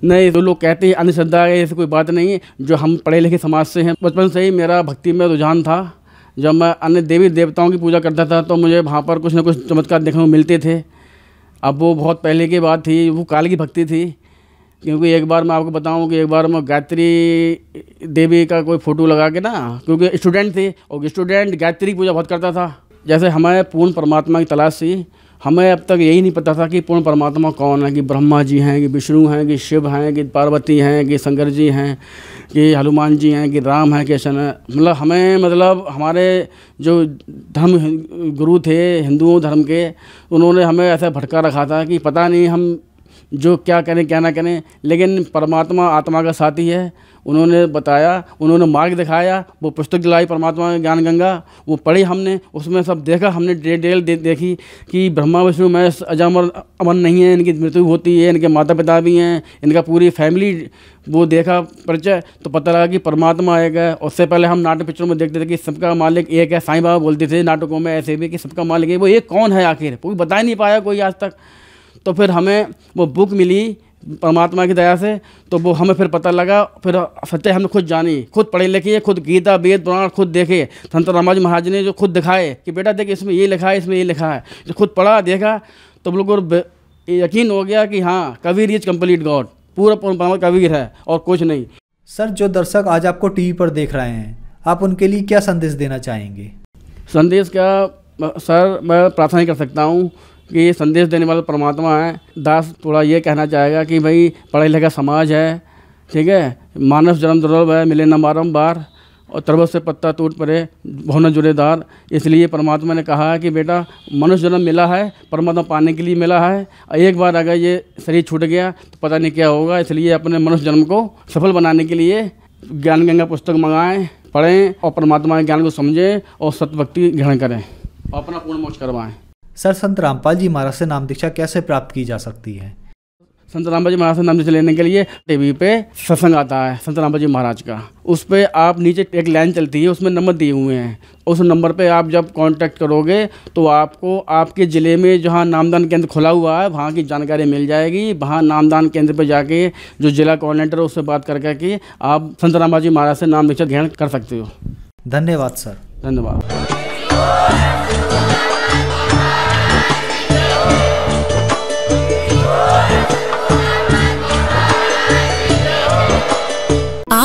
नहीं तो लोग कहते हैं अंधश्रद्धा है ऐसी कोई बात नहीं है जो हम पढ़े लिखे समाज से हैं बचपन से ही मेरा भक्ति में रुझान था जब मैं अन्य देवी देवताओं की पूजा करता था तो मुझे वहाँ पर कुछ ना कुछ चमत्कार देखने को मिलते थे अब वो बहुत पहले की बात थी वो काल की भक्ति थी क्योंकि एक बार मैं आपको बताऊं कि एक बार मैं गायत्री देवी का कोई फ़ोटो लगा के ना क्योंकि स्टूडेंट थे और स्टूडेंट गायत्री पूजा बहुत करता था जैसे हमें पूर्ण परमात्मा की तलाश थी हमें अब तक यही नहीं पता था कि पूर्ण परमात्मा कौन है कि ब्रह्मा जी हैं कि विष्णु हैं कि शिव हैं कि पार्वती हैं कि शंकर जी हैं कि हनुमान जी हैं कि राम हैं कृष्ण है मतलब हमें मतलब हमारे जो धर्म गुरु थे हिंदुओं धर्म के उन्होंने हमें ऐसा भटका रखा था कि पता नहीं हम जो क्या करें क्या ना करें लेकिन परमात्मा आत्मा का साथी है उन्होंने बताया उन्होंने मार्ग दिखाया वो पुस्तक दिलाई परमात्मा की ज्ञान गंगा वो पढ़ी हमने उसमें सब देखा हमने डिटेल दे, देखी कि ब्रह्मा विष्णु महेश अजामर अमन नहीं है इनकी मृत्यु होती है इनके माता पिता भी हैं इनका पूरी फैमिली वो देखा परिचय तो पता लगा कि परमात्मा एक है उससे पहले हम नाटक पिक्चरों में देखते थे कि सबका मालिक एक है साईं बाबा बोलते थे नाटकों में ऐसे भी कि सबका मालिक है वो एक कौन है आखिर कोई बता ही नहीं पाया कोई आज तक तो फिर हमें वो बुक मिली परमात्मा की दया से तो वो हमें फिर पता लगा फिर सत्य हमने खुद जानी खुद पढ़े लिखी खुद गीता वेद पुराण खुद देखे संत रामाजी महाराज ने जो खुद दिखाए कि बेटा देख इसमें ये लिखा है इसमें ये लिखा है जो खुद पढ़ा देखा तो बिल्कुल यकीन हो गया कि हाँ कबीर इज कम्प्लीट गॉड पूरा परमात्मा कबीर है और कुछ नहीं सर जो दर्शक आज आपको टी पर देख रहे हैं आप उनके लिए क्या संदेश देना चाहेंगे संदेश क्या सर मैं प्रार्थना ही कर सकता हूँ कि ये संदेश देने वाला परमात्मा है दास थोड़ा ये कहना चाहेगा कि भाई पढ़ा लिखा समाज है ठीक है मानस जन्म दुर्लभ है मिले न बारम्बार और तरबत से पत्ता टूट पड़े भवन जुड़ेदार इसलिए परमात्मा ने कहा है कि बेटा मनुष्य जन्म मिला है परमात्मा पाने के लिए मिला है एक बार अगर ये शरीर छूट गया तो पता नहीं क्या होगा इसलिए अपने मनुष्य जन्म को सफल बनाने के लिए ज्ञान गंगा पुस्तक मंगाएं पढ़ें और परमात्मा के ज्ञान को समझें और सतभक्ति ग्रहण करें और अपना पूर्ण मोक्ष करवाएं सर संत रामपाल जी महाराज से नाम दीक्षा कैसे प्राप्त की जा सकती है संत रामपाल जी महाराज से नाम दीक्षा लेने के लिए टीवी पे सत्संग आता है संत रामपाल जी महाराज का उस पर आप नीचे एक लाइन चलती है उसमें नंबर दिए हुए हैं उस नंबर पे आप जब कांटेक्ट करोगे तो आपको आपके ज़िले में जहाँ नामदान केंद्र खुला हुआ है वहाँ की जानकारी मिल जाएगी वहाँ नामदान केंद्र पर जाके जो जिला कोऑर्डिनेटर है उससे बात कर करके आप संत रामपाल जी महाराज से नाम दीक्षा ग्रहण कर सकते हो धन्यवाद सर धन्यवाद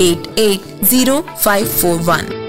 880541.